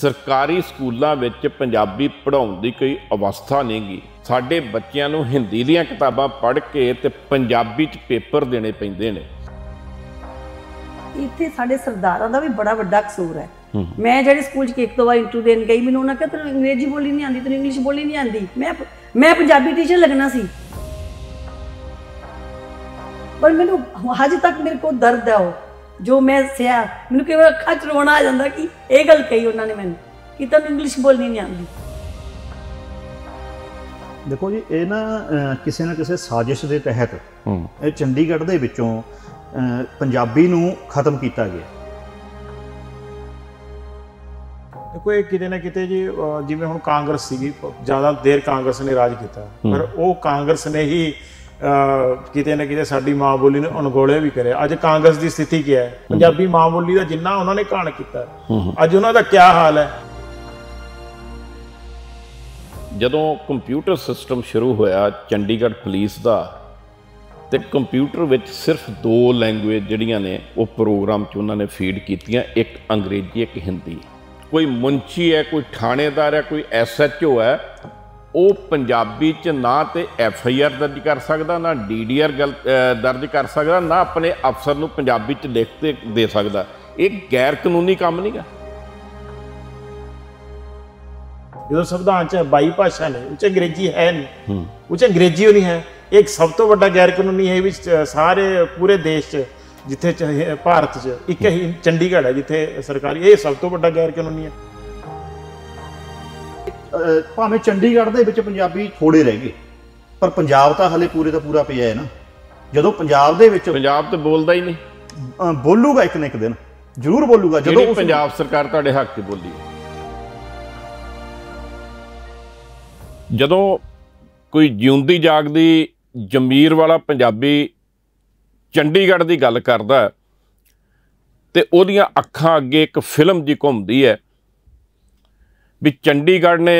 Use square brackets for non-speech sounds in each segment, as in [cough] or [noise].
ਸਰਕਾਰੀ ਸਕੂਲਾਂ ਵਿੱਚ ਪੰਜਾਬੀ ਪੜ੍ਹਾਉਣ ਦੀ ਕੋਈ ਅਵਸਥਾ ਨਹੀਂਗੀ ਸਾਡੇ ਬੱਚਿਆਂ ਨੂੰ ਹਿੰਦੀ ਦੀਆਂ ਕਿਤਾਬਾਂ ਪੜ੍ਹ ਕੇ ਤੇ ਪੰਜਾਬੀ 'ਚ ਪੇਪਰ ਦੇਣੇ ਪੈਂਦੇ ਨੇ ਇੱਥੇ ਸਾਡੇ ਸਰਦਾਰਾਂ ਦਾ ਵੀ ਬੜਾ ਵੱਡਾ ਕਸੂਰ ਹੈ ਮੈਂ ਜਿਹੜੇ ਸਕੂਲ 'ਚ ਇੱਕ ਦੋ ਵਾਰ ਇੰਟਰਵਿਊ ਦੇਣ ਗਈ ਮੈਨੂੰ ਉਹਨਾਂ ਕਹਿੰਦੇ ਤੈਨੂੰ ਅੰਗਰੇਜ਼ੀ ਬੋਲੀ ਨਹੀਂ ਆਉਂਦੀ ਤੈਨੂੰ ਇੰਗਲਿਸ਼ ਬੋਲੀ ਨਹੀਂ ਆਉਂਦੀ ਮੈਂ ਮੈਂ ਪੰਜਾਬੀ ਟੀਚਰ ਲੱਗਣਾ ਸੀ ਪਰ ਮੈਨੂੰ ਹਜੇ ਤੱਕ ਮੇਰੇ ਕੋਲ ਦਰਦ ਹੈ ਉਹ ਜੋ ਮੈਂ ਸਿਆ ਮੈਨੂੰ ਕਿਵੇਂ ਅੱਖਾਂ 'ਚ ਰੋਣਾ ਆ ਜਾਂਦਾ ਕਿ ਇਹ ਗੱਲ ਕਹੀ ਉਹਨਾਂ ਨੇ ਮੈਨੂੰ ਕਿ ਤੈਨੂੰ ਇੰਗਲਿਸ਼ ਬੋਲਣੀ ਨਹੀਂ ਆਉਂਦੀ ਦੇਖੋ ਜੀ ਇਹ ਨਾ ਕਿਸੇ ਨਾ ਕਿਸੇ ਸਾਜ਼ਿਸ਼ ਦੇ ਤਹਿਤ ਇਹ ਚੰਡੀਗੜ੍ਹ ਦੇ ਵਿੱਚੋਂ ਪੰਜਾਬੀ ਨੂੰ ਖਤਮ ਕੀਤਾ ਗਿਆ ਕੋਈ ਕਿਤੇ ਨਾ ਕਿਤੇ ਜੀ ਜਿਵੇਂ ਹੁਣ ਕਾਂਗਰਸ ਸੀਗੀ ਜ਼ਿਆਦਾ ਦੇਰ ਕਾਂਗਰਸ ਨੇ ਰਾਜ ਕੀਤਾ ਪਰ ਉਹ ਕਾਂਗਰਸ ਨੇ ਹੀ ਕਿਤੇ ਨਾ ਕਿਤੇ ਸਾਡੀ ਮਾਂ ਬੋਲੀ ਨੂੰ ਅਣਗੋਲੇ ਵੀ ਕਰਿਆ ਅੱਜ ਕਾਂਗਰਸ ਦੀ ਸਥਿਤੀ ਕੀ ਹੈ ਪੰਜਾਬੀ ਮਾਂ ਬੋਲੀ ਦਾ ਜਿੰਨਾ ਉਹਨਾਂ ਨੇ ਕਾਣ ਕੀਤਾ ਅੱਜ ਉਹਨਾਂ ਦਾ ਕੀ ਹਾਲ ਹੈ ਜਦੋਂ ਕੰਪਿਊਟਰ ਸਿਸਟਮ ਸ਼ੁਰੂ ਹੋਇਆ ਚੰਡੀਗੜ੍ਹ ਪੁਲਿਸ ਦਾ ਤੇ ਕੰਪਿਊਟਰ ਵਿੱਚ ਸਿਰਫ ਦੋ ਲੈਂਗੁਏਜ ਜਿਹੜੀਆਂ ਨੇ ਉਹ ਪ੍ਰੋਗਰਾਮ 'ਚ ਉਹਨਾਂ ਨੇ ਫੀਡ ਕੀਤੀਆਂ ਇੱਕ ਅੰਗਰੇਜ਼ੀ ਇੱਕ ਹਿੰਦੀ ਕੋਈ ਮੁੰਚੀ ਹੈ ਕੋਈ ਥਾਣੇਦਾਰ ਹੈ ਕੋਈ ਐਸਐਚਓ ਹੈ ਉਹ ਪੰਜਾਬੀ 'ਚ ਨਾ ਤੇ ਐਫ ਆਈ ਆਰ ਦਰਜ ਕਰ ਸਕਦਾ ਨਾ ਡੀ ਡੀ ਆਰ ਦਰਜ ਕਰ ਸਕਦਾ ਨਾ ਆਪਣੇ ਅਫਸਰ ਨੂੰ ਪੰਜਾਬੀ 'ਚ ਲਿਖ ਤੇ ਦੇ ਸਕਦਾ ਇਹ ਗੈਰ ਕਾਨੂੰਨੀ ਕੰਮ ਨਹੀਂਗਾ ਜਦੋਂ ਸੰਵਿਧਾਨ 'ਚ 22 ਭਾਸ਼ਾ ਨੇ ਉੱਚ ਅੰਗਰੇਜ਼ੀ ਹੈ ਨਹੀਂ ਉੱਚ ਅੰਗਰੇਜ਼ੀ ਨਹੀਂ ਹੈ ਇੱਕ ਸਭ ਤੋਂ ਵੱਡਾ ਗੈਰ ਕਾਨੂੰਨੀ ਹੈ ਵਿੱਚ ਸਾਰੇ ਪੂਰੇ ਦੇਸ਼ 'ਚ ਜਿੱਥੇ ਭਾਰਤ 'ਚ ਇੱਕ ਹੀ ਚੰਡੀਗੜ੍ਹ ਹੈ ਜਿੱਥੇ ਸਰਕਾਰੀ ਇਹ ਸਭ ਤੋਂ ਵੱਡਾ ਗੈਰ ਕਾਨੂੰਨੀ ਹੈ ਭਾਵੇਂ ਚੰਡੀਗੜ੍ਹ ਦੇ ਵਿੱਚ ਪੰਜਾਬੀ ਥੋੜੇ ਰਹਿ ਗਏ ਪਰ ਪੰਜਾਬ ਤਾਂ ਹਲੇ ਪੂਰੇ ਦਾ ਪੂਰਾ ਪਿਆ ਹੈ ਨਾ ਜਦੋਂ ਪੰਜਾਬ ਦੇ ਵਿੱਚ ਪੰਜਾਬ ਤੇ ਬੋਲਦਾ ਹੀ ਨਹੀਂ ਬੋਲੂਗਾ ਇੱਕ ਨਾ ਇੱਕ ਦਿਨ ਜ਼ਰੂਰ ਬੋਲੂਗਾ ਜਦੋਂ ਪੰਜਾਬ ਸਰਕਾਰ ਤੁਹਾਡੇ ਹੱਕ 'ਚ ਬੋਲੀ ਜਦੋਂ ਕੋਈ ਜਿਉਂਦੀ ਜਾਗਦੀ ਜ਼ਮੀਰ ਵਾਲਾ ਪੰਜਾਬੀ ਚੰਡੀਗੜ੍ਹ ਦੀ ਗੱਲ ਕਰਦਾ ਤੇ ਉਹਦੀਆਂ ਅੱਖਾਂ ਅੱਗੇ ਇੱਕ ਫਿਲਮ ਜੀ ਘੁੰਮਦੀ ਹੈ ਵੀ ਚੰਡੀਗੜ੍ਹ ਨੇ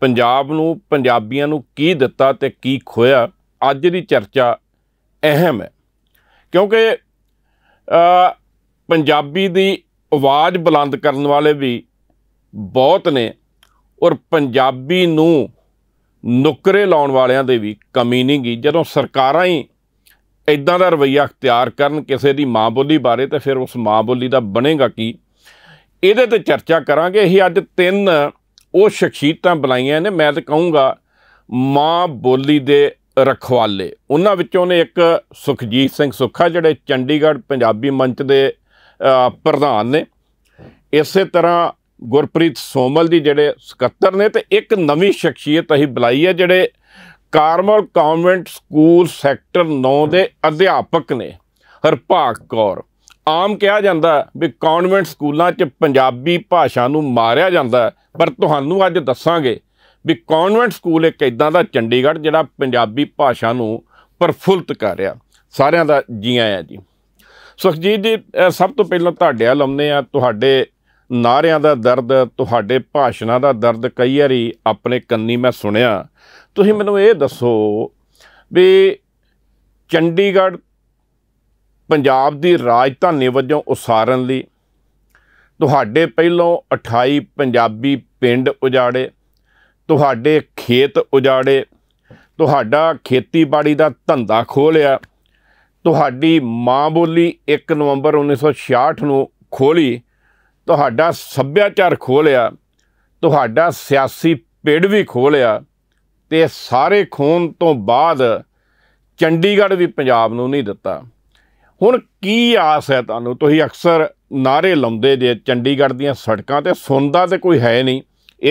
ਪੰਜਾਬ ਨੂੰ ਪੰਜਾਬੀਆਂ ਨੂੰ ਕੀ ਦਿੱਤਾ ਤੇ ਕੀ ਖੋਇਆ ਅੱਜ ਦੀ ਚਰਚਾ ਅਹਿਮ ਹੈ ਕਿਉਂਕਿ ਪੰਜਾਬੀ ਦੀ ਆਵਾਜ਼ ਬੁਲੰਦ ਕਰਨ ਵਾਲੇ ਵੀ ਬਹੁਤ ਨੇ ਔਰ ਪੰਜਾਬੀ ਨੂੰ ਨੁਕਰੇ ਲਾਉਣ ਵਾਲਿਆਂ ਦੇ ਵੀ ਕਮੀ ਨਹੀਂ ਗਈ ਜਦੋਂ ਸਰਕਾਰਾਂ ਹੀ ਇਦਾਂ ਦਾ ਰਵਈਆ ਅਖਤਿਆਰ ਕਰਨ ਕਿਸੇ ਦੀ ਮਾਂ ਬੋਲੀ ਬਾਰੇ ਤਾਂ ਫਿਰ ਉਸ ਮਾਂ ਬੋਲੀ ਦਾ ਬਣੇਗਾ ਕੀ ਇਹਦੇ ਤੇ ਚਰਚਾ ਕਰਾਂਗੇ ਅਸੀਂ ਅੱਜ ਤਿੰਨ ਉਹ ਸ਼ਖਸੀਅਤਾਂ ਬੁਲਾਈਆਂ ਨੇ ਮੈਂ ਤਾਂ ਕਹੂੰਗਾ ਮਾਂ ਬੋਲੀ ਦੇ ਰਖਵਾਲੇ ਉਹਨਾਂ ਵਿੱਚੋਂ ਨੇ ਇੱਕ ਸੁਖਜੀਤ ਸਿੰਘ ਸੁੱਖਾ ਜਿਹੜੇ ਚੰਡੀਗੜ੍ਹ ਪੰਜਾਬੀ ਮੰਚ ਦੇ ਪ੍ਰਧਾਨ ਨੇ ਇਸੇ ਤਰ੍ਹਾਂ ਗੁਰਪ੍ਰੀਤ ਸੋਮਲ ਦੀ ਜਿਹੜੇ ਸਕੱਤਰ ਨੇ ਤੇ ਇੱਕ ਨਵੀਂ ਸ਼ਖਸੀਅਤ ਅਸੀਂ ਬੁਲਾਈ ਹੈ ਜਿਹੜੇ ਕਾਰਮਲ ਕਾਨਵੈਂਟ ਸਕੂਲ ਸੈਕਟਰ 9 ਦੇ ਅਧਿਆਪਕ ਨੇ ਹਰਪਾਕ ਕੌਰ ਆਮ ਕਿਹਾ ਜਾਂਦਾ ਵੀ ਕਾਨਵੈਂਟ ਸਕੂਲਾਂ 'ਚ ਪੰਜਾਬੀ ਭਾਸ਼ਾ ਨੂੰ ਮਾਰਿਆ ਜਾਂਦਾ ਪਰ ਤੁਹਾਨੂੰ ਅੱਜ ਦੱਸਾਂਗੇ ਵੀ ਕਾਨਵੈਂਟ ਸਕੂਲ ਇੱਕ ਇਦਾਂ ਦਾ ਚੰਡੀਗੜ੍ਹ ਜਿਹੜਾ ਪੰਜਾਬੀ ਭਾਸ਼ਾ ਨੂੰ ਪਰਫੁੱਲਤ ਕਰ ਰਿਹਾ ਸਾਰਿਆਂ ਦਾ ਜੀ ਆਇਆਂ ਜੀ ਸੁਖਜੀਤ ਜੀ ਸਭ ਤੋਂ ਪਹਿਲਾਂ ਤੁਹਾਡੇ ਆ ਆਉਂਦੇ ਆ ਤੁਹਾਡੇ ਨਾਰਿਆਂ ਦਾ ਦਰਦ ਤੁਹਾਡੇ ਭਾਸ਼ਣਾਂ ਦਾ ਦਰਦ ਕਈ ਵਾਰੀ ਆਪਣੇ ਕੰਨੀ ਮੈਂ ਸੁਣਿਆ ਤੁਸੀਂ ਮੈਨੂੰ ਇਹ ਦੱਸੋ ਵੀ ਚੰਡੀਗੜ੍ਹ ਪੰਜਾਬ ਦੀ ਰਾਜਧਾਨੀ ਵਜੋਂ ਉਸਾਰਨ ਲਈ ਤੁਹਾਡੇ ਪਹਿਲੋਂ 28 ਪੰਜਾਬੀ ਪਿੰਡ ਉਜਾੜੇ ਤੁਹਾਡੇ ਖੇਤ ਉਜਾੜੇ ਤੁਹਾਡਾ ਖੇਤੀਬਾੜੀ ਦਾ ਧੰਦਾ ਖੋਲਿਆ ਤੁਹਾਡੀ ਮਾਂ ਬੋਲੀ 1 ਨਵੰਬਰ 1966 ਨੂੰ ਖੋਲੀ ਤੁਹਾਡਾ ਸੱਭਿਆਚਾਰ ਖੋਲਿਆ ਤੁਹਾਡਾ ਸਿਆਸੀ ਪੇੜ ਵੀ ਖੋਲਿਆ ਤੇ ਸਾਰੇ ਖੂਨ ਤੋਂ ਬਾਅਦ ਚੰਡੀਗੜ੍ਹ ਵੀ ਪੰਜਾਬ ਨੂੰ ਨਹੀਂ ਦਿੱਤਾ ਹੁਣ ਕੀ ਆਸ ਹੈ ਤੁਹਾਨੂੰ ਤੁਸੀਂ ਅਕਸਰ ਨਾਰੇ ਲਾਉਂਦੇ ਜੇ ਚੰਡੀਗੜ੍ਹ ਦੀਆਂ ਸੜਕਾਂ ਤੇ ਸੁਣਦਾ ਤੇ ਕੋਈ ਹੈ ਨਹੀਂ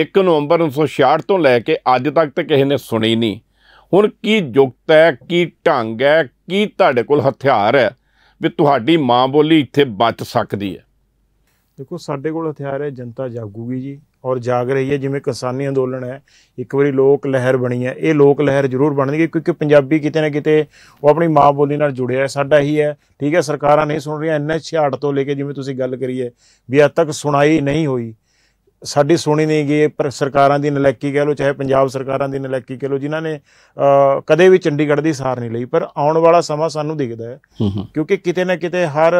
1 ਨਵੰਬਰ 1966 ਤੋਂ ਲੈ ਕੇ ਅੱਜ ਤੱਕ ਤੇ ਕਿਸੇ ਨੇ ਸੁਣੀ ਨਹੀਂ ਹੁਣ ਕੀ ਜੁਗਤ ਹੈ ਕੀ ਢੰਗ ਹੈ ਕੀ ਤੁਹਾਡੇ ਕੋਲ ਹਥਿਆਰ ਹੈ ਵੀ ਤੁਹਾਡੀ ਮਾਂ ਬੋਲੀ ਇੱਥੇ ਬਚ ਸਕਦੀ ਹੈ ਦੇਖੋ ਸਾਡੇ ਕੋਲ ਹਥਿਆਰ ਹੈ ਜਨਤਾ ਜਾਗੂਗੀ ਜੀ ਔਰ ਜਾਗ ਰਹੀ ਹੈ ਜਿਵੇਂ ਕਿਸਾਨੀ ਅੰਦੋਲਨ ਹੈ ਇੱਕ ਵਾਰੀ ਲੋਕ ਲਹਿਰ ਬਣੀ ਹੈ ਇਹ ਲੋਕ ਲਹਿਰ ਜ਼ਰੂਰ ਬਣਨਗੇ ਕਿਉਂਕਿ ਪੰਜਾਬੀ ਕਿਤੇ ਨਾ ਕਿਤੇ ਉਹ ਆਪਣੀ ਮਾਂ ਬੋਲੀ ਨਾਲ ਜੁੜਿਆ ਹੈ ਸਾਡਾ ਹੀ ਹੈ ਠੀਕ ਹੈ ਸਰਕਾਰਾਂ ਨਹੀਂ ਸੁਣ ਰਹੀਆਂ ਐਨਐਚ 68 ਤੋਂ ਲੈ ਕੇ ਜਿਵੇਂ ਤੁਸੀਂ ਗੱਲ ਕਰੀ ਹੈ ਵੀ ਅੱਜ ਤੱਕ ਸੁਣਾਈ ਨਹੀਂ ਹੋਈ ਸਾਡੀ ਸੁਣੀ ਨਹੀਂ ਗਈ ਪਰ ਸਰਕਾਰਾਂ ਦੀ ਨਲੈਕੀ ਕਹਿ ਲੋ ਚਾਹੇ ਪੰਜਾਬ ਸਰਕਾਰਾਂ ਦੀ ਨਲੈਕੀ ਕਹਿ ਲੋ ਜਿਨ੍ਹਾਂ ਨੇ ਕਦੇ ਵੀ ਚੰਡੀਗੜ੍ਹ ਦੀ ਸਾਰ ਨਹੀਂ ਲਈ ਪਰ ਆਉਣ ਵਾਲਾ ਸਮਾਂ ਸਾਨੂੰ ਦਿਖਦਾ ਹੈ ਕਿਉਂਕਿ ਕਿਤੇ ਨਾ ਕਿਤੇ ਹਰ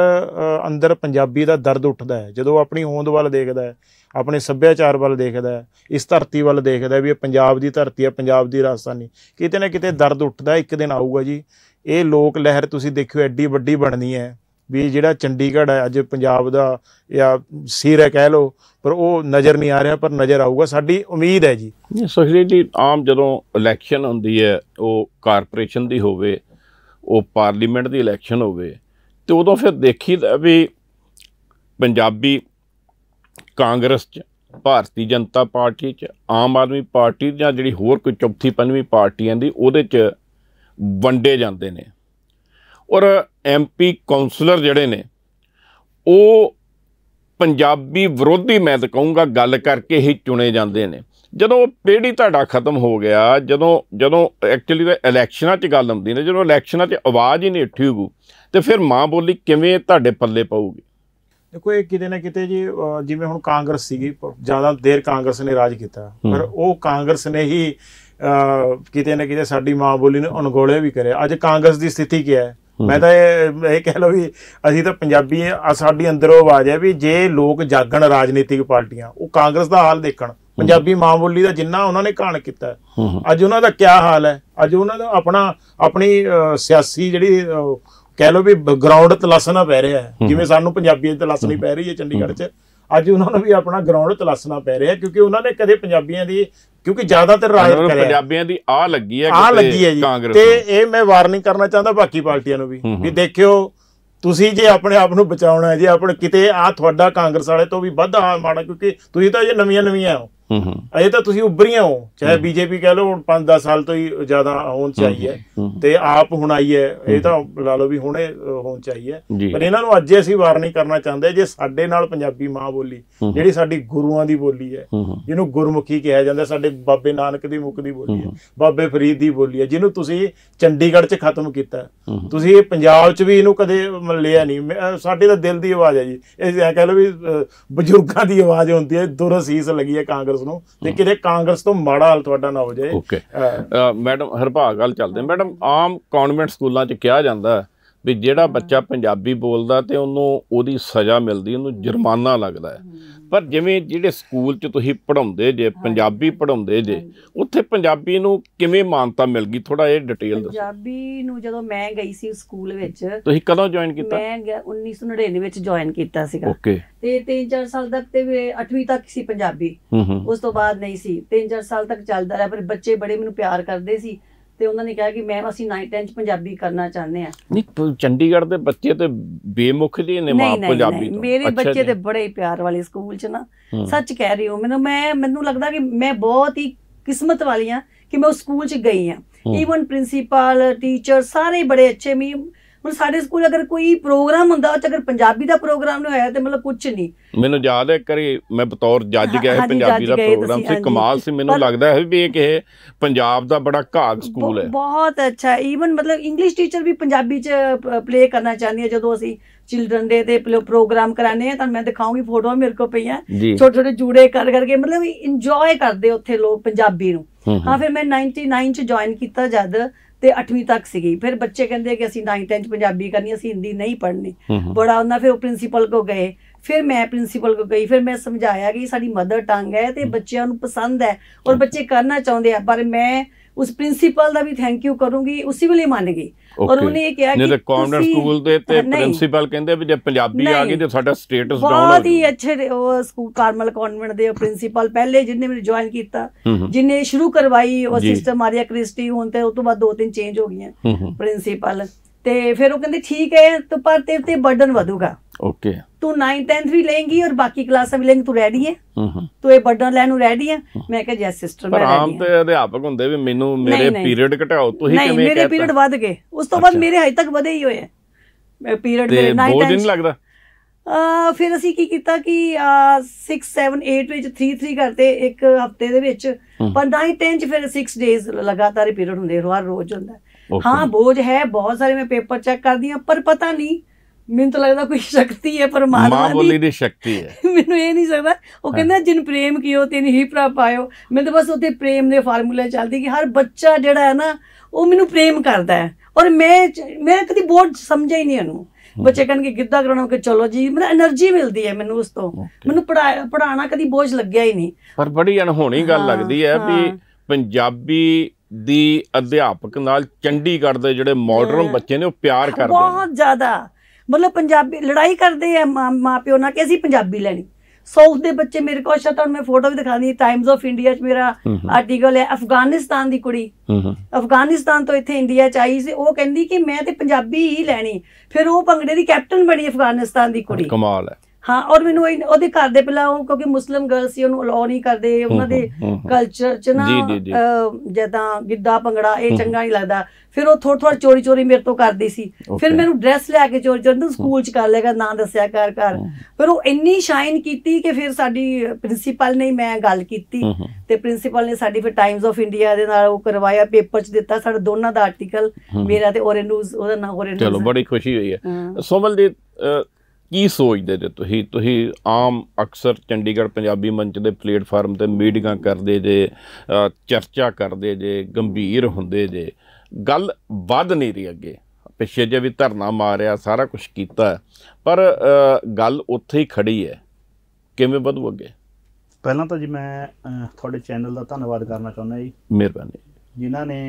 ਅੰਦਰ ਪੰਜਾਬੀ ਦਾ ਦਰਦ ਉੱਠਦਾ ਹੈ ਜਦੋਂ ਆਪਣੀ ਹੋਂਦ ਵੱਲ ਦੇਖਦਾ ਹੈ ਆਪਣੇ ਸੱਭਿਆਚਾਰ ਵੱਲ ਦੇਖਦਾ ਹੈ ਇਸ ਧਰਤੀ ਵੱਲ ਦੇਖਦਾ ਵੀ ਇਹ ਪੰਜਾਬ ਦੀ ਧਰਤੀ ਹੈ ਪੰਜਾਬ ਦੀ ਰਾਜਧਾਨੀ ਕਿਤੇ ਨਾ ਕਿਤੇ ਦਰਦ ਉੱਠਦਾ ਇੱਕ ਦਿਨ ਆਊਗਾ ਜੀ ਇਹ ਲੋਕ ਲਹਿਰ ਤੁਸੀਂ ਦੇਖਿਓ ਐਡੀ ਵੱਡੀ ਬਣਨੀ ਹੈ ਵੀ ਜਿਹੜਾ ਚੰਡੀਗੜ੍ਹ ਹੈ ਅੱਜ ਪੰਜਾਬ ਦਾ ਜਾਂ ਸਿਰ ਹੈ ਕਹਿ ਲੋ ਪਰ ਉਹ ਨਜ਼ਰ ਨਹੀਂ ਆ ਰਿਹਾ ਪਰ ਨਜ਼ਰ ਆਊਗਾ ਸਾਡੀ ਉਮੀਦ ਹੈ ਜੀ ਸੋਸ਼ਲਿਟੀ ਆਮ ਜਦੋਂ ਇਲੈਕਸ਼ਨ ਹੁੰਦੀ ਹੈ ਉਹ ਕਾਰਪੋਰੇਸ਼ਨ ਦੀ ਹੋਵੇ ਉਹ ਪਾਰਲੀਮੈਂਟ ਦੀ ਇਲੈਕਸ਼ਨ ਹੋਵੇ ਤੇ ਉਦੋਂ ਫਿਰ ਦੇਖੀਦਾ ਵੀ ਪੰਜਾਬੀ ਕਾਂਗਰਸ 'ਚ ਭਾਰਤੀ ਜਨਤਾ ਪਾਰਟੀ 'ਚ ਆਮ ਆਦਮੀ ਪਾਰਟੀ ਜਾਂ ਜਿਹੜੀ ਹੋਰ ਕੋਈ ਚੌਥੀ ਪੰਜਵੀਂ ਪਾਰਟੀਆਂ ਦੀ ਉਹਦੇ 'ਚ ਵੰਡੇ ਜਾਂਦੇ ਨੇ ਔਰ ਐਮਪੀ ਕਾਉਂਸਲਰ ਜਿਹੜੇ ਨੇ ਉਹ ਪੰਜਾਬੀ ਵਿਰੋਧੀ ਮੈਂ ਤਾਂ ਕਹੂੰਗਾ ਗੱਲ ਕਰਕੇ ਹੀ ਚੁਣੇ ਜਾਂਦੇ ਨੇ ਜਦੋਂ ਪੀੜੀ ਤੁਹਾਡਾ ਖਤਮ ਹੋ ਗਿਆ ਜਦੋਂ ਜਦੋਂ ਐਕਚੁਅਲੀ ਤਾਂ ਇਲੈਕਸ਼ਨਾਂ 'ਚ ਗੱਲ ਹੁੰਦੀ ਨੇ ਜਦੋਂ ਇਲੈਕਸ਼ਨਾਂ 'ਚ ਆਵਾਜ਼ ਹੀ ਨਹੀਂ ਉੱਠੀ ਹੋਊ ਤੇ ਫਿਰ ਮਾਂ ਬੋਲੀ ਕਿਵੇਂ ਤੁਹਾਡੇ ਪੱਲੇ ਪਾਊਗੀ ਦੇਖੋ ਇਹ ਕਿਤੇ ਨਾ ਕਿਤੇ ਜੀ ਜਿਵੇਂ ਹੁਣ ਕਾਂਗਰਸ ਸੀਗੀ ਜ਼ਿਆਦਾ ਦੇਰ ਕਾਂਗਰਸ ਨੇ ਰਾਜ ਕੀਤਾ ਪਰ ਉਹ ਕਾਂਗਰਸ ਨੇ ਹੀ ਕਿਤੇ ਨਾ ਕਿਤੇ ਸਾਡੀ ਮਾਂ ਬੋਲੀ ਨੂੰ ਅਣਗੋਲੇ ਵੀ ਕਰਿਆ ਅੱਜ ਕਾਂਗਰਸ ਦੀ ਸਥਿਤੀ ਕੀ ਹੈ ਮੈਂ ਤਾਂ ਇਹ ਇਹ ਕਹਿ ਲਓ ਵੀ ਅਸੀਂ ਤਾਂ ਪੰਜਾਬੀ ਆ ਸਾਡੀ ਅੰਦਰੋਂ ਆਵਾਜ਼ ਹੈ ਵੀ ਜੇ ਲੋਕ ਜਾਗਣ ਰਾਜਨੀਤਿਕ ਪਾਰਟੀਆਂ ਉਹ ਕਾਂਗਰਸ ਦਾ ਹਾਲ ਦੇਖਣ ਪੰਜਾਬੀ ਮਾਂ ਬੋਲੀ ਦਾ ਜਿੰਨਾ ਉਹਨਾਂ ਨੇ ਕਾਣ ਕੀਤਾ ਅੱਜ ਉਹਨਾਂ ਦਾ ਕੀ ਹਾਲ ਹੈ ਅੱਜ ਉਹਨਾਂ ਦਾ ਆਪਣਾ ਆਪਣੀ ਸਿਆਸੀ ਜਿਹੜੀ ਕਹਿ ਲਓ ਵੀ ਗਰਾਊਂਡ ਤਲਾਸ਼ਣਾ ਪੈ ਰਿਹਾ ਜਿਵੇਂ ਸਾਨੂੰ ਪੰਜਾਬੀ ਦੀ ਤਲਾਸ਼ਣੀ ਪੈ ਰਹੀ ਹੈ ਚੰਡੀਗੜ੍ਹ 'ਚ ਅੱਜ ਉਹਨਾਂ ਨੂੰ ਵੀ ਆਪਣਾ ਗਰਾਊਂਡ ਤਲਾਸਣਾ ਪੈ ਰਿਹਾ ਕਿਉਂਕਿ ਉਹਨਾਂ ਨੇ ਕਦੇ ਪੰਜਾਬੀਆਂ ਦੀ ਕਿਉਂਕਿ ਜ਼ਿਆਦਾਤਰ ਰਾਜ ਕਰਿਆ ਪੰਜਾਬੀਆਂ ਦੀ ਆ ਲੱਗੀ ਹੈ ਆ ਲੱਗੀ ਹੈ ਜੀ ਤੇ ਇਹ ਮੈਂ ਵਾਰਨਿੰਗ ਕਰਨਾ ਚਾਹੁੰਦਾ ਬਾਕੀ ਪਾਰਟੀਆਂ ਨੂੰ ਵੀ ਵੀ ਦੇਖਿਓ ਤੁਸੀਂ ਜੇ ਆਪਣੇ ਆਪ ਨੂੰ ਬਚਾਉਣਾ ਹੈ ਜੇ ਆਪਣੇ ਕਿਤੇ ਆ ਤੁਹਾਡਾ ਕਾਂਗਰਸ ਵਾਲੇ ਤੋਂ ਵੀ ਵੱਧ ਆ ਮਾੜਾ ਕਿਉਂਕਿ ਤੁਸੀਂ ਤਾਂ ਜੇ ਨਵੀਆਂ ਨਵੀਆਂ ਹੋ ਹੂੰ ਅਜੇ ਤਾਂ ਤੁਸੀਂ ਉੱਭਰੀਆਂ ਹੋ ਚਾਹੇ ਬੀਜੇਪੀ ਕਹ ਲਓ 5-10 ਸਾਲ ਤੋਂ ਹੀ ਜ਼ਿਆਦਾ ਹੋਣ ਚਾਹੀਏ ਤੇ ਆਪ ਹੁਣ ਆਈ ਹੈ ਇਹ ਤਾਂ ਲਾ ਲਓ ਵੀ ਹੁਣੇ ਹੋਣ ਚਾਹੀਏ ਪਰ ਇਹਨਾਂ ਨੂੰ ਅੱਜ ਅਸੀਂ ਵਾਰਨਿੰਗ ਕਰਨਾ ਚਾਹੁੰਦੇ ਜੇ ਸਾਡੇ ਨਾਲ ਪੰਜਾਬੀ ਮਾਂ ਬੋਲੀ ਜਿਹੜੀ ਸਾਡੀ ਗੁਰੂਆਂ ਦੀ ਬੋਲੀ ਹੈ ਜਿਹਨੂੰ ਗੁਰਮੁਖੀ ਕਿਹਾ ਜਾਂਦਾ ਸਾਡੇ ਬਾਬੇ ਨਾਨਕ ਦੀ ਮੁਖ ਦੀ ਬੋਲੀ ਹੈ ਬਾਬੇ ਫਰੀਦ ਦੀ ਬੋਲੀ ਹੈ ਜਿਹਨੂੰ ਤੁਸੀਂ ਚੰਡੀਗੜ੍ਹ 'ਚ ਖਤਮ ਕੀਤਾ ਤੁਸੀਂ ਇਹ ਪੰਜਾਬ 'ਚ ਵੀ ਇਹਨੂੰ ਕਦੇ ਲਿਆ ਨਹੀਂ ਸਾਡੇ ਤਾਂ ਦਿਲ ਦੀ ਆਵਾਜ਼ ਹੈ ਜੀ ਇਹ ਕਹਿ ਲਓ ਵੀ ਬਜ਼ੁਰਗਾਂ ਦੀ ਆਵਾਜ਼ ਹੁੰਦੀ ਹੈ ਦੁਰਸੀਸ ਲੱਗੀ ਹੈ ਕਾਂਗਰਸ ਕਾਂਗਰਸ ਨੂੰ ਤੇ ਕਿਤੇ ਕਾਂਗਰਸ ਤੋਂ ਮਾੜਾ ਹਾਲ ਤੁਹਾਡਾ ਨਾ ਹੋ ਜਾਏ ਓਕੇ ਮੈਡਮ ਹਰਭਾਗ ਗੱਲ ਚੱਲਦੇ ਮੈਡਮ ਆਮ ਕਾਨਵੈਂਟ ਸਕੂਲਾਂ 'ਚ ਕਿਹਾ ਜਾਂਦਾ ਵੀ ਜਿਹੜਾ ਬੱਚਾ ਪੰਜਾਬੀ ਬੋਲਦਾ ਤੇ ਉਹਨੂੰ ਉਹਦੀ ਸਜ਼ਾ ਮਿਲਦੀ ਉਹਨੂੰ ਜੁਰਮਾਨਾ ਲੱਗਦਾ ਹੈ ਪਰ ਜਿਵੇਂ ਜਿਹੜੇ ਸਕੂਲ 'ਚ ਤੁਸੀਂ ਪੜਾਉਂਦੇ ਜੇ ਪੰਜਾਬੀ ਪੜਾਉਂਦੇ ਜੇ ਉੱਥੇ ਪੰਜਾਬੀ ਨੂੰ ਕਿਵੇਂ ਮਾਨਤਾ ਮਿਲ ਗਈ ਥੋੜਾ ਇਹ ਡਿਟੇਲ ਦੱਸੋ ਪੰਜਾਬੀ ਨੂੰ ਜਦੋਂ ਮੈਂ ਗਈ ਸੀ ਸਕੂਲ ਵਿੱਚ ਤੁਸੀਂ ਕਦੋਂ ਜੁਆਇਨ ਕੀਤਾ ਮੈਂ 1999 ਵਿੱਚ ਜੁਆਇਨ ਕੀਤਾ ਸੀਗਾ ਓਕੇ ਤੇ 3-4 ਸਾਲ ਤੱਕ ਤੇ 8ਵੀਂ ਤੱਕ ਸੀ ਪੰਜਾਬੀ ਉਸ ਤੋਂ ਬਾਅਦ ਨਹੀਂ ਸੀ 3-4 ਸਾਲ ਤੱਕ ਚੱਲਦਾ ਰਿਹਾ ਪਰ ਬੱਚੇ ਬੜੇ ਮੈਨੂੰ ਪਿਆਰ ਕਰਦੇ ਸੀ ਤੇ ਉਹਨਾਂ ਨੇ ਕਿਹਾ ਕਿ ਮੈਂ ਅਸੀਂ 9th 10th ਪੰਜਾਬੀ ਕਰਨਾ ਚਾਹੁੰਦੇ ਆ ਨਹੀਂ ਚੰਡੀਗੜ੍ਹ ਦੇ ਬੱਚੇ ਤੇ ਬੇਮੁਖ ਜੀ ਨੇ ਮਾਂ ਪੰਜਾਬੀ ਤੋਂ ਮੇਰੇ ਬੱਚੇ ਤੇ ਬੜੇ ਪਿਆਰ ਵਾਲੇ ਸਕੂਲ ਚ ਨਾ ਸੱਚ ਕਹਿ ਰਹੀ ਹਾਂ ਮੈਨੂੰ ਮੈਂ ਮੈਨੂੰ ਲੱਗਦਾ ਕਿ ਮੈਂ ਬਹੁਤ ਹੀ ਕਿਸਮਤ ਵਾਲੀ ਆ ਕਿ ਮੈਂ ਉਸ ਸਕੂਲ ਚ ਗਈ ਆ ਈਵਨ ਪ੍ਰਿੰਸੀਪਲ ਟੀਚਰ ਸਾਰੇ ਬੜੇ ਅੱਛੇ ਮੀ ਹੁਣ ਸਾਡੇ ਸਕੂਲ ਅਗਰ ਕੋਈ ਪ੍ਰੋਗਰਾਮ ਹੁੰਦਾ ਉਹ ਚ ਅਗਰ ਪੰਜਾਬੀ ਦਾ ਪ੍ਰੋਗਰਾਮ ਨਹੀਂ ਹੋਇਆ ਤੇ ਮਤਲਬ ਕੁਝ ਨਹੀਂ ਮੈਨੂੰ ਯਾਦ ਹੈ ਕਰੀ ਮੈਂ ਬਤੌਰ ਜੱਜ ਗਿਆ ਹੈ ਪੰਜਾਬੀ ਦਾ ਪ੍ਰੋਗਰਾਮ ਸੀ ਕਮਾਲ ਸੀ ਮੈਨੂੰ ਲੱਗਦਾ ਹੈ ਵੀ ਇਹ ਕਿ ਪੰਜਾਬ ਦਾ ਬੜਾ ਘਾਗ ਸਕੂਲ ਹੈ ਬਹੁਤ ਅੱਛਾ ਈਵਨ ਮਤਲਬ ਇੰਗਲਿਸ਼ ਟੀਚਰ ਵੀ ਪੰਜਾਬੀ ਚ ਪਲੇ ਕਰਨਾ ਚਾਹੁੰਦੀ ਹੈ ਜਦੋਂ ਅਸੀਂ ਚਿਲड्रन ਡੇ ਦੇ ਪ੍ਰੋਗਰਾਮ ਕਰਾਣੇ ਆ ਤਾਂ ਮੈਂ ਦਿਖਾਉਂਗੀ ਫੋਟੋ ਮੇਰੇ ਕੋ ਪਈਆਂ ਛੋਟੇ ਛੋਟੇ ਜੂੜੇ ਕਰ ਕਰਕੇ ਮਤਲਬ ਇੰਜੋਏ ਕਰਦੇ ਉੱਥੇ ਲੋਕ ਪੰਜਾਬੀ ਨੂੰ ਹਾਂ ਫਿਰ ਮੈਂ 99 ਚ ਜੁਆਇਨ ਕੀਤਾ ਜਦ ਤੇ 8ਵੀਂ ਤੱਕ ਸੀਗੀ ਫਿਰ ਬੱਚੇ ਕਹਿੰਦੇ ਕਿ ਅਸੀਂ 9th 10th ਪੰਜਾਬੀ ਕਰਨੀ ਅਸੀਂ ਹਿੰਦੀ ਨਹੀਂ ਪੜ੍ਹਨੀ ਬੜਾ ਉਹਨਾਂ ਫਿਰ ਉਹ ਪ੍ਰਿੰਸੀਪਲ ਕੋ ਗਏ ਫਿਰ ਮੈਂ ਪ੍ਰਿੰਸੀਪਲ ਕੋ ਗਈ ਫਿਰ ਮੈਂ ਸਮਝਾਇਆ ਕਿ ਸਾਡੀ ਮਦਰ ਟੰਗ ਹੈ ਤੇ ਬੱਚਿਆਂ ਨੂੰ ਪਸੰਦ ਹੈ ਔਰ ਬੱਚੇ ਕਰਨਾ ਚਾਹੁੰਦੇ ਆ ਪਰ ਮੈਂ ਉਸ ਪ੍ਰਿੰਸੀਪਲ ਦਾ ਵੀ ਥੈਂਕ ਯੂ ਕਰੂੰਗੀ ਉਸੇ ਵੇਲੇ ਮੰਨ ਗਈ ਔਰ ਉਹਨੇ ਇਹ ਕਿਹਾ ਕਿ ਨਹੀਂ ਕਨਵੈਂਟ ਸਕੂਲ ਦੇ ਤੇ ਪ੍ਰਿੰਸੀਪਲ ਕਹਿੰਦੇ ਵੀ ਜੇ ਪੰਜਾਬੀ ਆ ਗਈ ਤੇ ਸਾਡਾ ਸਟੇਟਸ ਡਾਊਨ ਹੋ ਬਹੁਤ ਹੀ ਅੱਛੇ ਉਹ ਸਕੂਲ ਕਾਰਮਲ ਕਾਨਵੈਂਟ ਦੇ ਪ੍ਰਿੰਸੀਪਲ ਪਹਿਲੇ ਜਿੰਨੇ ਮੈਨੂੰ ਜੁਆਇਨ ਕੀਤਾ ਜਿੰਨੇ ਸ਼ੁਰੂ ਕਰਵਾਈ ਉਹ ਸਿਸਟਮ ਆਰੀਆ ਕ੍ਰਿਸਟੀ ਹੁਣ ਤੇ ਉਸ ਤੋਂ ਬਾਅਦ ਦੋ ਤਿੰਨ ਚੇਂਜ ਹੋ ਗਈਆਂ ਪ੍ਰਿੰਸੀਪਲ ਤੇ ਫਿਰ ਉਹ ਕਹਿੰਦੇ ਠੀਕ ਹੈ ਤੇ ਪਰ ਤੇ ਤੇ ਬਰਡਨ ਵਧੂਗਾ ओके ਤੂੰ 9 10th ਵੀ ਲੇਂਗੀ ਔਰ ਬਾਕੀ ਕਲਾਸਾਂ ਵੀ ਲੇਂਗੀ ਤੂੰ ਰੈਡੀ ਹੈ ਤੂੰ ਇਹ ਬੱਡਾ ਲੈਣ ਨੂੰ ਰੈਡੀ ਹੈ ਮੈਂ ਕਿਹਾ ਜੈ ਸਿਸਟਰ ਮੈਂ ਰੈਡੀ ਹਾਂ ਪਰ ਆਮ ਤੇ ਅਧਿਆਪਕ ਹੁੰਦੇ ਵੀ ਮੈਨੂੰ ਮੇਰੇ ਪੀਰੀਅਡ ਘਟਾਓ ਤੁਸੀਂ ਕਿਵੇਂ ਨਹੀਂ ਮੇਰੇ ਪੀਰੀਅਡ ਵਧ ਗਏ ਉਸ ਤੋਂ ਬਾਅਦ ਮੇਰੇ ਹਜੇ ਤੱਕ ਵਧੇ ਹੀ ਹੋਏ ਮੈਂ ਪੀਰੀਅਡ ਮੇਰੇ 9 10 ਦਿਨ ਲੱਗਦਾ ਆ ਫਿਰ ਅਸੀਂ ਕੀ ਕੀਤਾ ਕਿ 6 7 8 ਵਿੱਚ 3 3 ਕਰਤੇ ਇੱਕ ਹਫਤੇ ਦੇ ਵਿੱਚ ਪਰ 9 10 ਚ ਫਿਰ 6 ਡੇਜ਼ ਲਗਾਤਾਰ ਪੀਰੀਅਡ ਹੁੰਦੇ ਰੋਜ਼ ਹੁੰਦਾ ਹਾਂ ਬੋਝ ਹੈ ਬਹੁਤ ਸਾਰੇ ਮੈਂ ਪੇਪਰ ਚੈੱਕ ਕਰਦੀ ਆ ਪਰ ਪਤਾ ਨਹੀਂ ਮੈਨੂੰ ਤਾਂ ਲੱਗਦਾ ਕੋਈ ਸ਼ਕਤੀ ਹੈ ਪਰਮਾਤਮਾ ਦੀ ਮਾਂ ਬੋਲੀ ਦੀ ਸ਼ਕਤੀ ਹੈ [laughs] ਮੈਨੂੰ ਇਹ ਨਹੀਂ ਸਕਦਾ ਉਹ ਕਹਿੰਦਾ ਜਿਨ ਪ੍ਰੇਮ ਕੀਓ ਤਿਨ ਹੀ ਪ੍ਰਾਪਾਇਓ ਮੈਂ ਤਾਂ ਬਸ ਉਥੇ ਪ੍ਰੇਮ ਦੇ ਫਾਰਮੂਲੇ ਚੱਲਦੀ ਕਿ ਹਰ ਬੱਚਾ ਜਿਹੜਾ ਹੈ ਨਾ ਉਹ ਮੈਨੂੰ ਪ੍ਰੇਮ ਕਰਦਾ ਹੈ ਔਰ ਮੈਂ ਮੈਂ ਕਦੀ ਬੋਝ ਸਮਝਿਆ ਹੀ ਨਹੀਂ ਇਹਨੂੰ ਬੱਚੇ ਕਹਿੰਦੇ ਗਿੱਧਾ ਕਰਾਉਣਾ ਕਿ ਚਲੋ ਜੀ ਮੈਨੂੰ એનર્ਜੀ ਮਿਲਦੀ ਹੈ ਮੈਨੂੰ ਉਸ ਤੋਂ ਮੈਨੂੰ ਪੜਾਣਾ ਕਦੀ ਬੋਝ ਲੱਗਿਆ ਹੀ ਨਹੀਂ ਪਰ ਬੜੀ ਅਣਹੋਣੀ ਗੱਲ ਲੱਗਦੀ ਹੈ ਵੀ ਪੰਜਾਬੀ ਦੀ ਅਧਿਆਪਕ ਨਾਲ ਚੰਡੀਗੜ੍ਹ ਦੇ ਜਿਹੜੇ ਮਾਡਰਨ ਬੱਚੇ ਨੇ ਉਹ ਪਿਆਰ ਕਰਦੇ ਬਹੁਤ ਜ਼ਿਆਦਾ ਮਤਲਬ ਪੰਜਾਬੀ ਲੜਾਈ ਕਰਦੇ ਆ ਮਾਪਿਓ ਨਾਲ ਕਿ ਅਸੀਂ ਪੰਜਾਬੀ ਲੈਣੀ ਸਾਊਥ ਦੇ ਬੱਚੇ ਮੇਰੇ ਕੋਲ ਤੁਹਾਨੂੰ ਮੈਂ ਫੋਟੋ ਵੀ ਦਿਖਾਉਂਦੀ ਟਾਈਮਸ ਆਫ ਇੰਡੀਆ 'ਚ ਮੇਰਾ ਆਰਟੀਕਲ ਹੈ ਅਫਗਾਨਿਸਤਾਨ ਦੀ ਕੁੜੀ ਅਫਗਾਨਿਸਤਾਨ ਤੋਂ ਇੱਥੇ ਇੰਡੀਆ 'ਚ ਆਈ ਸੀ ਉਹ ਕਹਿੰਦੀ ਕਿ ਮੈਂ ਤੇ ਪੰਜਾਬੀ ਹੀ ਲੈਣੀ ਫਿਰ ਉਹ ਭੰਗੜੇ ਦੀ ਕੈਪਟਨ ਬਣੀ ਅਫਗਾਨਿਸਤਾਨ ਦੀ ਕੁੜੀ ਕਮਾਲ ਹੈ ਹਾਂ ਔਰ ਮੈਨੂੰ ਉਹਦੇ ਘਰ ਦੇ ਪਹਿਲਾਂ ਉਹ ਕਿਉਂਕਿ ਮੁਸਲਮ ਗਰਲ ਸੀ ਉਹਨੂੰ ਅਲਾਉ ਨਹੀਂ ਕਰਦੇ ਉਹਨਾਂ ਦੇ ਕਲਚਰ ਚ ਨਾ ਜਦਾਂ ਗਿੱਧਾ ਪੰਗੜਾ ਇਹ ਚੰਗਾ ਨਹੀਂ ਲੱਗਦਾ ਫਿਰ ਉਹ ਥੋੜ ਥੋੜ ਚੋਰੀ ਚੋਰੀ ਮੇਰੇ ਤੋਂ ਕਰਦੀ ਸੀ ਫਿਰ ਮੈਨੂੰ ਡਰੈਸ ਲੈ ਕੇ ਚੋਰ ਚੋਰੀ ਚੋਰੀ ਸਕੂਲ ਚ ਕਰ ਲੇਗਾ ਨਾਂ ਦੱਸਿਆ ਕਰ ਕਰ ਪਰ ਉਹ ਇੰਨੀ ਸ਼ਾਈਨ ਕੀਤੀ ਕਿ ਫਿਰ ਸਾਡੀ ਪ੍ਰਿੰਸੀਪਲ ਨੇ ਮੈਂ ਗੱਲ ਕੀਤੀ ਤੇ ਪ੍ਰਿੰਸੀਪਲ ਨੇ ਸਾਡੀ ਫਿਰ ਟਾਈਮਸ ਆਫ ਇੰਡੀਆ ਦੇ ਨਾਲ ਉਹ ਕਰਵਾਇਆ ਪੇਪਰ ਚ ਦਿੱਤਾ ਸਾਡਾ ਦੋਨਾਂ ਦਾ ਆਰਟੀਕਲ ਮੇਰਾ ਤੇ ਔਰੇਨ ਨਿਊਜ਼ ਉਹਦਾ ਨਾਂ ਔਰੇਨ ਨਿਊਜ਼ ਚਲੋ ਬੜੀ ਖੁਸ਼ੀ ਹੋਈ ਹੈ ਸੋਮਲ ਜੀ ਕੀ ਸੋਚਦੇ ਜੇ ਤੁਸੀਂ ਤੁਸੀਂ ਆਮ ਅਕਸਰ ਚੰਡੀਗੜ੍ਹ ਪੰਜਾਬੀ ਮੰਚ ਦੇ ਪਲੇਟਫਾਰਮ ਤੇ ਮੀਟਿੰਗਾਂ ਕਰਦੇ ਜੇ ਚਰਚਾ ਕਰਦੇ ਜੇ ਗੰਭੀਰ ਹੁੰਦੇ ਜੇ ਗੱਲ ਵੱਧ ਨਹੀਂ ਰਹੀ ਅੱਗੇ ਪਿੱਛੇ ਜੇ ਵੀ ਧਰਨਾ ਮਾਰਿਆ ਸਾਰਾ ਕੁਝ ਕੀਤਾ ਪਰ ਗੱਲ ਉੱਥੇ ਹੀ ਖੜੀ ਹੈ ਕਿਵੇਂ ਵਧੂ ਅੱਗੇ ਪਹਿਲਾਂ ਤਾਂ ਜੀ ਮੈਂ ਤੁਹਾਡੇ ਚੈਨਲ ਦਾ ਧੰਨਵਾਦ ਕਰਨਾ ਚਾਹੁੰਦਾ ਜੀ ਮਿਹਰਬਾਨੀ ਜਿਨ੍ਹਾਂ ਨੇ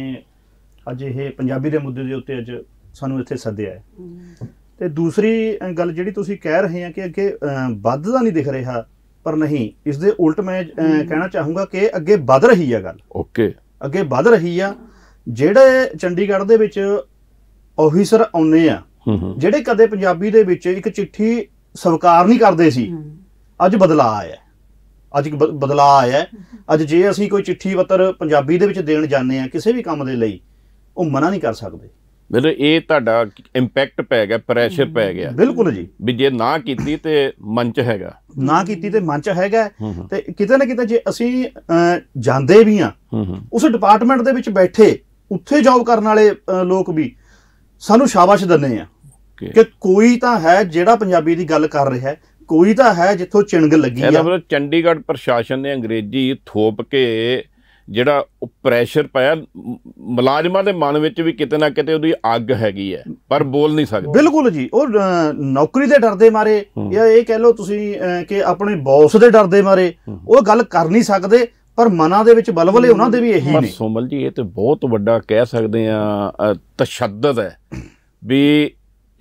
ਅੱਜ ਇਹ ਪੰਜਾਬੀ ਦੇ ਮੁੱਦੇ ਦੇ ਉੱਤੇ ਅੱਜ ਸਾਨੂੰ ਇੱਥੇ ਸੱਦਿਆ ਹੈ ਤੇ ਦੂਸਰੀ ਗੱਲ ਜਿਹੜੀ ਤੁਸੀਂ ਕਹਿ ਰਹੇ ਆ ਕਿ ਅੱਗੇ ਵੱਧਦਾ ਨਹੀਂ ਦਿਖ ਰਿਹਾ ਪਰ ਨਹੀਂ ਇਸ ਦੇ ਉਲਟ ਮੈਂ ਕਹਿਣਾ ਚਾਹੂੰਗਾ ਕਿ ਅੱਗੇ ਵੱਧ ਰਹੀ ਆ ਗੱਲ ਓਕੇ ਅੱਗੇ ਵੱਧ ਰਹੀ ਆ ਜਿਹੜੇ ਚੰਡੀਗੜ੍ਹ ਦੇ ਵਿੱਚ ਆਫੀਸਰ ਆਉਨੇ ਆ ਜਿਹੜੇ ਕਦੇ ਪੰਜਾਬੀ ਦੇ ਵਿੱਚ ਇੱਕ ਚਿੱਠੀ ਸਵਾਰ ਨਹੀਂ ਕਰਦੇ ਸੀ ਅੱਜ ਬਦਲਾ ਆਇਆ ਅੱਜ ਬਦਲਾ ਆਇਆ ਅੱਜ ਜੇ ਅਸੀਂ ਕੋਈ ਚਿੱਠੀ ਪੱਤਰ ਪੰਜਾਬੀ ਦੇ ਵਿੱਚ ਦੇਣ ਜਾਂਦੇ ਆ ਕਿਸੇ ਵੀ ਕੰਮ ਦੇ ਲਈ ਉਹ ਮਨਾ ਨਹੀਂ ਕਰ ਸਕਦੇ ਮਤਲਬ ਇਹ ਤੁਹਾਡਾ ਇੰਪੈਕਟ ਪੈ ਗਿਆ ਪ੍ਰੈਸ਼ਰ ਪੈ ਗਿਆ ਬਿਲਕੁਲ ਜੀ ਵੀ ਜੇ ਨਾ ਕੀਤੀ ਤੇ ਮਨ ਚ ਹੈਗਾ ਨਾ ਕੀਤੀ ਤੇ ਮਨ ਚ ਹੈਗਾ ਤੇ ਕਿਤੇ ਨਾ ਕਿਤੇ ਜੇ ਅਸੀਂ ਜਾਂਦੇ ਵੀ ਆ ਉਸ ਡਿਪਾਰਟਮੈਂਟ ਦੇ ਵਿੱਚ ਬੈਠੇ ਉੱਥੇ ਜੌਬ ਕਰਨ ਵਾਲੇ ਲੋਕ ਵੀ ਸਾਨੂੰ ਸ਼ਾਬਾਸ਼ ਦਿੰਦੇ ਆ ਕਿ ਕੋਈ ਤਾਂ ਹੈ ਜਿਹੜਾ ਪੰਜਾਬੀ ਦੀ ਗੱਲ ਕਰ ਰਿਹਾ ਕੋਈ ਤਾਂ ਹੈ ਜਿੱਥੋਂ ਚਿੰਗ ਲੱਗੀ ਆ ਮਤਲਬ ਚੰਡੀਗੜ੍ਹ ਪ੍ਰਸ਼ਾਸਨ ਨੇ ਅੰਗਰੇਜ਼ੀ ਥੋਪ ਕੇ ਜਿਹੜਾ ਉਹ ਪ੍ਰੈਸ਼ਰ ਪਾਇਆ ਮੁਲਾਜ਼ਮਾਂ ਦੇ ਮਨ ਵਿੱਚ ਵੀ ਕਿਤੇ ਨਾ ਕਿਤੇ ਉਹਦੀ ਅੱਗ ਹੈਗੀ ਹੈ ਪਰ ਬੋਲ ਨਹੀਂ ਸਕਦੇ ਬਿਲਕੁਲ ਜੀ ਉਹ ਨੌਕਰੀ ਦੇ ਡਰ ਦੇ ਮਾਰੇ ਜਾਂ ਇਹ ਕਹਿ ਲਓ ਤੁਸੀਂ ਕਿ ਆਪਣੇ ਬੌਸ ਦੇ ਡਰ ਦੇ ਮਾਰੇ ਉਹ ਗੱਲ ਕਰ ਨਹੀਂ ਸਕਦੇ ਪਰ ਮਨਾਂ ਦੇ ਵਿੱਚ ਬਲਵਲੇ ਉਹਨਾਂ ਦੇ ਵੀ ਇਹੀ ਨੇ ਪਰ ਸੋਮਲ ਜੀ ਇਹ ਤੇ ਬਹੁਤ ਵੱਡਾ ਕਹਿ ਸਕਦੇ ਆ ਤਸ਼ੱਦਦ ਹੈ ਵੀ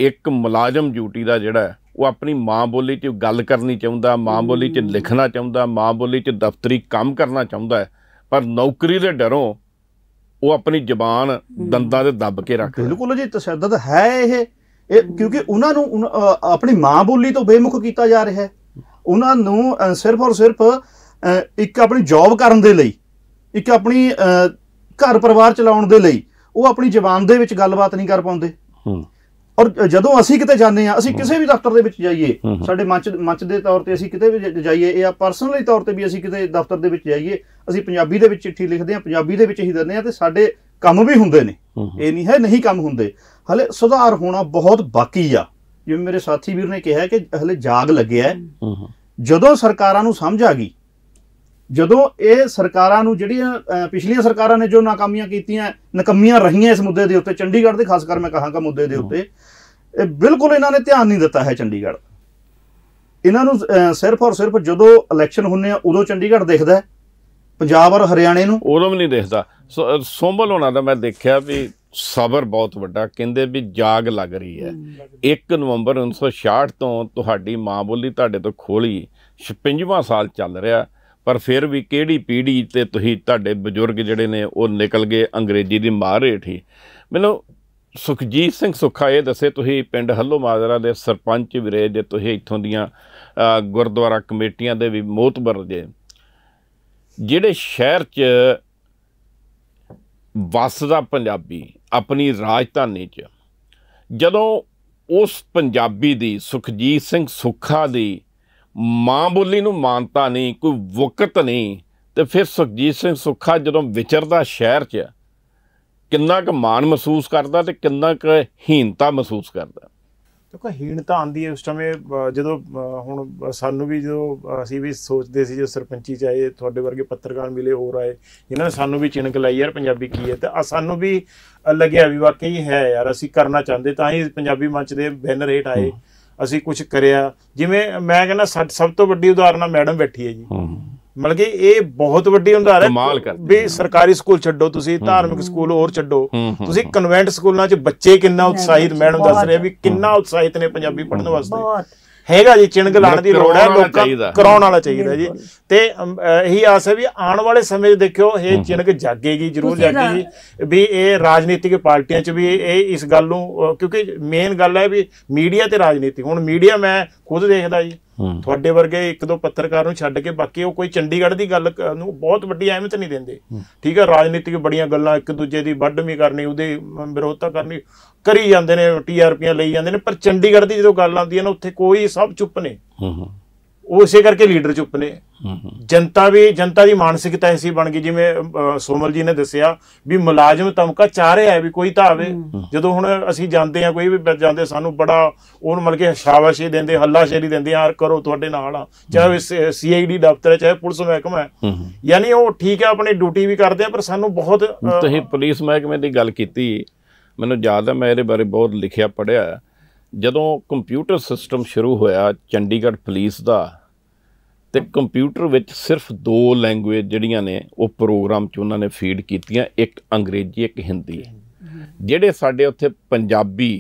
ਇੱਕ ਮੁਲਾਜ਼ਮ ਡਿਊਟੀ ਦਾ ਜਿਹੜਾ ਉਹ ਆਪਣੀ ਮਾਂ ਬੋਲੀ 'ਚ ਗੱਲ ਕਰਨੀ ਚਾਹੁੰਦਾ ਮਾਂ ਬੋਲੀ 'ਚ ਲਿਖਣਾ ਚਾਹੁੰਦਾ ਮਾਂ ਬੋਲੀ 'ਚ ਦਫ਼ਤਰੀ ਕੰਮ ਕਰਨਾ ਚਾਹੁੰਦਾ ਹੈ ਪਰ ਨੌਕਰੀ ਦੇ ਡਰੋਂ ਉਹ ਆਪਣੀ ਜ਼ਬਾਨ ਦੰਦਾਂ ਦੇ ਦੱਬ ਕੇ ਰੱਖਦੇ ਬਿਲਕੁਲ ਜੀ ਤਸ਼ੱਦਦ ਹੈ ਇਹ ਇਹ ਕਿਉਂਕਿ ਉਹਨਾਂ ਨੂੰ ਆਪਣੀ ਮਾਂ ਬੋਲੀ ਤੋਂ ਬੇਮੁਖ ਕੀਤਾ ਜਾ ਰਿਹਾ ਹੈ ਉਹਨਾਂ ਨੂੰ ਸਿਰਫ ਔਰ ਸਿਰਫ ਇੱਕ ਆਪਣੀ ਜੌਬ ਕਰਨ ਦੇ ਲਈ ਇੱਕ ਆਪਣੀ ਘਰ ਪਰਿਵਾਰ ਚਲਾਉਣ ਦੇ ਲਈ ਉਹ ਆਪਣੀ ਜ਼ਬਾਨ ਦੇ ਵਿੱਚ ਗੱਲਬਾਤ ਨਹੀਂ ਕਰ ਪਾਉਂਦੇ ਹੂੰ ਔਰ ਜਦੋਂ ਅਸੀਂ ਕਿਤੇ ਜਾਂਦੇ ਆ ਅਸੀਂ ਕਿਸੇ ਵੀ ਦਫ਼ਤਰ ਦੇ ਵਿੱਚ ਜਾਈਏ ਸਾਡੇ ਮੰਚ ਮੰਚ ਦੇ ਤੌਰ ਤੇ ਅਸੀਂ ਕਿਤੇ ਵੀ ਜਾਈਏ ਇਹ ਆ ਪਰਸਨਲੀ ਤੌਰ ਤੇ ਵੀ ਅਸੀਂ ਕਿਤੇ ਦਫ਼ਤਰ ਦੇ ਵਿੱਚ ਜਾਈਏ ਅਸੀਂ ਪੰਜਾਬੀ ਦੇ ਵਿੱਚ ਚਿੱਠੀ ਲਿਖਦੇ ਆ ਪੰਜਾਬੀ ਦੇ ਵਿੱਚ ਹੀ ਦਿੰਦੇ ਆ ਤੇ ਸਾਡੇ ਕੰਮ ਵੀ ਹੁੰਦੇ ਨੇ ਇਹ ਨਹੀਂ ਹੈ ਨਹੀਂ ਕੰਮ ਹੁੰਦੇ ਹਲੇ ਸੁਧਾਰ ਹੋਣਾ ਬਹੁਤ ਬਾਕੀ ਆ ਜਿਵੇਂ ਮੇਰੇ ਸਾਥੀ ਵੀਰ ਨੇ ਕਿਹਾ ਕਿ ਹਲੇ ਜਾਗ ਲੱਗਿਆ ਜਦੋਂ ਸਰਕਾਰਾਂ ਨੂੰ ਸਮਝ ਆ ਗਈ ਜਦੋਂ ਇਹ ਸਰਕਾਰਾਂ ਨੂੰ ਜਿਹੜੀਆਂ ਪਿਛਲੀਆਂ ਸਰਕਾਰਾਂ ਨੇ ਜੋ ਨਾਕਾਮੀਆਂ ਕੀਤੀਆਂ ਨਕਮੀਆਂ ਰਹੀਆਂ ਇਸ ਮੁੱਦੇ ਦੇ ਉੱਤੇ ਚੰਡੀਗੜ੍ਹ ਦੇ ਖਾਸ ਕਰ ਮੈਂ ਕਹਾਂਗਾ ਮੁੱਦੇ ਦੇ ਉੱਤੇ ਇਹ ਬਿਲਕੁਲ ਇਹਨਾਂ ਨੇ ਧਿਆਨ ਨਹੀਂ ਦਿੱਤਾ ਹੈ ਚੰਡੀਗੜ੍ਹ ਇਹਨਾਂ ਨੂੰ ਸਿਰਫ ਔਰ ਸਿਰਫ ਜਦੋਂ ਇਲੈਕਸ਼ਨ ਹੁੰਨੇ ਆ ਉਦੋਂ ਚੰਡੀਗੜ੍ਹ ਦੇਖਦਾ ਹੈ ਪੰਜਾਬ ਔਰ ਹਰਿਆਣੇ ਨੂੰ ਉਦੋਂ ਵੀ ਨਹੀਂ ਦੇਖਦਾ ਸੋਂਬਲ ਹੋਣਾ ਦਾ ਮੈਂ ਦੇਖਿਆ ਵੀ ਸਬਰ ਬਹੁਤ ਵੱਡਾ ਕਹਿੰਦੇ ਵੀ ਜਾਗ ਲੱਗ ਰਹੀ ਹੈ 1 ਨਵੰਬਰ 1966 ਤੋਂ ਤੁਹਾਡੀ ਮਾਂ ਬੋਲੀ ਤੁਹਾਡੇ ਤੋਂ ਖੋਲੀ 56ਵਾਂ ਸਾਲ ਚੱਲ ਰਿਹਾ ਪਰ ਫਿਰ ਵੀ ਕਿਹੜੀ ਪੀੜ੍ਹੀ ਤੇ ਤੁਸੀਂ ਤੁਹਾਡੇ ਬਜ਼ੁਰਗ ਜਿਹੜੇ ਨੇ ਉਹ ਨਿਕਲ ਗਏ ਅੰਗਰੇਜ਼ੀ ਦੀ ਮਾਰ ਹੇਠ ਮੈਨੂੰ ਸੁਖਜੀਤ ਸਿੰਘ ਸੁਖਾ ਇਹ ਦੱਸੇ ਤੁਸੀਂ ਪਿੰਡ ਹੱਲੋ ਮਾਜਰਾ ਦੇ ਸਰਪੰਚ ਵੀ ਰਹੇ ਜੇ ਤੁਸੀਂ ਇੱਥੋਂ ਦੀਆਂ ਗੁਰਦੁਆਰਾ ਕਮੇਟੀਆਂ ਦੇ ਵੀ ਮੋਤਬਰ ਜੇ ਜਿਹੜੇ ਸ਼ਹਿਰ 'ਚ ਵਸਦਾ ਪੰਜਾਬੀ ਆਪਣੀ ਰਾਜਧਾਨੀ 'ਚ ਜਦੋਂ ਉਸ ਪੰਜਾਬੀ ਦੀ ਸੁਖਜੀਤ ਸਿੰਘ ਸੁਖਾ ਦੀ ਮਾਂ ਬੋਲੀ ਨੂੰ ਮਾਨਤਾ ਨਹੀਂ ਕੋਈ ਵਕਤ ਨਹੀਂ ਤੇ ਫਿਰ ਸੁਖਜੀਤ ਸਿੰਘ ਸੁੱਖਾ ਜਦੋਂ ਵਿਚਰਦਾ ਸ਼ਹਿਰ 'ਚ ਕਿੰਨਾ ਕੁ ਮਾਣ ਮਹਿਸੂਸ ਕਰਦਾ ਤੇ ਕਿੰਨਾ ਕੁ ਹੀਨਤਾ ਮਹਿਸੂਸ ਕਰਦਾ ਕਿਉਂਕਿ ਹੀਣਤਾ ਆਂਦੀ ਹੈ ਉਸ ਸਮੇਂ ਜਦੋਂ ਹੁਣ ਸਾਨੂੰ ਵੀ ਜਦੋਂ ਅਸੀਂ ਵੀ ਸੋਚਦੇ ਸੀ ਜੋ ਸਰਪੰਚੀ ਚ ਆਏ ਤੁਹਾਡੇ ਵਰਗੇ ਪੱਤਰਕਾਰ ਮਿਲੇ ਹੋਰ ਆਏ ਇਹਨਾਂ ਨੇ ਸਾਨੂੰ ਵੀ ਚਿਣਕ ਲਈ ਯਾਰ ਪੰਜਾਬੀ ਕੀ ਹੈ ਤੇ ਸਾਨੂੰ ਵੀ ਲੱਗਿਆ ਵੀ ਵਾਕਈ ਹੈ ਯਾਰ ਅਸੀਂ ਕਰਨਾ ਚਾਹੁੰਦੇ ਤਾਂ ਹੀ ਪੰਜਾਬੀ ਮੰਚ ਦੇ ਬੈਨਰ ਹੇਠ ਆਏ ਅਸੀਂ ਕੁਝ ਕਰਿਆ ਜਿਵੇਂ ਮੈਂ ਕਹਿੰਦਾ ਸਭ ਤੋਂ ਵੱਡੀ ਉਦਾਹਰਨ ਆ ਮੈਡਮ ਬੈਠੀ ਹੈ ਜੀ ਮਤਲਬ ਕਿ ਇਹ ਬਹੁਤ ਵੱਡੀ ਉਦਾਹਰਨ ਹੈ ਵੀ ਸਰਕਾਰੀ ਸਕੂਲ ਛੱਡੋ ਤੁਸੀਂ ਧਾਰਮਿਕ ਸਕੂਲ ਹੋਰ ਛੱਡੋ ਤੁਸੀਂ ਕਨਵੈਂਟ ਸਕੂਲਾਂ 'ਚ ਬੱਚੇ ਕਿੰਨਾ ਉਤਸ਼ਾਹਿਤ ਮੈਡਮ ਦੱਸ ਰਹੇ ਵੀ ਕਿੰਨਾ ਉਤਸ਼ਾਹਿਤ ਨੇ ਪੰਜਾਬੀ ਪੜ੍ਹਨ ਵਾਸਤੇ ਹੈਗਾ ਜੀ ਚਿੰਗ ਲਾਣ ਦੀ ਲੋੜ ਹੈ ਲੋਕਾਂ ਕਰਾਉਣ ਵਾਲਾ ਚਾਹੀਦਾ ਜੀ ਤੇ ਇਹੀ ਆਸ ਹੈ ਵੀ ਆਉਣ ਵਾਲੇ ਸਮੇਂ ਦੇ ਦੇਖਿਓ ਇਹ ਚਿੰਗ ਜਾਗੇਗੀ ਜ਼ਰੂਰ ਜਾਗੇਗੀ ਵੀ ਇਹ ਰਾਜਨੀਤਿਕ ਪਾਰਟੀਆਂ 'ਚ ਵੀ ਇਹ ਇਸ ਗੱਲ ਨੂੰ ਕਿਉਂਕਿ ਮੇਨ ਗੱਲ ਹੈ ਵੀ ਮੀਡੀਆ ਤੇ ਰਾਜਨੀਤੀ ਹੁਣ ਮੀਡੀਆ ਮੈਂ ਖੁਦ ਦੇਖਦਾ ਜੀ ਤੁਹਾਡੇ ਵਰਗੇ ਇੱਕ ਦੋ ਪੱਤਰਕਾਰ ਨੂੰ ਛੱਡ ਕੇ ਬਾਕੀ ਉਹ ਕੋਈ ਚੰਡੀਗੜ੍ਹ ਦੀ ਗੱਲ ਨੂੰ ਬਹੁਤ ਵੱਡੀ ਅਹਿਮੀਅਤ ਨਹੀਂ ਦਿੰਦੇ ਠੀਕ ਹੈ ਰਾਜਨੀਤਿਕ ਬੜੀਆਂ ਗੱਲਾਂ ਇੱਕ ਦੂਜੇ ਦੀ ਵੱਢਵੀਂ ਕਰਨੀ ਉਹਦੇ ਵਿਰੋਧਤਾ ਕਰਨੀ ਕਰੀ ਜਾਂਦੇ ਨੇ ਟੀਆਰਪੀਆਂ ਲਈ ਜਾਂਦੇ ਨੇ ਪਰ ਚੰਡੀਗੜ੍ਹ ਦੀ ਜਦੋਂ ਗੱਲ ਆਉਂਦੀ ਹੈ ਨਾ ਉੱਥੇ ਕੋਈ ਸਭ ਚੁੱਪ ਨੇ ਉਹ ਇਸੇ ਕਰਕੇ ਲੀਡਰ ਚੁੱਪ ਨੇ ਜਨਤਾ ਵੀ ਜਨਤਾ ਦੀ ਮਾਨਸਿਕਤਾ ਐਸੀ ਬਣ ਗਈ ਜਿਵੇਂ ਸੋਮਲ ਜੀ ਨੇ ਦੱਸਿਆ ਵੀ ਮੁਲਾਜ਼ਮ ਤਮਕਾ ਚਾਰੇ ਆਏ ਵੀ ਕੋਈ ਤਾਂ ਆਵੇ ਜਦੋਂ ਹੁਣ ਅਸੀਂ ਜਾਂਦੇ ਆ ਕੋਈ ਵੀ ਜਾਂਦੇ ਸਾਨੂੰ ਬੜਾ ਉਹਨ ਮਿਲ ਸ਼ਾਬਾਸ਼ ਸ਼ਾਬਾਸ਼ੀ ਦਿੰਦੇ ਹੱਲਾਸ਼ੇਰੀ ਦਿੰਦੇ ਆ ਕਰੋ ਤੁਹਾਡੇ ਨਾਲ ਆ ਚਾਹੇ ਸੀਆਈਡੀ ਦਫ਼ਤਰ ਹੈ ਚਾਹੇ ਪੁਲਿਸ ਮਹਿਕਮਾ ਹੈ ਯਾਨੀ ਉਹ ਠੀਕ ਹੈ ਆਪਣੀ ਡਿਊਟੀ ਵੀ ਕਰਦੇ ਆ ਪਰ ਸਾਨੂੰ ਬਹੁਤ ਤੁਸੀਂ ਪੁਲਿਸ ਮਹਿਕਮੇ ਦੀ ਗੱਲ ਕੀਤੀ ਮੈਨੂੰ ਯਾਦ ਮੈਂ ਇਹਦੇ ਬਾਰੇ ਬਹੁਤ ਲਿਖਿਆ ਪੜਿਆ ਜਦੋਂ ਕੰਪਿਊਟਰ ਸਿਸਟਮ ਸ਼ੁਰੂ ਹੋਇਆ ਚੰਡੀਗੜ੍ਹ ਪੁਲਿਸ ਦਾ ਤੇ ਕੰਪਿਊਟਰ ਵਿੱਚ ਸਿਰਫ ਦੋ ਲੈਂਗੁਏਜ ਜਿਹੜੀਆਂ ਨੇ ਉਹ ਪ੍ਰੋਗਰਾਮ 'ਚ ਉਹਨਾਂ ਨੇ ਫੀਡ ਕੀਤੀਆਂ ਇੱਕ ਅੰਗਰੇਜ਼ੀ ਇੱਕ ਹਿੰਦੀ ਜਿਹੜੇ ਸਾਡੇ ਉੱਥੇ ਪੰਜਾਬੀ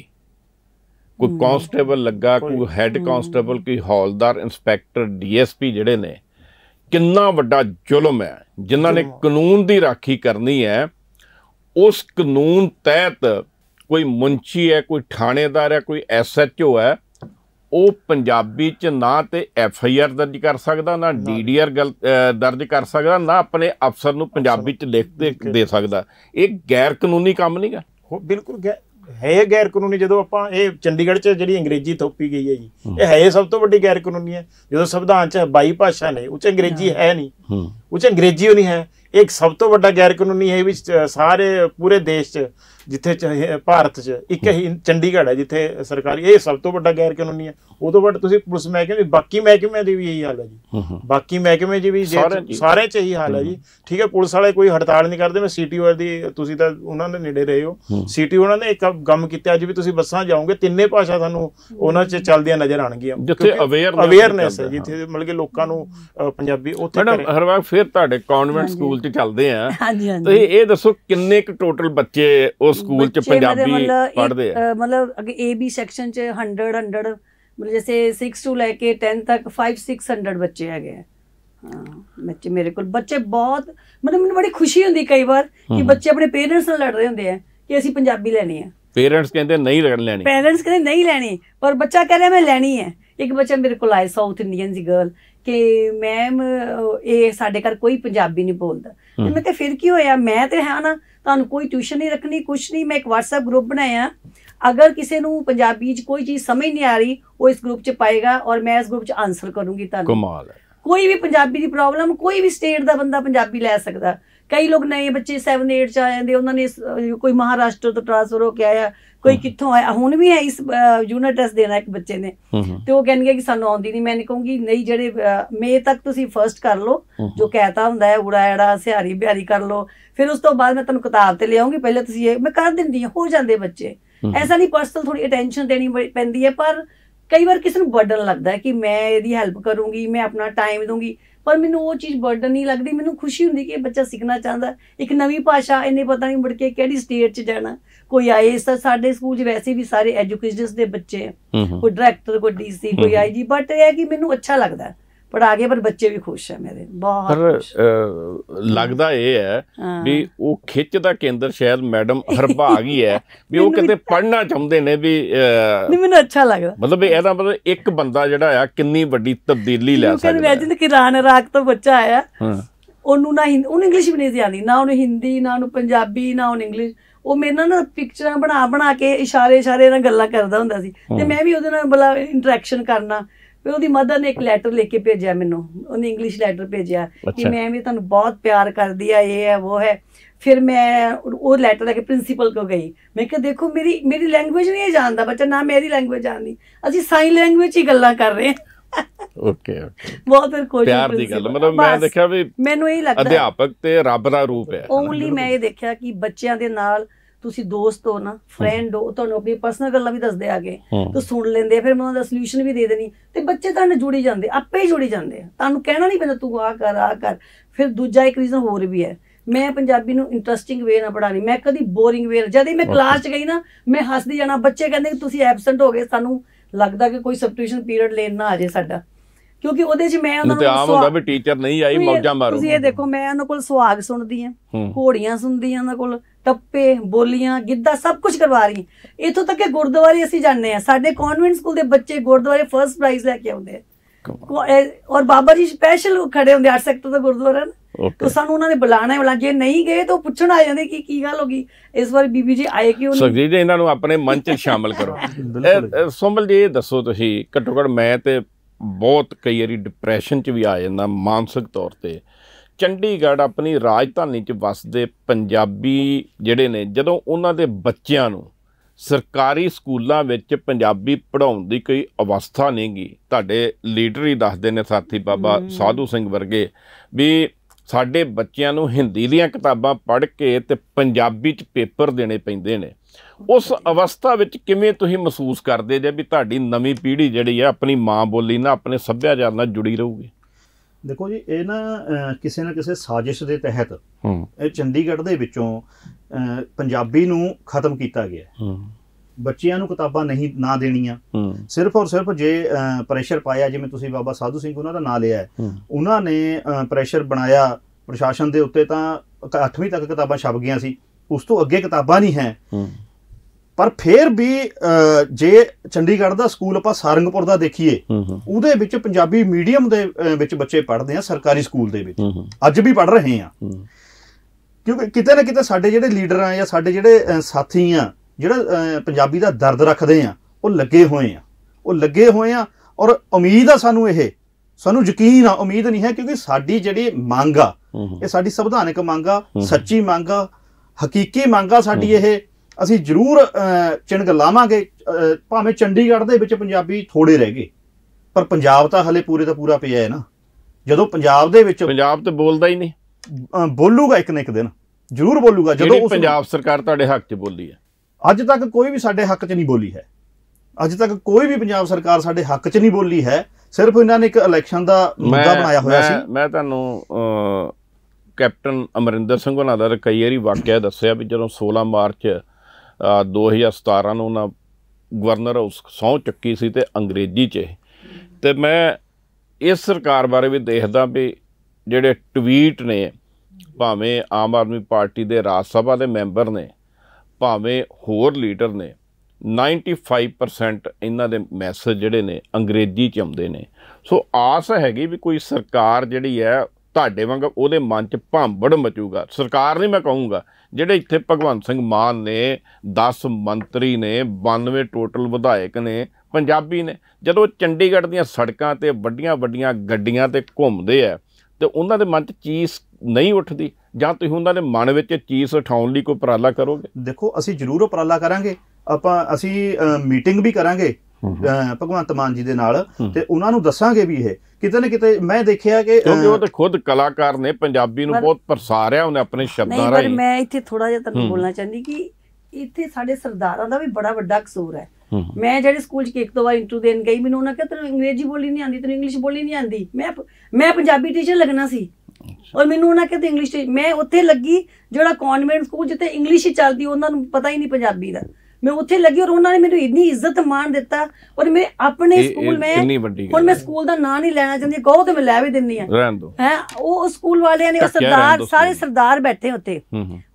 ਕੋਈ ਕਾਂਸਟੇਬਲ ਲੱਗਾ ਕੋਈ ਹੈੱਡ ਕਾਂਸਟੇਬਲ ਕੋਈ ਹੌਲਦਾਰ ਇਨਸਪੈਕਟਰ ਡੀਐਸਪੀ ਜਿਹੜੇ ਨੇ ਕਿੰਨਾ ਵੱਡਾ ਜ਼ੁਲਮ ਹੈ ਜਿਨ੍ਹਾਂ ਨੇ ਕਾਨੂੰਨ ਦੀ ਰਾਖੀ ਕਰਨੀ ਹੈ ਉਸ ਕਾਨੂੰਨ ਤਹਿਤ ਕੋਈ ਮੁੰਚੀ ਹੈ ਕੋਈ ਥਾਣੇਦਾਰ ਹੈ ਕੋਈ ਐਸਐਚਓ ਹੈ ਉਹ ਪੰਜਾਬੀ ਚ ਨਾ ਤੇ ਐਫ ਆਈ ਆਰ ਦਰਜ ਕਰ ਸਕਦਾ ਨਾ ਡੀ ਡੀ ਆਰ ਦਰਜ ਕਰ ਸਕਦਾ ਨਾ ਆਪਣੇ ਅਫਸਰ ਨੂੰ ਪੰਜਾਬੀ ਚ ਲਿਖ ਕੇ ਦੇ ਸਕਦਾ ਇਹ ਗੈਰ ਕਾਨੂੰਨੀ ਕੰਮ ਨਹੀਂਗਾ ਬਿਲਕੁਲ ਹੈ ਗੈਰ ਕਾਨੂੰਨੀ ਜਦੋਂ ਆਪਾਂ ਇਹ ਚੰਡੀਗੜ੍ਹ 'ਚ ਜਿਹੜੀ ਅੰਗਰੇਜ਼ੀ ਥੋਪੀ ਗਈ ਹੈ ਜੀ ਇਹ ਹੈ ਸਭ ਤੋਂ ਵੱਡੀ ਗੈਰ ਕਾਨੂੰਨੀ ਹੈ ਜਦੋਂ ਸੰਵਿਧਾਨ 'ਚ 22 ਭਾਸ਼ਾ ਨੇ ਉੱਚ ਅੰਗਰੇਜ਼ੀ ਹੈ ਨਹੀਂ ਉੱਚ ਅੰਗਰੇਜ਼ੀ ਹੋਣੀ ਨਹੀਂ ਹੈ ਇੱਕ ਸਭ ਤੋਂ ਵੱਡਾ ਗੈਰ ਕਾਨੂੰਨੀ ਹੈ ਵੀ ਸਾਰੇ ਪੂਰੇ ਦੇਸ਼ 'ਚ ਜਿੱਥੇ ਭਾਰਤ 'ਚ ਇੱਕ ਹੀ ਚੰਡੀਗੜ੍ਹ ਹੈ ਜਿੱਥੇ ਸਰਕਾਰੀ ਇਹ ਸਭ ਤੋਂ ਵੱਡਾ ਗੈਰ ਕਾਨੂੰਨੀ ਹੈ ਉਹ ਤੋਂ ਤੁਸੀਂ ਪੁਲਿਸ ਮਹਿਕਮੇ ਬਾਕੀ ਮਹਿਕਮੇ ਦੀ ਵੀ ਇਹੀ ਹਾਲ ਹੈ ਜੀ ਬਾਕੀ ਮਹਿਕਮੇ ਦੀ ਵੀ ਸਾਰੇ 'ਚ ਇਹੀ ਹਾਲ ਹੈ ਜੀ ਠੀਕ ਹੈ ਪੁਲਿਸ ਵਾਲੇ ਕੋਈ ਹੜਤਾਲ ਨਹੀਂ ਕਰਦੇ ਮੈਂ ਸੀਟੀਓ ਦੀ ਤੁਸੀਂ ਤਾਂ ਉਹਨਾਂ ਦੇ ਨੇੜੇ ਰਹੇ ਹੋ ਸੀਟੀਓ ਉਹਨਾਂ ਨੇ ਇੱਕ ਗੰਮ ਕੀਤਾ ਅੱਜ ਵੀ ਤੁਸੀਂ ਬੱਸਾਂ ਜਾਓਗੇ ਤਿੰਨੇ ਭਾਸ਼ਾ ਤੁਹਾਨੂੰ ਉਹਨਾਂ 'ਚ ਚੱਲਦੀਆਂ ਨਜ਼ਰ ਆਣਗੀਆਂ ਜਿੱਥੇ ਅਵੇਅਰਨੈਸ ਹੈ ਜਿੱਥੇ ਮਤਲਬ ਕਿ ਲੋਕਾਂ ਨੂੰ ਪੰਜਾਬੀ ਉੱਥੇ ਮੈਡਮ ਹਰ ਵਾਰ ਫਿਰ ਤੁਹਾਡੇ ਕਨਵੈਂਟ ਸਕੂਲ 'ਚ ਚੱਲਦੇ ਆ ਤੁਸੀਂ ਇਹ ਦੱਸੋ ਕਿੰਨੇ ਕੁ ਟੋਟਲ ਬੱਚੇ ਉਹ ਸਕੂਲ 'ਚ ਪੰਜਾਬੀ ਪੜ੍ਹਦੇ ਆ ਮਤਲਬ ਅਗੇ ਏ ਬੀ ਸੈਕਸ਼ਨ 'ਚ 100 100 ਮਤਲਬ ਜਿਵੇਂ 6 ਤੋਂ ਲੈ ਕੇ 10 ਤੱਕ 5 600 ਬੱਚੇ ਹੈਗੇ ਆ ਬੱਚੇ ਮੇਰੇ ਕੋਲ ਬੱਚੇ ਬਹੁਤ ਮਤਲਬ ਮੈਨੂੰ ਬੜੀ ਖੁਸ਼ੀ ਹੁੰਦੀ ਕਈ ਵਾਰ ਕਿ ਬੱਚੇ ਆਪਣੇ ਪੇਰੈਂਟਸ ਨਾਲ ਲੜ ਰਹੇ ਹੁੰਦੇ ਆ ਕਿ ਅਸੀਂ ਪੰਜਾਬੀ ਲੈਣੀ ਆ ਪੇਰੈਂਟਸ ਕਹਿੰਦੇ ਨਹੀਂ ਲੈਣੀ ਪੇਰੈਂਟਸ ਕਹਿੰਦੇ ਨਹੀਂ ਲੈਣੀ ਪਰ ਬੱਚਾ ਕਹਿੰਦਾ ਮੈਂ ਲੈਣੀ ਹੈ ਇੱਕ ਬੱਚਾ ਮੇਰੇ ਕੋਲ ਆਇਆ ਸਾਊਥ ਇੰਡੀਅਨ ਜੀ ਗਰਲ ਕਿ ਮੈਮ ਇਹ ਸਾਡੇ ਘਰ ਕੋਈ ਪੰਜਾਬੀ ਨਹੀਂ ਬੋਲਦਾ ਤੇ ਮੈਂ ਤੇ ਫਿਰ ਕੀ ਹੋਇਆ ਮੈਂ ਤੇ ਹਾਂ ਨਾ ਤੁਹਾਨੂੰ ਕੋਈ ਟਿਊਸ਼ਨ ਨਹੀਂ ਰੱਖਣੀ ਕੁਝ ਨਹੀਂ ਮੈਂ ਇੱਕ WhatsApp ਗਰੁੱਪ ਬਣਾਇਆ ਅਗਰ ਕਿਸੇ ਨੂੰ ਪੰਜਾਬੀ 'ਚ ਕੋਈ ਚੀਜ਼ ਸਮਝ ਨਹੀਂ ਆ ਰਹੀ ਉਹ ਇਸ ਗਰੁੱਪ 'ਚ ਪਾਏਗਾ ਔਰ ਮੈਂ ਇਸ ਗਰੁੱਪ 'ਚ ਆਨਸਰ ਕਰੂੰਗੀ ਤੁਹਾਨੂੰ ਕਮਾਲ ਹੈ ਕੋਈ ਵੀ ਪੰਜਾਬੀ ਦੀ ਪ੍ਰੋਬਲਮ ਕੋਈ ਵੀ ਸਟੇਟ ਦਾ ਬੰਦਾ ਪੰਜਾਬੀ ਲੈ ਸਕਦਾ ਕਈ ਲੋਕ ਨਵੇਂ ਬੱਚੇ 7 8 ਚ ਆ ਜਾਂਦੇ ਉਹਨਾਂ ਨੇ ਕੋਈ ਮਹਾਰਾਸ਼ਟਰ ਤੋਂ ਟ੍ਰਾਂਸਫਰ ਹੋ ਕੇ ਆਇਆ ਕੋਈ ਕਿੱਥੋਂ ਆਇਆ ਹੁਣ ਵੀ ਹੈ ਇਸ ਯੂਨਿਟ ਟੈਸਟ ਦੇਣਾ ਇੱਕ ਬੱਚੇ ਨੇ ਤੇ ਉਹ ਕਹਿਣਗੇ ਕਿ ਸਾਨੂੰ ਆਉਂਦੀ ਨਹੀਂ ਮੈਂ ਨਹੀਂ ਕਹੂੰਗੀ ਨਹੀਂ ਜਿਹੜੇ ਮੇ ਤੱਕ ਤੁਸੀਂ ਫਰਸਟ ਕਰ ਲਓ ਜੋ ਕਹਿਤਾ ਹੁੰਦਾ ਹੈ ਉੜਾ ਐੜਾ ਸਿਹਾਰੀ ਬਿਹਾਰੀ ਕਰ ਲਓ ਫਿਰ ਉਸ ਤੋਂ ਬਾਅਦ ਮੈਂ ਤੁਹਾਨੂੰ ਕਿਤਾਬ ਤੇ ਲਿਆਉਂਗੀ ਪਹਿਲੇ ਤੁਸੀਂ ਇਹ ਮੈਂ ਕਰ ਦਿੰਦੀ ਹਾਂ ਹੋ ਜਾਂਦੇ ਬੱਚੇ ਐਸਾ ਨਹੀਂ ਪਰਸਨਲ ਥੋੜੀ ਅਟੈਂਸ਼ਨ ਦੇਣੀ ਪੈਂਦੀ ਹੈ ਪਰ ਕਈ ਵਾਰ ਕਿਸ ਨੂੰ ਬਰਡਨ ਲੱਗਦਾ ਹੈ ਕਿ ਮੈਂ ਇਹਦੀ ਹੈਲਪ ਕਰੂੰਗੀ ਮੈਂ ਆਪਣਾ ਟਾਈਮ ਦੂੰਗੀ ਪਰ ਮੈਨੂੰ ਉਹ ਚੀਜ਼ ਬਰਡਨ ਨਹੀਂ ਲੱਗਦੀ ਮੈਨੂੰ ਖੁਸ਼ੀ ਹੁੰਦੀ ਕਿ ਇਹ ਬੱਚਾ ਸਿੱਖਣਾ ਚਾਹੁੰਦਾ ਇੱਕ ਨਵੀਂ ਭਾਸ਼ਾ ਇਹਨੇ ਪਤਾ ਨਹੀਂ ਮੁੜ ਕੇ ਕਿਹੜੀ ਸਟੇਟ 'ਚ ਜਾਣਾ ਕੋਈ ਆਈਐਸ ਸਾਡੇ ਸਕੂਲ 'ਚ ਵੈਸੇ ਵੀ ਸਾਰੇ ਐਜੂਕੇਸ਼ਨਸ ਦੇ ਬੱਚੇ ਆ ਕੋਈ ਡਾਇਰੈਕਟਰ ਕੋਈ ਡੀਸੀ ਕੋਈ ਆਈਜੀ ਬਟ ਇਹ ਹੈ ਕਿ ਮੈਨੂੰ ਅੱਛਾ ਲੱਗਦਾ ਪੜਾ ਕੇ ਪਰ ਬੱਚੇ ਵੀ ਖੁਸ਼ ਹੈ ਮੇਰੇ ਬਹੁਤ ਪਰ ਲੱਗਦਾ ਇਹ ਹੈ ਵੀ ਉਹ ਖਿੱਚ ਦਾ ਕੇਂਦਰ ਸ਼ਾਇਦ ਮੈਡਮ ਹਰਭਾਗ ਹੀ ਹੈ [laughs] ਵੀ ਉਹ ਕਿਤੇ ਪੜਨਾ ਚਾਹੁੰਦੇ ਨੇ ਵੀ ਨਹੀਂ ਮੈਨੂੰ ਅੱਛਾ ਲੱਗਦਾ ਮਤਲਬ ਤਾਂ ਮਤਲਬ ਇੱਕ ਬੰਦਾ ਜਿਹੜਾ ਆ ਕਿੰਨੀ ਵੱਡੀ ਤਬਦੀਲੀ ਲੈ ਸਕਦਾ ਹੈ ਯੂ ਕੈਨ ਰਾਖ ਕਿ ਰਾਨ ਤੋਂ ਬੱਚਾ ਆਇਆ ਉਹਨੂੰ ਨਾ ਉਹਨੂੰ ਇੰਗਲਿਸ਼ ਵੀ ਨਹੀਂ ਆਉਂਦੀ ਨਾ ਉਹਨੂੰ ਹਿੰਦੀ ਨਾ ਉਹਨੂੰ ਪੰਜਾਬੀ ਨਾ ਉਹਨੂੰ ਇੰਗਲਿਸ਼ ਉਹ ਮੇਰੇ ਨਾਲ ਨਾ ਪਿਕਚਰਾਂ ਬਣਾ ਬਣਾ ਕੇ ਇਸ਼ਾਰੇ ਇਸ਼ਾਰੇ ਨਾਲ ਗੱਲਾਂ ਕਰਦਾ ਹੁੰਦਾ ਸੀ ਤੇ ਮੈਂ ਵੀ ਉਹਦੇ ਨਾਲ ਬਲਾ ਇੰਟਰੈਕਸ਼ਨ ਕਰਨਾ ਫਿਰ ਉਹਦੀ ਮਦਰ ਨੇ ਇੱਕ ਲੈਟਰ ਲੈ ਕੇ ਭੇਜਿਆ ਮੈਨੂੰ ਉਹਨੇ ਇੰਗਲਿਸ਼ ਲੈਟਰ ਭੇਜਿਆ ਕਿ ਮੈਂ ਵੀ ਤੁਹਾਨੂੰ ਬਹੁਤ ਪਿਆਰ ਕਰਦੀ ਆ ਇਹ ਹੈ ਉਹ ਹੈ ਫਿਰ ਮੈਂ ਉਹ ਲੈਟਰ ਲੈ ਕੇ ਪ੍ਰਿੰਸੀਪਲ ਕੋ ਗਈ ਮੈਂ ਕਿਹਾ ਦੇਖੋ ਮੇਰੀ ਮੇਰੀ ਲੈਂਗੁਏਜ ਨਹੀਂ ਜਾਣਦਾ ਬੱਚਾ ਨਾ ਮੇਰੀ ਲੈਂਗੁਏਜ ਜਾਣਦੀ ਅਸੀਂ ਸਾਈਨ ਲੈਂਗੁਏਜ ਹੀ ਗੱਲਾਂ ਕਰ ਰਹੇ ਹਾਂ ਓਕੇ ਓਕੇ ਬਹੁਤ ਖੁਸ਼ ਪਿਆਰ ਦੀ ਗੱਲ ਮਤਲਬ ਮੈਂ ਦੇਖਿਆ ਵੀ ਮੈਨੂੰ ਇਹ ਲੱਗਦਾ ਅਧਿਆਪਕ ਤੇ ਰੱਬ ਦਾ ਰੂਪ ਹੈ ਓਨਲੀ ਮੈਂ ਇਹ ਦੇਖਿਆ ਕਿ ਬੱਚਿਆਂ ਦੇ ਨਾਲ ਤੁਸੀਂ ਦੋਸਤ ਹੋ ਨਾ ਫਰੈਂਡ ਹੋ ਤੁਹਾਨੂੰ ਆਪਣੀ ਪਰਸਨਲ ਗੱਲਾਂ ਵੀ ਦੱਸਦੇ ਆਗੇ ਤੋ ਸੁਣ ਲੈਂਦੇ ਆ ਫਿਰ ਮੈਂ ਉਹਨਾਂ ਦਾ ਸੋਲੂਸ਼ਨ ਵੀ ਦੇ ਦੇਣੀ ਤੇ ਬੱਚੇ ਤੁਹਾਨੂੰ ਜੁੜੀ ਜਾਂਦੇ ਆਪੇ ਹੀ ਜੁੜੀ ਜਾਂਦੇ ਆ ਤੁਹਾਨੂੰ ਕਹਿਣਾ ਨਹੀਂ ਪੈਂਦਾ ਤੂੰ ਆ ਕਰ ਆ ਕਰ ਫਿਰ ਦੂਜਾ ਇੱਕ ਰੀਜ਼ਨ ਹੋਰ ਵੀ ਹੈ ਮੈਂ ਪੰਜਾਬੀ ਨੂੰ ਇੰਟਰਸਟਿੰਗ ਵੇ ਨਾਲ ਪੜਾਣੀ ਮੈਂ ਕਦੀ ਬੋਰਿੰਗ ਵੇ ਜਦ ਹੀ ਮੈਂ ਕਲਾਸ 'ਚ ਗਈ ਨਾ ਮੈਂ ਹੱਸਦੀ ਜਾਣਾ ਬੱਚੇ ਕਹਿੰਦੇ ਤੁਸੀਂ ਐਬਸੈਂਟ ਹੋ ਗਏ ਸਾਨੂੰ ਲੱਗਦਾ ਕਿ ਕੋਈ ਸਬਸਟੀਟਿਊਸ਼ਨ ਪੀਰੀਅਡ ਲੈਣ ਨਾ ਆ ਜੇ ਸਾਡਾ ਕਿਉਂਕਿ ਉਹਦੇ 'ਚ ਮੈਂ ਉਹਨਾਂ ਨੂੰ ਆਮ ਹੁੰਦਾ ਵੀ ਟੀਚਰ ਨਹੀਂ ਆਈ ਮੌਜਾਂ ਮਾਰੂ ਤੁਸੀਂ ਇਹ ਦੇਖੋ ਮੈਂ ਉਹਨਾਂ ਕੋਲ ਸੁਹਾਗ ਸੁਣਦੀ ਆ ਘੋੜੀਆਂ ਸੁਣਦੀ ਆ ਉਹਨਾਂ ਕੋਲ ਟੱਪੇ ਬੋਲੀਆਂ ਗਿੱਧਾ ਸਭ ਕੁਝ ਕਰਵਾ ਰਹੀ ਇਥੋਂ ਤੱਕ ਕਿ ਗੁਰਦੁਆਰੇ ਅਸੀਂ ਜਾਂਦੇ ਆ ਸਾਡੇ ਕਨਵੈਂਟ ਸਕੂਲ ਦੇ ਬੱਚੇ ਗੁਰਦੁਆਰੇ ਫਰਸਟ ਪ੍ਰਾਈਜ਼ ਲੈ ਕੇ ਆਉਂਦੇ ਆ ਔਰ ਬਾਬਾ ਜੀ ਸਪੈਸ਼ਲ ਖੜੇ ਹੁੰਦੇ ਆ ਸੈਕਟਰ ਦਾ ਗੁਰਦੁਆਰਾ ਤਾਂ ਸਾਨੂੰ ਉਹਨਾਂ ਨੇ ਬੁਲਾਣਾ ਬੁਲਾਣਾ ਜੇ ਨਹੀਂ ਗਏ ਤਾਂ ਪੁੱਛਣ ਆ ਜਾਂਦੇ ਕਿ ਕੀ ਗੱਲ ਹੋ ਗਈ ਇਸ ਵਾਰ ਬੀਬੀ ਜੀ ਆਏ ਕਿਉਂ ਨਹੀਂ ਸੁਖਜੀਤ ਜੀ ਇਹਨਾਂ ਨੂੰ ਆਪਣੇ ਮਨ 'ਚ ਸ਼ਾਮਲ ਕਰੋ ਸੁਮਲ ਜੀ ਦੱਸੋ ਤੁਸੀਂ ਘੱਟੋ ਘੱਟ ਮੈਂ ਤੇ ਬਹੁਤ ਕਈ ਵਾਰੀ ਡਿਪਰੈਸ਼ਨ 'ਚ ਵੀ ਆ ਜਾਂਦਾ ਮਾਨਸਿਕ ਤੌਰ ਤੇ ਚੰਡੀਗੜ੍ਹ ਆਪਣੀ ਰਾਜਧਾਨੀ 'ਚ ਵਸਦੇ ਪੰਜਾਬੀ ਜਿਹੜੇ ਨੇ ਜਦੋਂ ਉਹਨਾਂ ਦੇ ਬੱਚਿਆਂ ਨੂੰ ਸਰਕਾਰੀ ਸਕੂਲਾਂ ਵਿੱਚ ਪੰਜਾਬੀ ਪੜਾਉਣ ਦੀ ਕੋਈ ਅਵਸਥਾ ਨਹੀਂਗੀ ਤੁਹਾਡੇ ਲੀਡਰ ਹੀ ਦੱਸਦੇ ਨੇ ਸਾਥੀ ਬਾਬਾ ਸਾਧੂ ਸਿੰਘ ਵਰਗੇ ਵੀ ਸਾਡੇ ਬੱਚਿਆਂ ਨੂੰ ਹਿੰਦੀ ਦੀਆਂ ਕਿਤਾਬਾਂ ਪੜ੍ਹ ਕੇ ਤੇ ਪੰਜਾਬੀ 'ਚ ਪੇਪਰ ਦੇਣੇ ਪੈਂਦੇ ਨੇ ਉਸ ਅਵਸਥਾ ਵਿੱਚ ਕਿਵੇਂ ਤੁਸੀਂ ਮਹਿਸੂਸ ਕਰਦੇ ਜੇ ਵੀ ਤੁਹਾਡੀ ਨਵੀਂ ਪੀੜ੍ਹੀ ਜਿਹੜੀ ਹੈ ਆਪਣੀ ਮਾਂ ਬੋਲੀ ਨਾਲ ਆਪਣੇ ਸੱਭਿਆਚਾਰ ਨਾਲ ਜੁੜੀ ਰਹੂਗੀ ਦੇਖੋ ਜੀ ਇਹ ਨਾ ਕਿਸੇ ਨਾ ਕਿਸੇ ਸਾਜ਼ਿਸ਼ ਦੇ ਤਹਿਤ ਇਹ ਚੰਡੀਗੜ੍ਹ ਦੇ ਵਿੱਚੋਂ ਪੰਜਾਬੀ ਨੂੰ ਖਤਮ ਕੀਤਾ ਗਿਆ ਬੱਚਿਆਂ ਨੂੰ ਕਿਤਾਬਾਂ ਨਹੀਂ ਨਾ ਦੇਣੀਆਂ ਸਿਰਫ ਔਰ ਸਿਰਫ ਜੇ ਪ੍ਰੈਸ਼ਰ ਪਾਇਆ ਜਿਵੇਂ ਤੁਸੀਂ ਬਾਬਾ ਸਾਧੂ ਸਿੰਘ ਉਹਨਾਂ ਦਾ ਨਾਂ ਲਿਆ ਉਹਨਾਂ ਨੇ ਪ੍ਰੈਸ਼ਰ ਬਣਾਇਆ ਪ੍ਰਸ਼ਾਸਨ ਦੇ ਉੱਤੇ ਤਾਂ 8ਵੀਂ ਤੱਕ ਕਿਤਾਬਾਂ ਛਪ ਗਈਆਂ ਸੀ ਉਸ ਤੋਂ ਅੱਗੇ ਕਿਤਾਬਾਂ ਨਹੀਂ ਹੈ ਪਰ ਫੇਰ ਵੀ ਜੇ ਚੰਡੀਗੜ੍ਹ ਦਾ ਸਕੂਲ ਆਪਾਂ ਸਾਰੰਗਪੁਰ ਦਾ ਦੇਖੀਏ ਉਹਦੇ ਵਿੱਚ ਪੰਜਾਬੀ ਮੀਡੀਅਮ ਦੇ ਵਿੱਚ ਬੱਚੇ ਪੜ੍ਹਦੇ ਆ ਸਰਕਾਰੀ ਸਕੂਲ ਦੇ ਵਿੱਚ ਅੱਜ ਵੀ ਪੜ੍ਹ ਰਹੇ ਆ ਕਿਉਂਕਿ ਕਿਤੇ ਨਾ ਕਿਤੇ ਸਾਡੇ ਜਿਹੜੇ ਲੀਡਰ ਆ ਜਾਂ ਸਾਡੇ ਜਿਹੜੇ ਸਾਥੀ ਆ ਜਿਹੜਾ ਪੰਜਾਬੀ ਦਾ ਦਰਦ ਰੱਖਦੇ ਆ ਉਹ ਲੱਗੇ ਹੋਏ ਆ ਉਹ ਲੱਗੇ ਹੋਏ ਆ ਔਰ ਉਮੀਦ ਆ ਸਾਨੂੰ ਇਹ ਸਾਨੂੰ ਯਕੀਨ ਆ ਉਮੀਦ ਨਹੀਂ ਹੈ ਕਿਉਂਕਿ ਸਾਡੀ ਜਿਹੜੀ ਮੰਗ ਆ ਇਹ ਸਾਡੀ ਸੰਵਿਧਾਨਿਕ ਮੰਗ ਆ ਸੱਚੀ ਮੰਗ ਆ ਹਕੀਕੀ ਮੰਗ ਆ ਸਾਡੀ ਇਹ ਅਸੀਂ ਜ਼ਰੂਰ ਚਿੰਗ ਲਾਵਾਂਗੇ ਭਾਵੇਂ ਚੰਡੀਗੜ੍ਹ ਦੇ ਵਿੱਚ ਪੰਜਾਬੀ ਥੋੜੇ ਰਹਿ ਗਏ ਪਰ ਪੰਜਾਬ ਤਾਂ ਹਲੇ ਪੂਰੇ ਦਾ ਪੂਰਾ ਪਿਆ ਹੈ ਨਾ ਜਦੋਂ ਪੰਜਾਬ ਦੇ ਵਿੱਚ ਪੰਜਾਬ ਤੇ ਬੋਲਦਾ ਹੀ ਨਹੀਂ ਬੋਲੂਗਾ ਇੱਕ ਨਾ ਇੱਕ ਦਿਨ ਜ਼ਰੂਰ ਬੋਲੂਗਾ ਜਦੋਂ ਪੰਜਾਬ ਸਰਕਾਰ ਤੁਹਾਡੇ ਹੱਕ 'ਚ ਬੋਲੀ ਹੈ ਅੱਜ ਤੱਕ ਕੋਈ ਵੀ ਸਾਡੇ ਹੱਕ 'ਚ ਨਹੀਂ ਬੋਲੀ ਹੈ ਅੱਜ ਤੱਕ ਕੋਈ ਵੀ ਪੰਜਾਬ ਸਰਕਾਰ ਸਾਡੇ ਹੱਕ 'ਚ ਨਹੀਂ ਬੋਲੀ ਹੈ ਸਿਰਫ ਇਹਨਾਂ ਨੇ ਇੱਕ ਇਲੈਕਸ਼ਨ ਦਾ ਮੁੱਦਾ ਬਣਾਇਆ ਹੋਇਆ ਸੀ ਮੈਂ ਤੁਹਾਨੂੰ ਕੈਪਟਨ ਅਮਰਿੰਦਰ ਸਿੰਘ ਉਹਨਾਂ ਦਾ ਕਈ ਵਾਰੀ ਵਾਕਿਆ ਦੱਸਿਆ ਵੀ ਜਦੋਂ 16 ਮਾਰਚ 2017 ਨੂੰ ਉਹਨਾਂ ਗਵਰਨਰ ਹਾਊਸ ਸੌ ਚੱਕੀ ਸੀ ਤੇ ਅੰਗਰੇਜ਼ੀ 'ਚ ਤੇ ਮੈਂ ਇਸ ਸਰਕਾਰ ਬਾਰੇ ਵੀ ਦੇਖਦਾ ਵੀ ਜਿਹੜੇ ਟਵੀਟ ਨੇ ਭਾਵੇਂ ਆਮ ਆਦਮੀ ਪਾਰਟੀ ਦੇ ਰਾਜ ਸਭਾ ਦੇ ਮੈਂਬਰ ਨੇ ਭਾਵੇਂ ਹੋਰ ਲੀਡਰ ਨੇ 95% ਇਹਨਾਂ ਦੇ ਮੈਸੇਜ ਜਿਹੜੇ ਨੇ ਅੰਗਰੇਜ਼ੀ ਚ ਆਉਂਦੇ ਨੇ ਸੋ ਆਸ ਹੈਗੀ ਵੀ ਕੋਈ ਸਰਕਾਰ ਜਿਹੜੀ ਹੈ ਤੁਹਾਡੇ ਵਾਂਗ ਉਹਦੇ ਮਨ 'ਚ ਭਾਂਬੜ ਮਚੂਗਾ ਸਰਕਾਰ ਨਹੀਂ ਮੈਂ ਕਹੂੰਗਾ ਜਿਹੜੇ ਇੱਥੇ ਭਗਵੰਤ ਸਿੰਘ ਮਾਨ ਨੇ 10 ਮੰਤਰੀ ਨੇ 92 ਟੋਟਲ ਵਿਧਾਇਕ ਨੇ ਪੰਜਾਬੀ ਨੇ ਜਦੋਂ ਚੰਡੀਗੜ੍ਹ ਦੀਆਂ ਸੜਕਾਂ ਤੇ ਵੱਡੀਆਂ ਵੱਡੀਆਂ ਗੱਡੀਆਂ ਤੇ ਘੁੰਮਦੇ ਆ ਤੇ ਉਹਨਾਂ ਦੇ ਮਨ 'ਚ ਚੀਜ਼ ਨਹੀਂ ਉੱਠਦੀ ਜਾਂ ਤੁਸੀਂ ਉਹਨਾਂ ਦੇ ਮਨ ਵਿੱਚ ਚੀਜ਼ ਉਠਾਉਣ ਲਈ ਕੋਈ ਉਪਰਾਲਾ ਕਰੋਗੇ ਦੇਖੋ ਅਸੀਂ ਜ਼ਰੂਰ ਉਪਰਾਲਾ ਕਰਾਂਗੇ ਆਪਾਂ ਅਸੀਂ ਮੀਟਿੰਗ ਵੀ ਕਰਾਂਗੇ ਭਗਵੰਤ ਮਾਨ ਜੀ ਦੇ ਨਾਲ ਤੇ ਉਹਨਾਂ ਨੂੰ ਦੱਸਾਂਗੇ ਵੀ ਇਹ ਕਿਤੇ ਨਾ ਕਿਤੇ ਮੈਂ ਦੇਖਿਆ ਕਿ ਕਿਉਂਕਿ ਉਹ ਤਾਂ ਖੁਦ ਕਲਾਕਾਰ ਨੇ ਪੰਜਾਬੀ ਨੂੰ ਬਹੁਤ ਪ੍ਰਸਾਰਿਆ ਉਹਨੇ ਆਪਣੇ ਸ਼ਬਦਾਂ ਰਾਹੀਂ ਨਹੀਂ ਪਰ ਮੈਂ ਇੱਥੇ ਥੋੜਾ ਜਿਹਾ ਤੁਹਾਨੂੰ ਬੋਲਣਾ ਚਾਹੁੰਦੀ ਕਿ ਇੱਥੇ ਸਾਡੇ ਸਰਦਾਰਾਂ ਦਾ ਵੀ ਬੜਾ ਵੱਡਾ ਕਸੂਰ ਹੈ ਮੈਂ ਜਿਹੜੇ ਸਕੂਲ 'ਚ ਇੱਕ ਦੋ ਵਾਰ ਇੰਟਰਵਿਊ ਦੇਣ ਗਈ ਮੈਨੂੰ ਉਹਨਾਂ ਕਿਹਾ ਤੈਨੂੰ ਅੰਗਰੇਜ਼ੀ ਬੋਲੀ ਨਹੀਂ ਆਉਂਦੀ ਤੈਨੂੰ ਇੰਗਲਿਸ਼ ਬੋਲੀ ਨਹੀਂ ਆਉਂਦੀ ਮੈਂ ਮੈਂ ਪੰਜਾਬੀ ਟੀਚਰ ਲੱਗਣਾ ਸੀ ਔਰ ਮੈਨੂੰ ਉਹਨਾਂ ਕਿਹਾ ਤੇ ਇੰਗਲਿਸ਼ ਮੈਂ ਉੱਥੇ ਲੱਗੀ ਜਿਹੜਾ ਕਨਵੈਂਟ ਸਕੂਲ ਜਿੱਥੇ ਇੰਗਲਿਸ਼ ਹੀ ਚੱਲਦੀ ਉਹਨਾਂ ਨੂੰ ਪਤਾ ਹੀ ਨਹੀਂ ਪੰਜਾਬੀ ਦਾ ਮੈਂ ਉੱਥੇ ਲੱਗੀ ਔਰ ਉਹਨਾਂ ਨੇ ਮੈਨੂੰ ਇੰਨੀ ਇੱਜ਼ਤ ਮਾਣ ਦਿੱਤਾ ਔਰ ਮੈਂ ਆਪਣੇ ਸਕੂਲ ਮੈਂ ਹੁਣ ਮੈਂ ਸਕੂਲ ਦਾ ਨਾਂ ਨਹੀਂ ਲੈਣਾ ਚਾਹੁੰਦੀ ਕਹੋ ਤੇ ਮੈਂ ਲੈ ਵੀ ਦਿੰਨੀ ਆ ਰਹਿਣ ਹੈ ਉਹ ਸਕੂਲ ਵਾਲਿਆਂ ਨੇ ਸਰਦਾਰ ਸਾਰੇ ਸਰਦਾਰ ਬੈਠੇ ਉੱਤੇ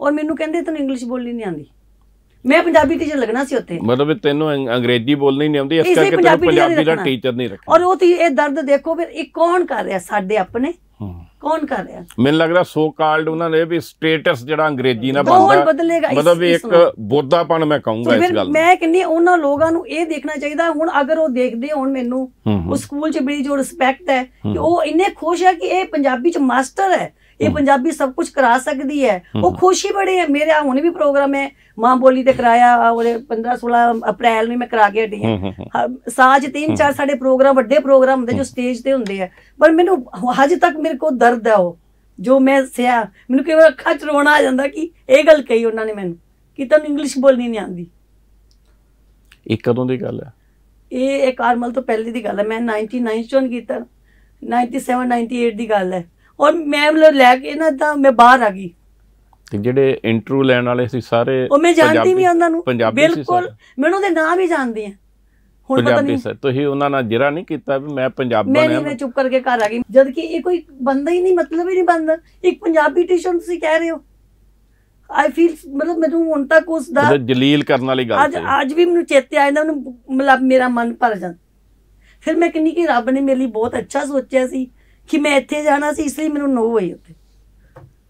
ਔਰ ਮੈਨੂੰ ਕਹਿੰਦੇ ਤੈਨੂੰ ਇੰਗਲਿਸ਼ ਬੋਲਣੀ ਨਹੀਂ ਆਉਂਦੀ ਮੈਂ ਪੰਜਾਬੀ ਟੀਚਰ ਲੱਗਣਾ ਸੀ ਉੱਥੇ ਮਤਲਬ ਤੈਨੂੰ ਅੰਗਰੇਜ਼ੀ ਬੋਲਣੀ ਨਹੀਂ ਆਉਂਦੀ ਇਸ ਕਰਕੇ ਤੈਨੂੰ ਪੰਜਾਬੀ ਦਾ ਟੀਚਰ ਨਹੀਂ ਰੱਖਿਆ ਔਰ ਉਹ ਤੇ ਇਹ ਦਰਦ ਦੇਖੋ ਫਿਰ ਇਹ ਕੌਣ ਕਰ ਰਿਹਾ ਸਾਡੇ ਆਪਣੇ ਕੌਣ ਕਰ ਰਿਹਾ ਮੈਨੂੰ ਲੱਗਦਾ ਸੋ ਕਾਲਡ ਉਹਨਾਂ ਨੇ ਵੀ ਸਟੇਟਸ ਜਿਹੜਾ ਅੰਗਰੇਜ਼ੀ ਨਾਲ ਬਦਲੇਗਾ ਮਤਲਬ ਇੱਕ ਬੋਧਾਪਨ ਮੈਂ ਕਹੂੰਗਾ ਇਸ ਗੱਲ ਮੈਂ ਕਹਿੰਦੀ ਉਹਨਾਂ ਲੋਕਾਂ ਨੂੰ ਇਹ ਦੇਖਣਾ ਚਾਹੀਦਾ ਹੁਣ ਅਗਰ ਉਹ ਦੇਖਦੇ ਹੋਣ ਮੈਨੂੰ ਉਹ ਸਕੂਲ 'ਚ ਬੜੀ ਜੋ ਰਿਸਪੈਕਟ ਹੈ ਕਿ ਉਹ ਇੰਨੇ ਖੁਸ਼ ਹੈ ਕਿ ਇਹ ਪੰਜਾਬੀ 'ਚ ਮਾਸਟਰ ਹੈ ਇਹ ਪੰਜਾਬੀ ਸਭ ਕੁਝ ਕਰਾ ਸਕਦੀ ਹੈ ਉਹ ਖੁਸ਼ੀ ਬੜੇ ਹੈ ਮੇਰੇ ਹੁਣ ਵੀ ਪ੍ਰੋਗਰਾਮ ਹੈ ਮਾਂ ਬੋਲੀ ਤੇ ਕਰਾਇਆ ਉਹਦੇ 15 16 ਅਪ੍ਰੈਲ ਨੂੰ ਮੈਂ ਕਰਾ ਕੇ ਹਟੀ ਹਾਂ ਸਾਜ ਤਿੰਨ ਚਾਰ ਸਾਡੇ ਪ੍ਰੋਗਰਾਮ ਵੱਡੇ ਪ੍ਰੋਗਰਾਮ ਹੁੰਦੇ ਜੋ ਸਟੇਜ ਤੇ ਹੁੰਦੇ ਆ ਪਰ ਮੈਨੂੰ ਹਜੇ ਤੱਕ ਮੇਰੇ ਕੋਲ ਦਰਦ ਹੈ ਉਹ ਜੋ ਮੈਂ ਸਿਆ ਮੈਨੂੰ ਕਿਵੇਂ ਅੱਖਾਂ 'ਚ ਰੋਣਾ ਆ ਜਾਂਦਾ ਕਿ ਇਹ ਗੱਲ ਕਹੀ ਉਹਨਾਂ ਨੇ ਮੈਨੂੰ ਕਿ ਤੈਨੂੰ ਇੰਗਲਿਸ਼ ਬੋਲਣੀ ਨਹੀਂ ਆਉਂਦੀ ਇਹ ਕਦੋਂ ਦੀ ਗੱਲ ਹੈ ਇਹ ਇੱਕ ਆਰਮਲ ਤੋਂ ਪਹਿਲੇ ਦੀ ਗੱਲ ਹੈ ਮੈਂ 99 ਚੋਂ ਕੀਤਾ 97 98 ਦੀ ਗੱਲ ਹੈ ਔਰ ਮੈਂ ਲੈ ਕੇ ਨਾ ਤਾਂ ਮੈਂ ਬਾਹਰ ਆ ਗਈ ਤੇ ਜਿਹੜੇ ਇੰਟਰਵਿਊ ਲੈਣ ਵਾਲੇ ਸੀ ਸਾਰੇ ਉਹ ਮੈਂ ਜਾਣਦੀ ਵੀ ਉਹਨਾਂ ਨੂੰ ਬਿਲਕੁਲ ਮੈਨੂੰ ਉਹਦੇ ਨਾਮ ਵੀ ਜਾਣਦੀ ਆ ਹੁਣ ਪਤਾ ਨਹੀਂ ਸਰ ਤੁਸੀਂ ਉਹਨਾਂ ਨਾਲ ਜਿਹੜਾ ਨਹੀਂ ਕੀਤਾ ਵੀ ਮੈਂ ਪੰਜਾਬਣ ਬਣਿਆ ਮੈਂ ਮੈਂ ਚੁੱਪ ਕਰਕੇ ਘਰ ਆ ਗਈ ਜਦ ਕਿ ਇਹ ਕੋਈ ਬੰਦਾ ਹੀ ਨਹੀਂ ਮਤਲਬ ਹੀ ਨਹੀਂ ਬੰਦਾ ਇੱਕ ਪੰਜਾਬੀ ਟੀਸ਼ਰਟ ਤੁਸੀਂ ਕਹਿ ਰਹੇ ਹੋ ਆਈ ਫੀਲ ਮਤਲਬ ਮੈਨੂੰ ਹੁਣ ਤੱਕ ਉਸ ਦਾ ਜਲੀਲ ਕਰਨ ਵਾਲੀ ਗੱਲ ਅੱਜ ਅੱਜ ਵੀ ਮੈਨੂੰ ਚੇਤੇ ਆਇਆ ਜਾਂਦਾ ਉਹਨੂੰ ਮਤਲਬ ਮੇਰਾ ਮਨ ਭਰ ਜਾਂਦਾ ਫਿਰ ਮੈਂ ਕਿੰਨੀ ਕਿ ਰੱਬ ਨੇ ਮੇਰੇ ਲਈ ਬਹੁਤ ਅੱਛਾ ਸੋਚਿਆ ਸੀ ਕਿ ਮੈਂ ਇੱਥੇ ਜਾਣਾ ਸੀ ਇਸ ਲਈ ਮੈਨੂੰ ਨੋ ਹੋਈ ਉੱਥੇ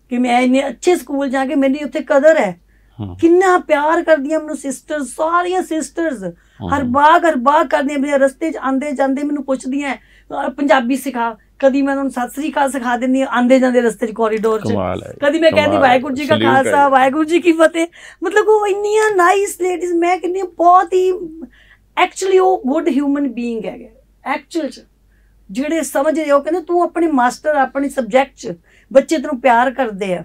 ਕਿ ਮੈਂ ਇੰਨੇ ਅੱਛੇ ਸਕੂਲ ਜਾ ਕੇ ਮੇਰੀ ਉੱਥੇ ਕਦਰ ਹੈ ਕਿੰਨਾ ਪਿਆਰ ਕਰਦੀਆਂ ਮੈਨੂੰ ਸਿਸਟਰ ਸਾਰੀਆਂ ਸਿਸਟਰਸ ਹਰ ਬਾਗ ਹਰ ਬਾਗ ਕਰਦੀਆਂ ਮੇਰੇ ਰਸਤੇ 'ਚ ਆਂਦੇ ਜਾਂਦੇ ਮੈਨੂੰ ਪੁੱਛਦੀਆਂ ਪੰਜਾਬੀ ਸਿਖਾ ਕਦੀ ਮੈਂ ਉਹਨਾਂ ਨੂੰ ਸਤਿ ਸ੍ਰੀ ਅਕਾਲ ਸਿਖਾ ਦਿੰਦੀ ਆਂਦੇ ਜਾਂਦੇ ਰਸਤੇ 'ਚ ਕੋਰੀਡੋਰ 'ਚ ਕਦੀ ਮੈਂ ਕਹਿੰਦੀ ਵਾਹਿਗੁਰੂ ਜੀ ਦਾ ਖਾਲਸਾ ਵਾਹਿਗੁਰੂ ਜੀ ਕੀ ਫਤਿਹ ਮਤਲਬ ਉਹ ਇੰਨੀਆਂ ਨਾਈਸ ਲੇਡੀਜ਼ ਮੈਂ ਕਹਿੰਦੀ ਬਹੁਤ ਹੀ ਐਕਚੁਅਲੀ ਉਹ ਗੁੱਡ ਹਿਊਮਨ ਬੀਇੰਗ ਹੈਗੇ ਐਕਚੁਅਲ 'ਚ ਜਿਹੜੇ ਸਮਝਦੇ ਉਹ ਕਹਿੰਦੇ ਤੂੰ ਆਪਣੇ ਮਾਸਟਰ ਆਪਣੇ ਸਬਜੈਕਟ ਚ ਬੱਚੇ ਤੈਨੂੰ ਪਿਆਰ ਕਰਦੇ ਆ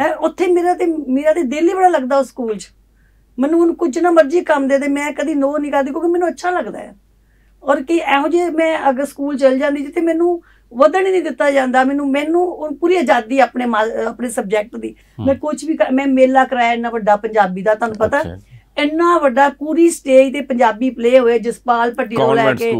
ਹੈ ਉੱਥੇ ਮੇਰਾ ਤੇ ਮੇਰਾ ਤੇ ਦਿਲ ਹੀ ਬੜਾ ਲੱਗਦਾ ਉਸ ਸਕੂਲ 'ਚ ਮੈਨੂੰ ਉਹਨ ਕੁਝ ਨਾ ਮਰਜ਼ੀ ਕੰਮ ਦੇ ਦੇ ਮੈਂ ਕਦੀ ਨੋ ਨਹੀਂ ਕਰਦੀ ਕਿਉਂਕਿ ਮੈਨੂੰ ਅੱਛਾ ਲੱਗਦਾ ਹੈ ਔਰ ਕਿ ਇਹੋ ਜੇ ਮੈਂ ਅਗਰ ਸਕੂਲ ਚਲ ਜਾਂਦੀ ਜਿੱਥੇ ਮੈਨੂੰ ਵਧਣ ਹੀ ਨਹੀਂ ਦਿੱਤਾ ਜਾਂਦਾ ਮੈਨੂੰ ਮੈਨੂੰ ਉਹ ਪੂਰੀ ਆਜ਼ਾਦੀ ਆਪਣੇ ਆਪਣੇ ਸਬਜੈਕਟ ਦੀ ਮੈਂ ਕੁਝ ਵੀ ਮੈਂ ਮੇਲਾ ਕਰਾਇਆ ਇੰਨਾ ਵੱਡਾ ਪੰਜਾਬੀ ਦਾ ਤੁਹਾਨੂੰ ਪਤਾ ਇੰਨਾ ਵੱਡਾ ਪੂਰੀ ਸਟੇਜ ਤੇ ਪੰਜਾਬੀ ਪਲੇ ਹੋਏ ਜਸਪਾਲ ਪੱਟੀ ਨੂੰ ਲੈ ਕੇ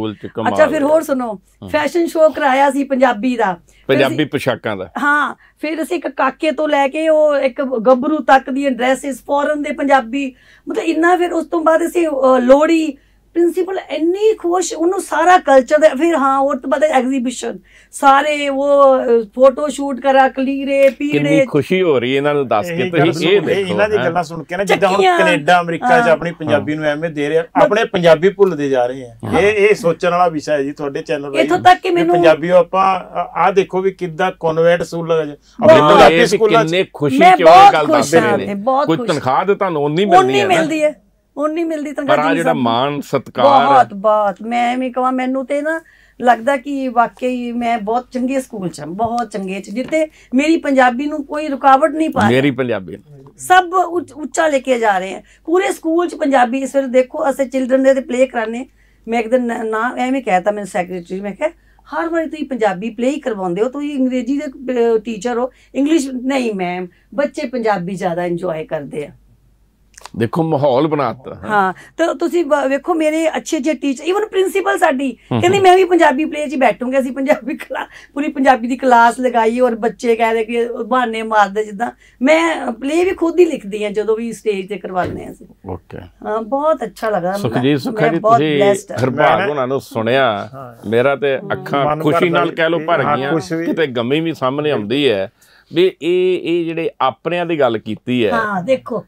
ਅੱਛਾ ਫਿਰ ਹੋਰ ਸੁਣੋ ਫੈਸ਼ਨ ਸ਼ੋਅ ਕਰਾਇਆ ਸੀ ਪੰਜਾਬੀ ਦਾ ਪੰਜਾਬੀ ਪੋਸ਼ਾਕਾਂ ਦਾ ਹਾਂ ਫਿਰ ਅਸੀਂ ਇੱਕ ਕਾਕੇ ਤੋਂ ਲੈ ਕੇ ਉਹ ਇੱਕ ਗੱਭਰੂ ਤੱਕ ਦੀ ਡਰੈਸਸ ਫੋਰਨ ਦੇ ਪੰਜਾਬੀ ਮਤਲਬ ਇੰਨਾ ਫਿਰ ਉਸ ਤੋਂ ਬਾਅਦ ਅਸੀਂ ਲੋੜੀ ਪ੍ਰਿੰਸੀਪਲ ਇੰਨੀ ਖੁਸ਼ ਉਹਨੂੰ ਸਾਰਾ ਕਲਚਰ ਦਾ ਫਿਰ ਹਾਂ ਉਹ ਤੋਂ ਬਾਅਦ ਐਗਜ਼ੀਬਿਸ਼ਨ ਸਾਰੇ ਉਹ ਫੋਟੋ ਸ਼ੂਟ ਕਰਾ ਕਲੀਰੇ ਪੀੜੇ ਕਿੰਨੀ ਖੁਸ਼ੀ ਹੋ ਰਹੀ ਇਹਨਾਂ ਨੂੰ ਦੱਸ ਕੇ ਤੁਸੀਂ ਇਹ ਦੇਖੋ ਇਹਨਾਂ ਦੀ ਗੱਲਾਂ ਸੁਣ ਕੇ ਨਾ ਜਿੱਦਾਂ ਹੁਣ ਕੈਨੇਡਾ ਅਮਰੀਕਾ 'ਚ ਆਪਣੀ ਪੰਜਾਬੀ ਨੂੰ ਐਵੇਂ ਦੇ ਰਹੇ ਆਪਣੇ ਪੰਜਾਬੀ ਭੁੱਲਦੇ ਜਾ ਰਹੇ ਆ ਇਹ ਇਹ ਸੋਚਣ ਵਾਲਾ ਵਿਸ਼ਾ ਹੈ ਜੀ ਤੁਹਾਡੇ ਚੈਨਲ ਦਾ ਇੱਥੋਂ ਤੱਕ ਕਿ ਮੈਨੂੰ ਪੰਜਾਬੀ ਆਪਾਂ ਆ ਦੇਖੋ ਵੀ ਕਿੱਦਾਂ ਕਨਵੈਂਟ ਸਕੂਲ ਜਾ ਆਪਣੇ ਪੰਜਾਬੀ ਸਕੂਲਾਂ 'ਚ ਕਿੰਨੇ ਖੁਸ਼ੀ ਕਿਉਂ ਗੱਲ ਦੱਸਦੇ ਨੇ ਕੋਈ ਤਨਖਾਹ ਤਾਂ ਤੁਹਾਨੂੰ ਉਨੀ ਮਿਲਦੀ ਹੈ ਹੁਣ ਨਹੀਂ ਮਿਲਦੀ ਤਨਖਾਹ ਪਰ ਜਿਹੜਾ ਮਾਣ ਸਤਕਾਰ ਬਹੁਤ ਬਹੁਤ ਮੈਂ ਵੀ ਕਹਾਂ ਮੈਨੂੰ ਤੇ ਨਾ ਲੱਗਦਾ ਕਿ ਵਾਕਈ ਮੈਂ ਬਹੁਤ ਚੰਗੇ ਸਕੂਲ ਚ ਬਹੁਤ ਚੰਗੇ ਚ ਜਿੱਤੇ ਮੇਰੀ ਪੰਜਾਬੀ ਨੂੰ ਕੋਈ ਰੁਕਾਵਟ ਨਹੀਂ ਪਾ ਮੇਰੀ ਪੰਜਾਬੀ ਸਭ ਉੱਚਾ ਲੈ ਕੇ ਜਾ ਰਹੇ ਆ ਪੂਰੇ ਸਕੂਲ ਚ ਪੰਜਾਬੀ ਇਸ ਵੇਲੇ ਦੇਖੋ ਅਸੀਂ ਚਿਲड्रन ਦੇ ਤੇ ਪਲੇ ਕਰਾਣੇ ਮੈਂ ਇੱਕ ਦਿਨ ਨਾ ਐਵੇਂ ਕਹਿਤਾ ਮੈਨੂੰ ਸੈਕਟਰੀ ਮੈਂ ਕਿਹਾ ਹਰ ਵਾਰੀ ਤੁਸੀਂ ਪੰਜਾਬੀ ਪਲੇ ਹੀ ਕਰਵਾਉਂਦੇ ਹੋ ਤੁਸੀਂ ਅੰਗਰੇਜ਼ੀ ਦੇ ਟੀਚਰ ਹੋ ਇੰਗਲਿਸ਼ ਨਹੀਂ ਮੈਮ ਬੱਚੇ ਪੰਜਾਬੀ ਜ਼ਿਆਦਾ ਇੰਜੋਏ ਕਰਦੇ ਆ ਦੇਖੋ ਮਾਹੌਲ ਬਣਾਤਾ ਹਾਂ ਤਾਂ ਤੁਸੀਂ ਵੇਖੋ ਮੇਰੇ ਅੱਛੇ ਜਿਹੇ ਟੀਚਰ ਇਵਨ ਪ੍ਰਿੰਸੀਪਲ ਸਾਡੀ ਕਹਿੰਦੀ ਮੈਂ ਵੀ ਪੰਜਾਬੀ ਪਲੇਅ 'ਚ ਬੈਠੂੰਗੀ ਅਸੀਂ ਪੰਜਾਬੀ ਕਲਾਸ ਪੂਰੀ ਪੰਜਾਬੀ ਦੀ ਕਲਾਸ ਲਗਾਈ ਔਰ ਬੱਚੇ ਕਹਿੰਦੇ ਕਿ ਬਹਾਨੇ ਮਾਰਦੇ ਜਿੱਦਾਂ ਮੈਂ ਪਲੇ ਵੀ ਖੁਦ ਹੀ ਲਿਖਦੀ ਆ ਜਦੋਂ ਵੀ ਸਟੇਜ ਤੇ ਕਰਵਾਉਂਦੇ ਆ ਅਸੀਂ ਓਕੇ ਹਾਂ ਬਹੁਤ ਅੱਛਾ ਲੱਗਾ ਸੁਖਜੀਤ ਸੁਖਰੀ ਤੁਸੀਂ ਹਰਪਾਲ ਉਹਨਾਂ ਨੂੰ ਸੁਣਿਆ ਮੇਰਾ ਤੇ ਅੱਖਾਂ ਖੁਸ਼ੀ ਨਾਲ ਕਹਿ ਲੋ ਭਰ ਗਈਆਂ ਕਿਤੇ ਗਮੀ ਵੀ ਸਾਹਮਣੇ ਆਉਂਦੀ ਹੈ ਵੀ ਇਹ ਇਹ ਜਿਹੜੇ ਆਪਣਿਆਂ ਦੀ ਗੱਲ ਕੀਤੀ ਹੈ ਹਾਂ ਦੇਖੋ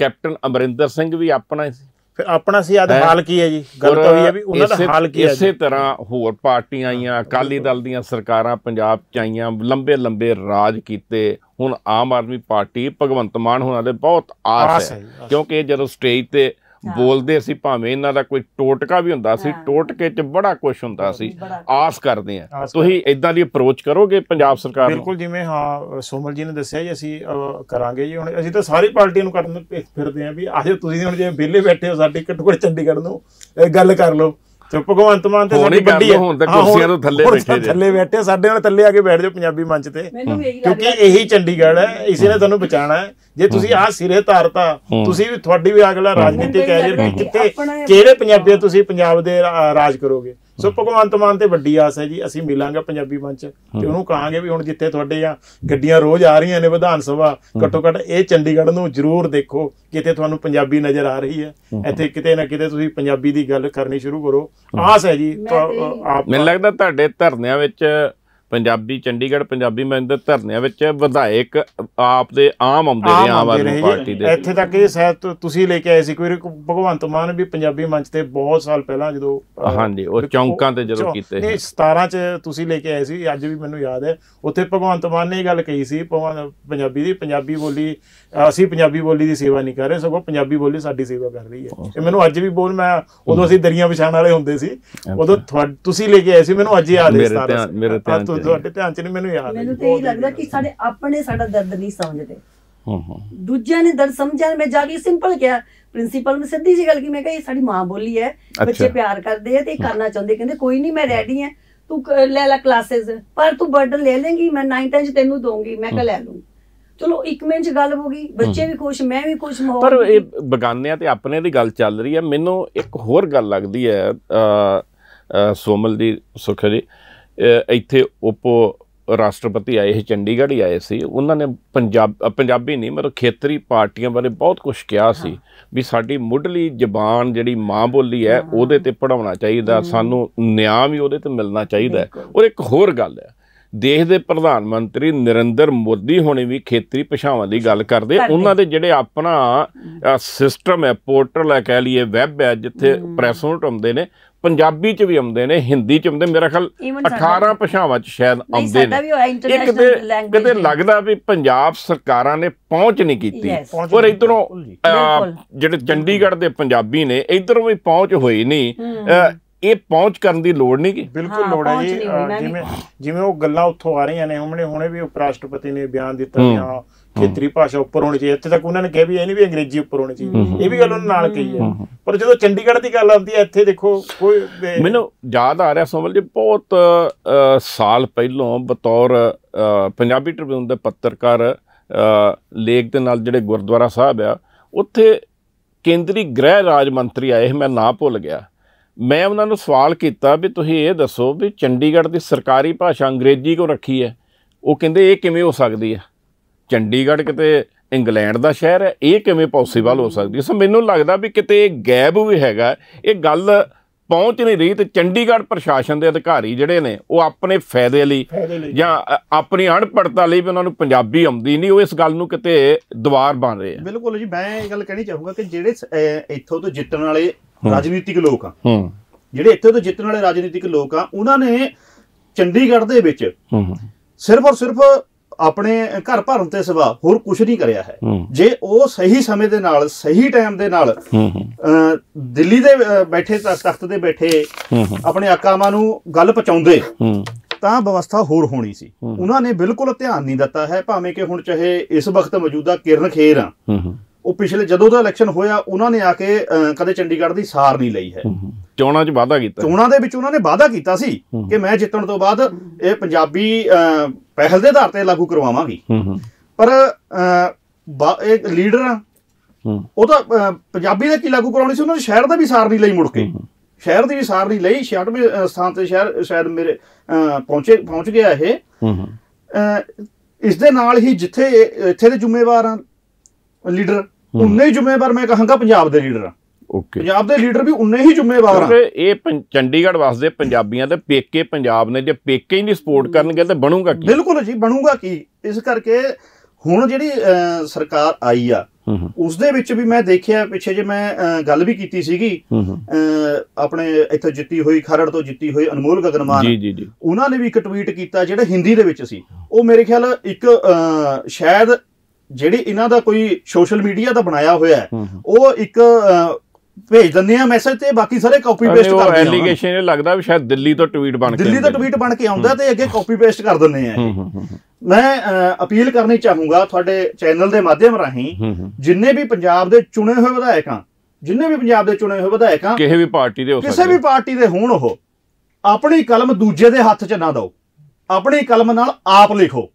ਕੈਪਟਨ ਅਮਰਿੰਦਰ ਸਿੰਘ ਵੀ ਆਪਣਾ ਸੀ ਫਿਰ ਆਪਣਾ ਸੀ ਆਦ ਹਾਲ ਕੀ ਹੈ ਜੀ ਗੱਲ ਤਾਂ ਹੋਈ ਹੈ ਵੀ ਉਹਨਾਂ ਦਾ ਹਾਲ ਕੀ ਹੈ ਇਸੇ ਤਰ੍ਹਾਂ ਹੋਰ ਪਾਰਟੀਆਂ ਆਈਆਂ ਅਕਾਲੀ ਦਲ ਦੀਆਂ ਸਰਕਾਰਾਂ ਪੰਜਾਬ ਚ ਆਈਆਂ ਲੰਬੇ ਲੰਬੇ ਰਾਜ ਕੀਤੇ ਹੁਣ ਆਮ ਆਦਮੀ ਪਾਰਟੀ ਭਗਵੰਤ ਮਾਨ ਹੋਣਾ ਦੇ ਬਹੁਤ ਆਸ ਹੈ ਕਿਉਂਕਿ ਜਦੋਂ ਸਟੇਜ ਤੇ ਬੋਲਦੇ ਸੀ ਭਾਵੇਂ ਇਹਨਾਂ ਦਾ ਕੋਈ ਟੋਟਕਾ ਵੀ ਹੁੰਦਾ ਸੀ ਟੋਟਕੇ 'ਚ ਬੜਾ ਕੁਝ ਹੁੰਦਾ ਸੀ ਆਸ ਕਰਦੇ ਆ ਤੁਸੀਂ ਇਦਾਂ ਦੀ ਅਪਰੋਚ ਕਰੋਗੇ ਪੰਜਾਬ ਸਰਕਾਰ ਨੂੰ ਬਿਲਕੁਲ ਜਿਵੇਂ ਹਾਂ ਸੋਮਲ ਜੀ ਨੇ ਦੱਸਿਆ ਜੀ ਅਸੀਂ ਕਰਾਂਗੇ ਜੀ ਹੁਣ ਅਸੀਂ ਤਾਂ ਸਾਰੀ ਪਾਰਟੀ ਨੂੰ ਕਰਨ ਫਿਰਦੇ ਆ ਵੀ ਆਜੋ ਤੁਸੀਂ ਹੁਣ ਜਿਵੇਂ ਵਿਹਲੇ ਬੈਠੇ ਹੋ ਸਾਡੇ ਘੱਟੋ ਚੰਡੀਗੜ੍ਹ ਨੂੰ ਗੱਲ ਕਰ ਲਓ ਤੇ ਭਗਵੰਤ ਮਾਨ ਤੇ ਸਾਡੀ ਵੱਡੀ ਹੁਣ ਤੇ ਕੁਰਸੀਆਂ ਤੋਂ ਥੱਲੇ ਬੈਠੇ ਜੇ ਥੱਲੇ ਬੈਠੇ ਸਾਡੇ ਨਾਲ ਥੱਲੇ ਆ ਕੇ ਬੈਠ ਜਾਓ ਪੰਜਾਬੀ ਮੰਚ ਤੇ ਕਿਉਂਕਿ ਇਹੀ ਚੰਡੀਗੜ੍ਹ ਹੈ ਇਸੇ ਨੇ ਤੁਹਾਨੂੰ ਬਚਾਣਾ ਹੈ ਜੇ ਤੁਸੀਂ ਆਹ ਸਿਰੇ ਧਾਰਤਾ ਤੁਸੀਂ ਵੀ ਤੁਹਾਡੀ ਵੀ ਅਗਲਾ ਰਾਜਨੀਤਿਕ ਕੈਰੀਅਰ ਜੇ ਕਿੱਥੇ ਕਿਹੜੇ ਪੰਜਾਬੀ ਤੁਸੀਂ ਪੰਜਾਬ ਦੇ ਰਾਜ ਕਰੋਗੇ ਸੋ ਭਗਵੰਤ ਮਾਨ ਤੇ ਵੱਡੀ ਆਸ ਹੈ ਜੀ ਅਸੀਂ ਮਿਲਾਂਗੇ ਪੰਜਾਬੀ ਮੰਚ ਤੇ ਉਹਨੂੰ ਕਹਾਂਗੇ ਵੀ ਹੁਣ ਜਿੱਥੇ ਤੁਹਾਡੇ ਆ ਗੱਡੀਆਂ ਰੋਜ਼ ਆ ਰਹੀਆਂ ਨੇ ਵਿਧਾਨ ਸਭਾ ਘੱਟੋ ਘੱਟ ਇਹ ਚੰਡੀਗੜ੍ਹ ਨੂੰ ਜ਼ਰੂਰ ਦੇਖੋ ਕਿਤੇ ਤੁਹਾਨੂੰ ਪੰਜਾਬੀ ਨਜ਼ਰ ਆ ਰਹੀ ਹੈ ਇੱਥੇ ਕਿਤੇ ਨਾ ਕਿਤੇ ਤੁਸੀਂ ਪੰਜਾਬੀ ਦੀ ਗੱਲ ਕਰਨੀ ਸ਼ੁਰੂ ਕਰੋ ਆਸ ਹੈ ਜੀ ਮੈਨੂੰ ਲੱਗਦਾ ਤੁਹਾਡੇ ਧਰਨਿਆਂ ਵਿੱਚ ਪੰਜਾਬੀ ਚੰਡੀਗੜ੍ਹ ਪੰਜਾਬੀ ਮੈਂ ਧਰਨਿਆਂ ਵਿੱਚ ਵਿਧਾਇਕ ਆਪ ਦੇ ਆਮ ਆਉਂਦੇ ਨੇ ਆਮ ਆਦਮੀ ਪਾਰਟੀ ਦੇ ਇੱਥੇ ਤੱਕ ਇਹ ਸਹਿਤ ਤੁਸੀਂ ਲੈ ਕੇ ਆਏ ਸੀ ਕੋਈ ਭਗਵੰਤ ਮਾਨ ਵੀ ਪੰਜਾਬੀ ਮੰਚ ਤੇ ਬਹੁਤ ਸਾਲ ਪਹਿਲਾਂ ਜਦੋਂ ਹਾਂਜੀ ਉਹ ਚੌਂਕਾਂ ਤੇ ਜਦੋਂ ਕੀਤੇ ਨਹੀਂ 17 ਚ ਤੁਸੀਂ ਲੈ ਕੇ ਆਏ ਸੀ ਅੱਜ ਵੀ ਮੈਨੂੰ ਯਾਦ ਹੈ ਉੱਥੇ ਭਗਵੰਤ ਮਾਨ ਨੇ ਇਹ ਗੱਲ ਕਹੀ ਸੀ ਪੰਜਾਬੀ ਦੀ ਪੰਜਾਬੀ ਬੋਲੀ ਅਸੀਂ ਪੰਜਾਬੀ ਬੋਲੀ ਦੀ ਸੇਵਾ ਨਹੀਂ ਕਰ ਰਹੇ ਸਗੋਂ ਪੰਜਾਬੀ ਬੋਲੀ ਸਾਡੀ ਸੇਵਾ ਕਰ ਰਹੀ ਹੈ ਇਹ ਮੈਨੂੰ ਅੱਜ ਵੀ ਬੋਲ ਮੈਂ ਉਦੋਂ ਅਸੀਂ ਦਰੀਆਂ ਵਿਛਾਣ ਵਾਲੇ ਹੁੰਦੇ ਸੀ ਉਦੋਂ ਤੁਸੀਂ ਲੈ ਕੇ ਆਏ ਸੀ ਮੈਨੂੰ ਅੱਜ ਯਾਦ ਹੈ 17 ਮੇਰੇ ਤੇ ਤੇ ਤੁਹਾਡੇ ਧਿਆਨ ਚ ਨਹੀਂ ਮੈਨੂੰ ਯਾਦ ਮੈਨੂੰ ਤੇ ਇਹ ਲੱਗਦਾ ਕਿ ਸਾਡੇ ਆਪਣੇ ਸਾਡਾ ਦਰਦ ਨਹੀਂ ਸਮਝਦੇ ਹਾਂ ਹਾਂ ਦੂਜਿਆਂ ਨੇ ਦਰਦ ਸਮਝਿਆ ਮੈਂ ਜਾ ਕੇ ਸਿੰਪਲ ਕਿਹਾ ਪ੍ਰਿੰਸੀਪਲ ਨੂੰ ਸਿੱਧੀ ਜੀ ਗੱਲ ਕੀ ਮੈਂ ਕਿਹਾ ਇਹ ਸਾਡੀ ਮਾਂ ਬੋਲੀ ਹੈ ਬੱਚੇ ਪਿਆਰ ਕਰਦੇ ਆ ਤੇ ਇਹ ਕਰਨਾ ਚਾਹੁੰਦੇ ਕਹਿੰਦੇ ਕੋਈ ਨਹੀਂ ਮੈਂ ਰੈਡੀ ਆ ਤੂੰ ਲੈ ਲੈ ਕਲਾਸਿਸ ਪਰ ਤੂੰ ਬਰਡਨ ਲੈ ਲੇਂਗੀ ਮੈਂ 9 ਚ ਤੈਨੂੰ ਦਵਾਂਗੀ ਮੈਂ ਕਿਹਾ ਲੈ ਲੂੰ ਚਲੋ ਇੱਕ ਮਿੰਟ ਗੱਲ ਹੋ ਗਈ ਬੱਚੇ ਵੀ ਖੁਸ਼ ਮੈਂ ਵੀ ਖੁਸ਼ ਮਾਹੌਲ ਪਰ ਇਹ ਬਗਾਨਿਆਂ ਤੇ ਆਪਣੇ ਦੀ ਗੱਲ ਚੱਲ ਰਹੀ ਹੈ ਮੈਨੂੰ ਇੱਕ ਹੋਰ ਗੱਲ ਲੱਗਦੀ ਹੈ ਸੋਮਲ ਦੀ ਸੁਖਰੀ ਇੱਥੇ ਉਪ ਰਾਸ਼ਟਰਪਤੀ ਆਏ ਸੀ ਚੰਡੀਗੜ੍ਹ ਹੀ ਆਏ ਸੀ ਉਹਨਾਂ ਨੇ ਪੰਜਾਬ ਪੰਜਾਬੀ ਨਹੀਂ ਮਤਲਬ ਖੇਤਰੀ ਪਾਰਟੀਆਂ ਬਾਰੇ ਬਹੁਤ ਕੁਝ ਕਿਹਾ ਸੀ ਵੀ ਸਾਡੀ ਮੁੱਢਲੀ ਜ਼ਬਾਨ ਜਿਹੜੀ ਮਾਂ ਬੋਲੀ ਹੈ ਉਹਦੇ ਤੇ ਪੜਾਉਣਾ ਚਾਹੀਦਾ ਸਾਨੂੰ ਨਿਆਂ ਵੀ ਉਹਦੇ ਤੇ ਮਿਲਣਾ ਚਾਹੀਦਾ ਔਰ ਇੱਕ ਹੋਰ ਗੱਲ ਹੈ ਦੇਸ਼ ਦੇ ਪ੍ਰਧਾਨ ਮੰਤਰੀ ਨਰਿੰਦਰ ਮੋਦੀ ਹੁਣੇ ਵੀ ਖੇਤਰੀ ਭਾਸ਼ਾਵਾਂ ਦੀ ਗੱਲ ਕਰਦੇ ਉਹਨਾਂ ਦੇ ਜਿਹੜੇ ਆਪਣਾ ਸਿਸਟਮ ਹੈ ਪੋਰਟਲ ਹੈ ਕਹਿ ਲਈਏ ਵੈਬ ਹੈ ਜਿੱਥੇ ਪ੍ਰੈਸ ਨੂੰ ਟੁੰਦੇ ਨੇ ਪੰਜਾਬੀ ਚ ਵੀ ਆਉਂਦੇ ਨੇ ਹਿੰਦੀ ਚ ਆਉਂਦੇ ਮੇਰਾ ਖਿਆਲ 18 ਭਾਸ਼ਾਵਾਂ ਚ ਸ਼ਾਇਦ ਆਉਂਦੇ ਨੇ ਇੱਕ ਤੇ ਕਿਤੇ ਲੱਗਦਾ ਵੀ ਪੰਜਾਬ ਸਰਕਾਰਾਂ ਨੇ ਪਹੁੰਚ ਨਹੀਂ ਕੀਤੀ ਔਰ ਇਧਰੋਂ ਜਿਹੜੇ ਚੰਡੀਗੜ੍ਹ ਦੇ ਪੰਜਾਬੀ ਨੇ ਇਧਰੋਂ ਵੀ ਪਹੁੰਚ ਹੋਈ ਨਹੀਂ ਇਹ ਪਹੁੰਚ ਕਰਨ ਦੀ ਲੋੜ ਨਹੀਂ ਕਿ ਬਿਲਕੁਲ ਲੋੜ ਹੈ ਜਿਵੇਂ ਜਿਵੇਂ ਉਹ ਗੱਲਾਂ ਉੱਥੋਂ ਆ ਰਹੀਆਂ ਨੇ ਹੁਣੇ ਹੁਣੇ ਵੀ ਉਪ ਰਾਸ਼ਟਰਪਤੀ ਨੇ ਬਿਆਨ ਦਿੱਤਾ ਜਾਂ ਖੇਤਰੀ ਭਾਸ਼ਾ ਉੱਪਰ ਹੋਣੀ ਚਾਹੀਦੀ ਇੱਥੇ ਤੱਕ ਉਹਨਾਂ ਨੇ ਕਿਹਾ ਵੀ ਇਹ ਨਹੀਂ ਵੀ ਅੰਗਰੇਜ਼ੀ ਉੱਪਰ ਹੋਣੀ ਚਾਹੀਦੀ ਇਹ ਵੀ ਗੱਲ ਉਹਨਾਂ ਨਾਲ ਕਹੀ ਹੈ ਪਰ ਜਦੋਂ ਚੰਡੀਗੜ੍ਹ ਦੀ ਗੱਲ ਆਉਂਦੀ ਹੈ ਇੱਥੇ ਦੇਖੋ ਕੋਈ ਮੈਨੂੰ ਯਾਦ ਆ ਰਿਹਾ ਸੋਮਲ ਜੀ ਬਹੁਤ ਸਾਲ ਪਹਿਲਾਂ ਬਤੌਰ ਪੰਜਾਬੀ ਟ੍ਰਿਬਿਊਨ ਦੇ ਪੱਤਰਕਾਰ ਲੇਖ ਦੇ ਨਾਲ ਜਿਹੜੇ ਗੁਰਦੁਆਰਾ ਸਾਹਿਬ ਆ ਉੱਥੇ ਕੇਂਦਰੀ ਗ੍ਰਹਿ ਰਾਜ ਮੰਤਰੀ ਆਏ ਮੈਂ ਨਾਂ ਭੁੱਲ ਗਿਆ ਮੈਂ ਉਹਨਾਂ ਨੂੰ ਸਵਾਲ ਕੀਤਾ ਵੀ ਤੁਸੀਂ ਇਹ ਦੱਸੋ ਵੀ ਚੰਡੀਗੜ੍ਹ ਦੀ ਸਰਕਾਰੀ ਭਾਸ਼ਾ ਅੰਗਰੇਜ਼ੀ ਕੋ ਰੱਖੀ ਹੈ ਉਹ ਕਹਿੰਦੇ ਇਹ ਕਿਵੇਂ ਹੋ ਸਕਦੀ ਹੈ ਚੰਡੀਗੜ੍ਹ ਕਿਤੇ ਇੰਗਲੈਂਡ ਦਾ ਸ਼ਹਿਰ ਹੈ ਇਹ ਕਿਵੇਂ ਪੋਸੀਬਲ ਹੋ ਸਕਦੀ ਹੈ ਸੋ ਮੈਨੂੰ ਲੱਗਦਾ ਵੀ ਕਿਤੇ ਇਹ ਗੈਬ ਵੀ ਹੈਗਾ ਇਹ ਗੱਲ ਪਹੁੰਚ ਨਹੀਂ ਰਹੀ ਤੇ ਚੰਡੀਗੜ੍ਹ ਪ੍ਰਸ਼ਾਸਨ ਦੇ ਅਧਿਕਾਰੀ ਜਿਹੜੇ ਨੇ ਉਹ ਆਪਣੇ ਫਾਇਦੇ ਲਈ ਜਾਂ ਆਪਣੀ ਅਣਪੜਤਾ ਲਈ ਵੀ ਉਹਨਾਂ ਨੂੰ ਪੰਜਾਬੀ ਆਉਂਦੀ ਨਹੀਂ ਉਹ ਇਸ ਗੱਲ ਨੂੰ ਕਿਤੇ ਦੁਆਰ ਬਣ ਰਹੇ ਆ ਬਿਲਕੁਲ ਜੀ ਮੈਂ ਇਹ ਗੱਲ ਕਹਿਣੀ ਚਾਹੂੰਗਾ ਕਿ ਜਿਹੜੇ ਇੱਥੋਂ ਤੋਂ ਜਿੱਤਣ ਵਾਲੇ ਰਾਜਨੀਤਿਕ ਲੋਕ ਆ ਜਿਹੜੇ ਇੱਥੋਂ ਤੋਂ ਜਿੱਤਣ ਵਾਲੇ ਰਾਜਨੀਤਿਕ ਲੋਕ ਆ ਉਹਨਾਂ ਨੇ ਚੰਡੀਗੜ੍ਹ ਦੇ ਵਿੱਚ ਸਿਰਫ ਔਰ ਸਿਰਫ ਆਪਣੇ ਘਰ ਭਰਨ ਤੇ ਸਿਵਾ ਹੋਰ ਕੁਝ ਨਹੀਂ ਕਰਿਆ ਹੈ ਜੇ ਉਹ ਸਹੀ ਸਮੇਂ ਦੇ ਨਾਲ ਸਹੀ ਟਾਈਮ ਦੇ ਨਾਲ ਦਿੱਲੀ ਦੇ ਬੈਠੇ ਤਖਤ ਦੇ ਬੈਠੇ ਆਪਣੇ ਆਕਾਵਾਂ ਨੂੰ ਗੱਲ ਪਹੁੰਚਾਉਂਦੇ ਤਾਂ ਵਿਵਸਥਾ ਹੋਰ ਹੋਣੀ ਸੀ ਉਹਨਾਂ ਨੇ ਬਿਲਕੁਲ ਧਿਆਨ ਨਹੀਂ ਦਿੱਤਾ ਹੈ ਭਾਵੇਂ ਕਿ ਹੁਣ ਚਾਹੇ ਇਸ ਵਕਤ ਮੌਜੂਦਾ ਕਿਰਨ ਖੇਰ ਆ ਉਹ ਪਿਛਲੇ ਜਦੋਂ ਦਾ ਇਲੈਕਸ਼ਨ ਹੋਇਆ ਉਹਨਾਂ ਨੇ ਆ ਕੇ ਕਦੇ ਚੰਡੀਗੜ੍ਹ ਦੀ ਸਾਰ ਨਹੀਂ ਲਈ ਹੈ ਚੋਣਾਂ 'ਚ ਵਾਅਦਾ ਕੀਤਾ ਚੋਣਾਂ ਦੇ ਵਿੱਚ ਉਹਨਾਂ ਨੇ ਵਾਅਦਾ ਕੀਤਾ ਸੀ ਕਿ ਮੈਂ ਜਿੱਤਣ ਤੋਂ ਬਾਅਦ ਇਹ ਪੰਜਾਬੀ ਪਹਿਲ ਦੇ ਆਧਾਰ ਤੇ ਲਾਗੂ ਕਰਵਾਵਾਂਗੇ ਪਰ ਇਹ ਲੀਡਰ ਆ ਉਹ ਤਾਂ ਪੰਜਾਬੀ ਦੇ ਕੀ ਲਾਗੂ ਕਰਾਉਣੀ ਸੀ ਉਹਨਾਂ ਨੇ ਸ਼ਹਿਰ ਦਾ ਵੀ ਸਾਰ ਨਹੀਂ ਲਈ ਮੁੜ ਕੇ ਸ਼ਹਿਰ ਦੀ ਵੀ ਸਾਰ ਨਹੀਂ ਲਈ 66ਵੇਂ ਸਥਾਨ ਤੇ ਸ਼ਹਿਰ ਸ਼ਾਇਦ ਮੇਰੇ ਪਹੁੰਚੇ ਪਹੁੰਚ ਗਿਆ ਇਹ ਇਸ ਦੇ ਨਾਲ ਹੀ ਜਿੱਥੇ ਇੱਥੇ ਦੇ ਜ਼ਿੰਮੇਵਾਰ ਆ ਲੀਡਰ ਉਨੇ ਹੀ ਜ਼ਿੰਮੇਵਾਰ ਮੈਂ ਕਹਾਂਗਾ ਪੰਜਾਬ ਦੇ ਲੀਡਰ ਆ ਓਕੇ ਪੰਜਾਬ ਦੇ ਲੀਡਰ ਵੀ ਉਨੇ ਹੀ ਜ਼ਿੰਮੇਵਾਰ ਆ ਇਹ ਚੰਡੀਗੜ੍ਹ ਵਸਦੇ ਪੰਜਾਬੀਆਂ ਦੇ ਪੇਕੇ ਪੰਜਾਬ ਨੇ ਜੇ ਪੇਕੇ ਹੀ ਨਹੀਂ ਸਪੋਰਟ ਕਰਨਗੇ ਤਾਂ ਬਣੂਗਾ ਕੀ ਬਿਲਕੁਲ ਜੀ ਬਣੂਗਾ ਕੀ ਇਸ ਕਰਕੇ ਹੁਣ ਜਿਹੜੀ ਸਰਕਾਰ ਆਈ ਆ ਉਸ ਦੇ ਵਿੱਚ ਵੀ ਮੈਂ ਦੇਖਿਆ ਪਿੱਛੇ ਜੇ ਮੈਂ ਗੱਲ ਵੀ ਕੀਤੀ ਸੀਗੀ ਆਪਣੇ ਇੱਥੇ ਜਿੱਤੀ ਹੋਈ ਖਰੜ ਤੋਂ ਜਿੱਤੀ ਹੋਈ ਅਨਮੋਲ ਗਗਨਮਾਨ ਜੀ ਜੀ ਜੀ ਉਹਨਾਂ ਨੇ ਵੀ ਇੱਕ ਟਵੀਟ ਕੀਤਾ ਜਿਹੜਾ ਹਿੰਦੀ ਦੇ ਵਿੱਚ ਸੀ ਉਹ ਮੇਰੇ ਖਿਆਲ ਇੱਕ ਸ਼ਾਇਦ ਜਿਹੜੀ ਇਹਨਾਂ ਦਾ ਕੋਈ ਸੋਸ਼ਲ ਮੀਡੀਆ ਦਾ ਬਣਾਇਆ ਹੋਇਆ ਉਹ ਇੱਕ ਭੇਜ ਦਿੰਦੇ ਆ ਮੈਸੇਜ ਤੇ ਬਾਕੀ ਸਾਰੇ ਕਾਪੀ ਪੇਸਟ ਕਰਦੇ ਆ ਐਲੀਗੇਸ਼ਨ ਇਹ ਲੱਗਦਾ ਵੀ ਸ਼ਾਇਦ ਦਿੱਲੀ ਤੋਂ ਟਵੀਟ ਬਣ ਕੇ ਦਿੱਲੀ ਤੋਂ ਟਵੀਟ ਬਣ ਕੇ ਆਉਂਦਾ ਤੇ ਅੱਗੇ ਕਾਪੀ ਪੇਸਟ ਕਰ ਦਿੰਦੇ ਆ ਮੈਂ ਅਪੀਲ ਕਰਨੀ ਚਾਹੂੰਗਾ ਤੁਹਾਡੇ ਚੈਨਲ ਦੇ ਮਾਧਿਅਮ ਰਾਹੀਂ ਜਿੰਨੇ ਵੀ ਪੰਜਾਬ ਦੇ ਚੁਣੇ ਹੋਏ ਵਿਧਾਇਕਾਂ ਜਿੰਨੇ ਵੀ ਪੰਜਾਬ ਦੇ ਚੁਣੇ ਹੋਏ ਵਿਧਾਇਕਾਂ ਕਿਸੇ ਵੀ ਪਾਰਟੀ ਦੇ ਹੋ ਸਕਦੇ ਕਿਸੇ ਵੀ ਪਾਰਟੀ ਦੇ ਹੋਣ ਉਹ ਆਪਣੀ ਕਲਮ ਦੂਜੇ ਦੇ ਹੱਥ 'ਚ ਨਾ ਦਿਓ ਆਪਣੀ ਕਲਮ ਨਾਲ ਆਪ ਲਿਖੋ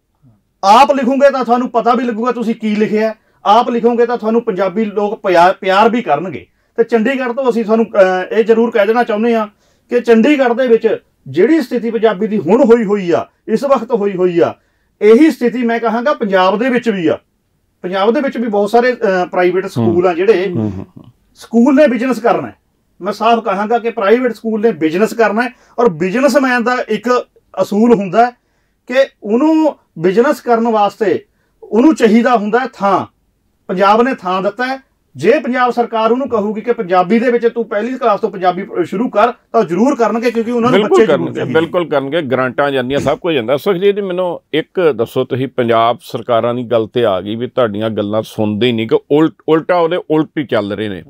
ਆਪ ਲਿਖੋਗੇ ਤਾਂ ਤੁਹਾਨੂੰ ਪਤਾ ਵੀ ਲੱਗੂਗਾ ਤੁਸੀਂ ਕੀ ਲਿਖਿਆ ਆਪ ਲਿਖੋਗੇ ਤਾਂ ਤੁਹਾਨੂੰ ਪੰਜਾਬੀ ਲੋਕ ਪਿਆਰ ਵੀ ਕਰਨਗੇ ਤੇ ਚੰਡੀਗੜ੍ਹ ਤੋਂ ਅਸੀਂ ਤੁਹਾਨੂੰ ਇਹ ਜ਼ਰੂਰ ਕਹਿ ਦੇਣਾ ਚਾਹੁੰਦੇ ਹਾਂ ਕਿ ਚੰਡੀਗੜ੍ਹ ਦੇ ਵਿੱਚ ਜਿਹੜੀ ਸਥਿਤੀ ਪੰਜਾਬੀ ਦੀ ਹੁਣ ਹੋਈ ਹੋਈ ਆ ਇਸ ਵਕਤ ਹੋਈ ਹੋਈ ਆ ਇਹੀ ਸਥਿਤੀ ਮੈਂ ਕਹਾਂਗਾ ਪੰਜਾਬ ਦੇ ਵਿੱਚ ਵੀ ਆ ਪੰਜਾਬ ਦੇ ਵਿੱਚ ਵੀ ਬਹੁਤ ਸਾਰੇ ਪ੍ਰਾਈਵੇਟ ਸਕੂਲ ਆ ਜਿਹੜੇ ਸਕੂਲ ਨੇ ਬਿਜ਼ਨਸ ਕਰਨਾ ਮੈਂ ਸਾਫ਼ ਕਹਾਂਗਾ ਕਿ ਪ੍ਰਾਈਵੇਟ ਸਕੂਲ ਨੇ ਬਿਜ਼ਨਸ ਕਰਨਾ ਹੈ ਔਰ ਬਿਜ਼ਨਸਮੈਨ ਦਾ ਇੱਕ ਅਸੂਲ ਹੁੰਦਾ ਕਿ ਉਹਨੂੰ ਬਿਜ਼ਨਸ ਕਰਨ ਵਾਸਤੇ ਉਹਨੂੰ ਚਾਹੀਦਾ ਹੁੰਦਾ ਥਾਂ ਪੰਜਾਬ ਨੇ ਥਾਂ ਦਿੱਤਾ ਹੈ ਜੇ ਪੰਜਾਬ ਸਰਕਾਰ ਉਹਨੂੰ ਕਹੂਗੀ ਕਿ ਪੰਜਾਬੀ ਦੇ ਵਿੱਚ ਤੂੰ ਪਹਿਲੀ ਕਲਾਸ ਤੋਂ ਪੰਜਾਬੀ ਸ਼ੁਰੂ ਕਰ ਤਾਂ ਜ਼ਰੂਰ ਕਰਨਗੇ ਕਿਉਂਕਿ ਉਹਨਾਂ ਦੇ ਬੱਚੇ ਜ਼ਰੂਰ ਬਿਲਕੁਲ ਕਰਨਗੇ ਗਰੰਟਾਂ ਜਾਂਦੀਆਂ ਸਭ ਕੁਝ ਜਾਂਦਾ ਸੁਖਜੀਤ ਜੀ ਮੈਨੂੰ ਇੱਕ ਦੱਸੋ ਤੁਸੀਂ ਪੰਜਾਬ ਸਰਕਾਰਾਂ ਦੀ ਗੱਲ ਤੇ ਆ ਗਈ ਵੀ ਤੁਹਾਡੀਆਂ ਗੱਲਾਂ ਸੁਣਦੇ ਹੀ ਨਹੀਂ ਕਿ ਉਲਟਾ ਉਹਦੇ ਉਲਟ ਹੀ ਚੱਲ ਰਹੇ ਨੇ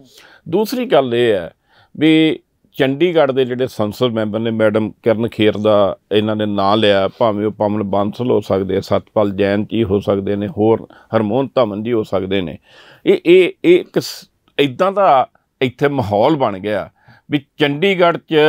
ਦੂਸਰੀ ਗੱਲ ਇਹ ਹੈ ਵੀ ਚੰਡੀਗੜ੍ਹ ਦੇ ਜਿਹੜੇ ਸੰਸਦ ਮੈਂਬਰ ਨੇ ਮੈਡਮ ਕਿਰਨ ਖੇਰ ਦਾ ਇਹਨਾਂ ਨੇ ਨਾਂ ਲਿਆ ਭਾਵੇਂ ਉਹ ਪਮਨ ਬਾਂਸਲ ਹੋ ਸਕਦੇ ਆ ਸਤਪਾਲ ਜੈਨ ਜੀ ਹੋ ਸਕਦੇ ਨੇ ਹੋਰ ਹਰਮੋਨ ਧਮਨ ਜੀ ਹੋ ਸਕਦੇ ਨੇ ਇਹ ਇਹ ਇਹ ਇੱਕ ਇਦਾਂ ਦਾ ਇੱਥੇ ਮਾਹੌਲ ਬਣ ਗਿਆ ਵੀ ਚੰਡੀਗੜ੍ਹ 'ਚ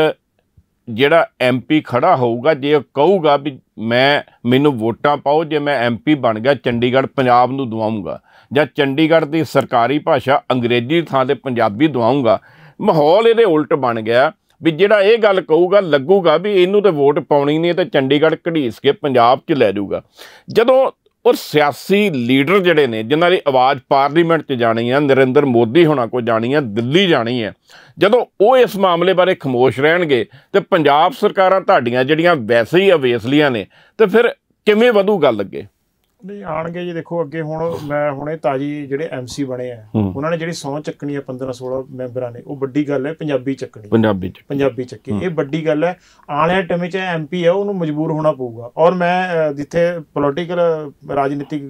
ਜਿਹੜਾ ਐਮਪੀ ਖੜਾ ਹੋਊਗਾ ਜੇ ਉਹ ਕਹੂਗਾ ਵੀ ਮੈਂ ਮੈਨੂੰ ਵੋਟਾਂ ਪਾਓ ਜੇ ਮੈਂ ਐਮਪੀ ਬਣ ਗਿਆ ਚੰਡੀਗੜ੍ਹ ਪੰਜਾਬ ਨੂੰ ਦਵਾਉਂਗਾ ਜਾਂ ਚੰਡੀਗੜ੍ਹ ਦੀ ਸਰਕਾਰੀ ਭਾਸ਼ਾ ਅੰਗਰੇਜ਼ੀ ਥਾਂ ਤੇ ਪੰਜਾਬੀ ਦਵਾਉਂਗਾ ਮਾਹੌਲ ਇਹਦੇ ਉਲਟ ਬਣ ਗਿਆ ਵੀ ਜਿਹੜਾ ਇਹ ਗੱਲ ਕਹੂਗਾ ਲੱਗੂਗਾ ਵੀ ਇਹਨੂੰ ਤੇ ਵੋਟ ਪਾਉਣੀ ਨਹੀਂ ਤੇ ਚੰਡੀਗੜ੍ਹ ਘੜੀਸ ਕੇ ਪੰਜਾਬ 'ਚ ਲੈ ਜਾਊਗਾ ਜਦੋਂ ਉਹ ਸਿਆਸੀ ਲੀਡਰ ਜਿਹੜੇ ਨੇ ਜਿਨ੍ਹਾਂ ਦੀ ਆਵਾਜ਼ ਪਾਰਲੀਮੈਂਟ 'ਚ ਜਾਣੀ ਹੈ ਨਰਿੰਦਰ ਮੋਦੀ ਹੋਣਾ ਕੋ ਜਾਣੀ ਹੈ ਦਿੱਲੀ ਜਾਣੀ ਹੈ ਜਦੋਂ ਉਹ ਇਸ ਮਾਮਲੇ ਬਾਰੇ ਖਮੋਸ਼ ਰਹਿਣਗੇ ਤੇ ਪੰਜਾਬ ਸਰਕਾਰਾਂ ਤੁਹਾਡੀਆਂ ਜਿਹੜੀਆਂ ਵੈਸੇ ਹੀ ਅਵੇਸਲੀਆਂ ਨੇ ਤੇ ਫਿਰ ਕਿਵੇਂ ਵਧੂ ਗੱਲ ਅੱਗੇ ਨਹੀਂ ਆਣਗੇ ਜੀ ਦੇਖੋ ਅੱਗੇ ਹੁਣ ਮੈਂ ਹੁਣੇ ਤਾਜੀ ਜਿਹੜੇ ਐਮਸੀ ਬਣੇ ਆ ਉਹਨਾਂ ਨੇ ਜਿਹੜੀ ਸੌ ਚੱਕਣੀ ਆ 15 16 ਮੈਂਬਰਾਂ ਨੇ ਉਹ ਵੱਡੀ ਗੱਲ ਹੈ ਪੰਜਾਬੀ ਚੱਕਣੀ ਪੰਜਾਬੀ ਚ ਪੰਜਾਬੀ ਚੱਕੀ ਇਹ ਵੱਡੀ ਗੱਲ ਹੈ ਆਉਣ ਵਾਲੇ 'ਚ ਐਮਪੀ ਆ ਉਹਨੂੰ ਮਜਬੂਰ ਹੋਣਾ ਪਊਗਾ ਔਰ ਮੈਂ ਜਿੱਥੇ ਪੋਲਿਟਿਕਲ ਰਾਜਨੀਤਿਕ